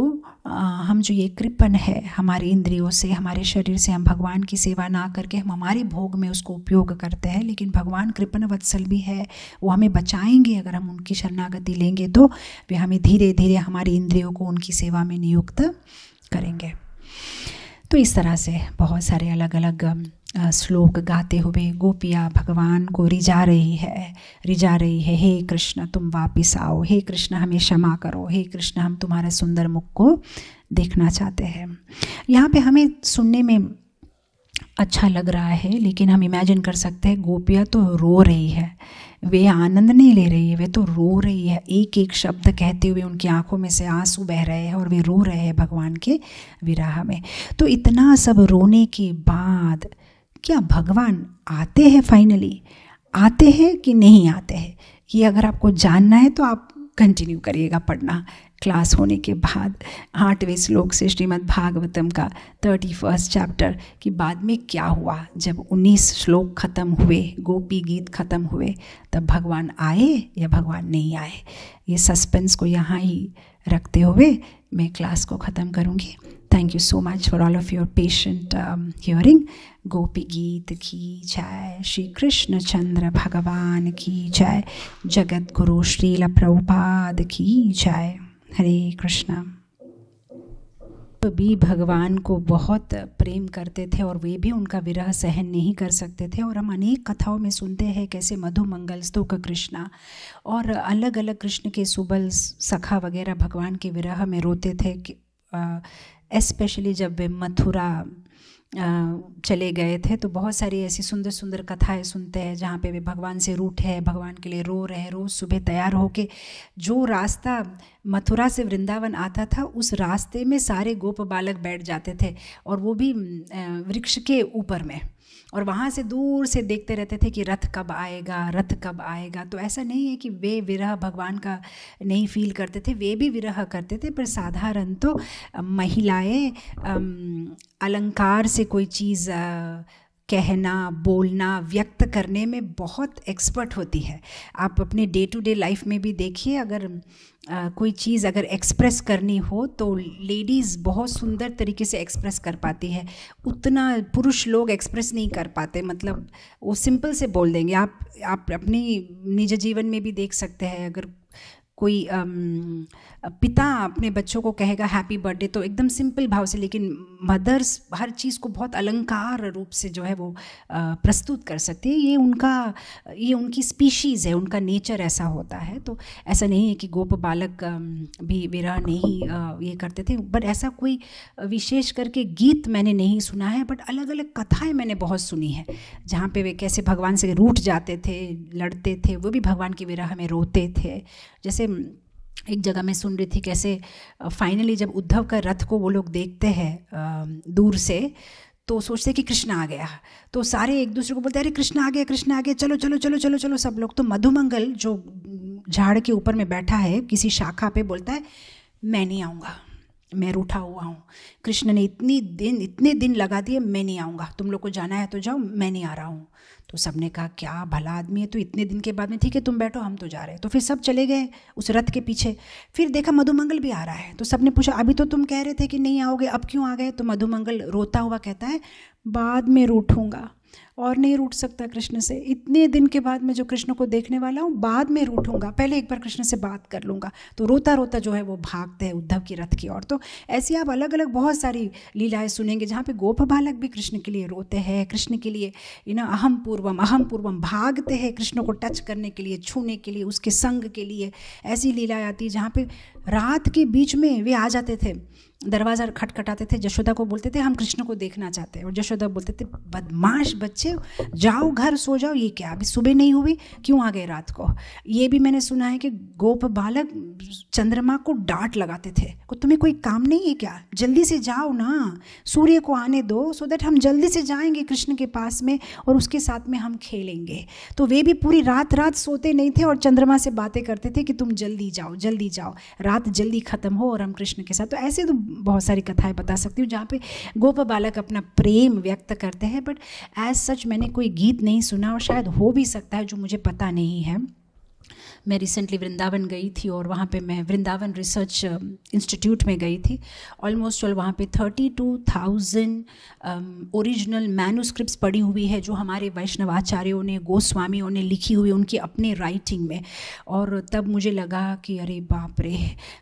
Speaker 1: हम जो ये कृपण है हमारे इंद्रियों से हमारे शरीर से हम भगवान की सेवा ना करके हम हमारे भोग में उसको उपयोग करते हैं लेकिन भगवान कृपण वत्सल भी है वो हमें बचाएंगे अगर हम उनकी शरणागति लेंगे तो वे हमें धीरे धीरे हमारी इंद्रियों को उनकी सेवा में नियुक्त करेंगे तो इस तरह से बहुत सारे अलग अलग श्लोक गाते हुए गोपिया भगवान को रिझा रही है रिझा रही है हे कृष्ण तुम वापिस आओ हे कृष्ण हमें क्षमा करो हे कृष्ण हम तुम्हारे सुंदर मुख को देखना चाहते हैं यहाँ पे हमें सुनने में अच्छा लग रहा है लेकिन हम इमेजिन कर सकते हैं गोपिया तो रो रही है वे आनंद नहीं ले रही है वे तो रो रही है एक एक शब्द कहते हुए उनकी आंखों में से आंसू बह रहे हैं और वे रो रहे हैं भगवान के विराह में तो इतना सब रोने के बाद क्या भगवान आते हैं फाइनली आते हैं कि नहीं आते हैं ये अगर आपको जानना है तो आप कंटिन्यू करिएगा पढ़ना क्लास होने के बाद आठवें श्लोक से श्रीमद् भागवतम का थर्टी फर्स्ट चैप्टर कि बाद में क्या हुआ जब उन्नीस श्लोक खत्म हुए गोपी गीत खत्म हुए तब भगवान आए या भगवान नहीं आए ये सस्पेंस को यहाँ ही रखते हुए मैं क्लास को ख़त्म करूँगी Thank you so much for all of your patient um, hearing. गोपी गीत की जय श्री कृष्ण चंद्र भगवान की जय जगत गुरु श्रील प्रभुपाद की जय हरे Krishna. भी भगवान को बहुत प्रेम करते थे और वे भी उनका विरह सहन नहीं कर सकते थे और हम अनेक कथाओं में सुनते हैं कैसे मधु मंगल स्तुक कृष्णा और अलग अलग कृष्ण के सुबल सखा वगैरह भगवान के विरह में रोते थे एस्पेशली जब वे मथुरा चले गए थे तो बहुत सारी ऐसी सुंदर सुंदर कथाएं सुनते हैं जहाँ पे वे भगवान से रूठ है भगवान के लिए रो रहे रोज़ सुबह तैयार होके जो रास्ता मथुरा से वृंदावन आता था उस रास्ते में सारे गोप बालक बैठ जाते थे और वो भी वृक्ष के ऊपर में और वहाँ से दूर से देखते रहते थे कि रथ कब आएगा रथ कब आएगा तो ऐसा नहीं है कि वे विरह भगवान का नहीं फील करते थे वे भी विरह करते थे पर साधारण तो महिलाएं अलंकार से कोई चीज़ कहना बोलना व्यक्त करने में बहुत एक्सपर्ट होती है आप अपने डे टू डे लाइफ में भी देखिए अगर आ, कोई चीज़ अगर एक्सप्रेस करनी हो तो लेडीज़ बहुत सुंदर तरीके से एक्सप्रेस कर पाती है उतना पुरुष लोग एक्सप्रेस नहीं कर पाते मतलब वो सिंपल से बोल देंगे आप आप अपनी निज जीवन में भी देख सकते हैं अगर कोई आ, पिता अपने बच्चों को कहेगा हैप्पी बर्थडे तो एकदम सिंपल भाव से लेकिन मदर्स हर चीज़ को बहुत अलंकार रूप से जो है वो प्रस्तुत कर सकती है ये उनका ये उनकी स्पीशीज़ है उनका नेचर ऐसा होता है तो ऐसा नहीं है कि गोप बालक भी विरह नहीं ये करते थे बट ऐसा कोई विशेष करके गीत मैंने नहीं सुना है बट अलग अलग कथाएँ मैंने बहुत सुनी है जहाँ पे वे कैसे भगवान से रूठ जाते थे लड़ते थे वो भी भगवान की विरह में रोते थे जैसे एक जगह मैं सुन रही थी कैसे फाइनली जब उद्धव का रथ को वो लोग देखते हैं दूर से तो सोचते कि कृष्ण आ गया तो सारे एक दूसरे को बोलते अरे कृष्ण आ गया कृष्ण आ गया चलो चलो चलो चलो चलो सब लोग तो मधुमंगल जो झाड़ के ऊपर में बैठा है किसी शाखा पे बोलता है मैं नहीं आऊँगा मैं रूठा हुआ हूँ कृष्ण ने इतनी दिन इतने दिन लगा दिए मैं नहीं आऊँगा तुम लोग को जाना है तो जाओ मैं नहीं आ रहा हूँ तो सबने कहा क्या भला आदमी है तो इतने दिन के बाद में ठीक है तुम बैठो हम तो जा रहे हैं तो फिर सब चले गए उस रथ के पीछे फिर देखा मधुमंगल भी आ रहा है तो सबने पूछा अभी तो तुम कह रहे थे कि नहीं आओगे अब क्यों आ गए तो मधुमंगल रोता हुआ कहता है बाद में रूठूंगा और नहीं रूठ सकता कृष्ण से इतने दिन के बाद मैं जो कृष्ण को देखने वाला हूँ बाद में रूठूंगा पहले एक बार कृष्ण से बात कर लूँगा तो रोता रोता जो है वो भागते हैं उद्धव की रथ की ओर तो ऐसी आप अलग अलग बहुत सारी लीलाएँ सुनेंगे जहाँ पे गोप बालक भी कृष्ण के लिए रोते हैं कृष्ण के लिए यू अहम पूर्वम अहम पूर्वम भागते हैं कृष्ण को टच करने के लिए छूने के लिए उसके संग के लिए ऐसी लीलाएँ आती है जहाँ पर रात के बीच में वे आ जाते थे दरवाज़ा खटखटाते थे जशोदा को बोलते थे हम कृष्ण को देखना चाहते हैं और जशोदा बोलते थे बदमाश बच्चे जाओ घर सो जाओ ये क्या अभी सुबह नहीं हुई क्यों आ गए रात को ये भी मैंने सुना है कि गोप बालक चंद्रमा को डांट लगाते थे को तुम्हें कोई काम नहीं है क्या जल्दी से जाओ ना सूर्य को आने दो सो दैट हम जल्दी से जाएंगे कृष्ण के पास में और उसके साथ में हम खेलेंगे तो वे भी पूरी रात रात सोते नहीं थे और चंद्रमा से बातें करते थे कि तुम जल्दी जाओ जल्दी जाओ रात जल्दी ख़त्म हो और हम कृष्ण के साथ तो ऐसे तो बहुत सारी कथाएं बता सकती हूँ जहाँ पे गोप बालक अपना प्रेम व्यक्त करते हैं बट एज सच मैंने कोई गीत नहीं सुना और शायद हो भी सकता है जो मुझे पता नहीं है मैं रिसेंटली वृंदावन गई थी और वहाँ पे मैं वृंदावन रिसर्च इंस्टीट्यूट um, में गई थी ऑलमोस्ट ऑल वहाँ पे thirty two thousand original manuscript पड़ी हुई है जो हमारे वैष्णवाचार्यों ने गोस्वामियों ने लिखी हुई उनकी अपने राइटिंग में और तब मुझे लगा कि अरे बाप रे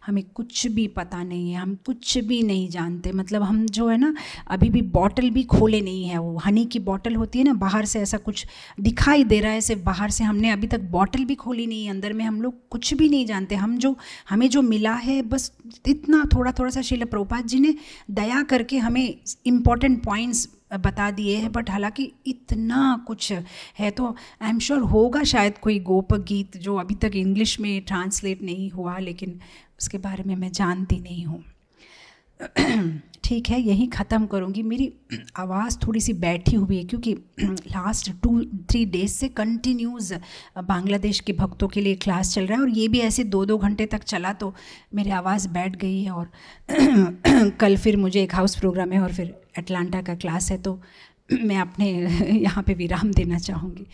Speaker 1: हमें कुछ भी पता नहीं है हम कुछ भी नहीं जानते मतलब हम जो है ना अभी भी बॉटल भी खोले नहीं है वो हनी की बॉटल होती है ना बाहर से ऐसा कुछ दिखाई दे रहा है सिर्फ बाहर से हमने अभी तक बॉटल भी खोली नहीं है अंदर अंदर में हम लोग कुछ भी नहीं जानते हम जो हमें जो मिला है बस इतना थोड़ा थोड़ा सा शिल प्रभुपाद जी ने दया करके हमें इम्पॉर्टेंट पॉइंट्स बता दिए हैं बट हालांकि इतना कुछ है तो आई एम श्योर होगा शायद कोई गोप गीत जो अभी तक इंग्लिश में ट्रांसलेट नहीं हुआ लेकिन उसके बारे में मैं जानती नहीं हूँ ठीक है यहीं ख़त्म करूँगी मेरी आवाज़ थोड़ी सी बैठी हुई है क्योंकि लास्ट टू थ्री डेज से कंटिन्यूज़ बांग्लादेश के भक्तों के लिए क्लास चल रहा है और ये भी ऐसे दो दो घंटे तक चला तो मेरी आवाज़ बैठ गई है और कल फिर मुझे एक हाउस प्रोग्राम है और फिर एटलांटा का क्लास है तो मैं अपने यहाँ पे विराम देना चाहूँगी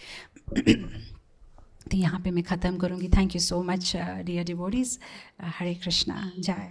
Speaker 1: तो यहाँ पे मैं ख़त्म करूँगी thank you so much dear devotees Hare Krishna जय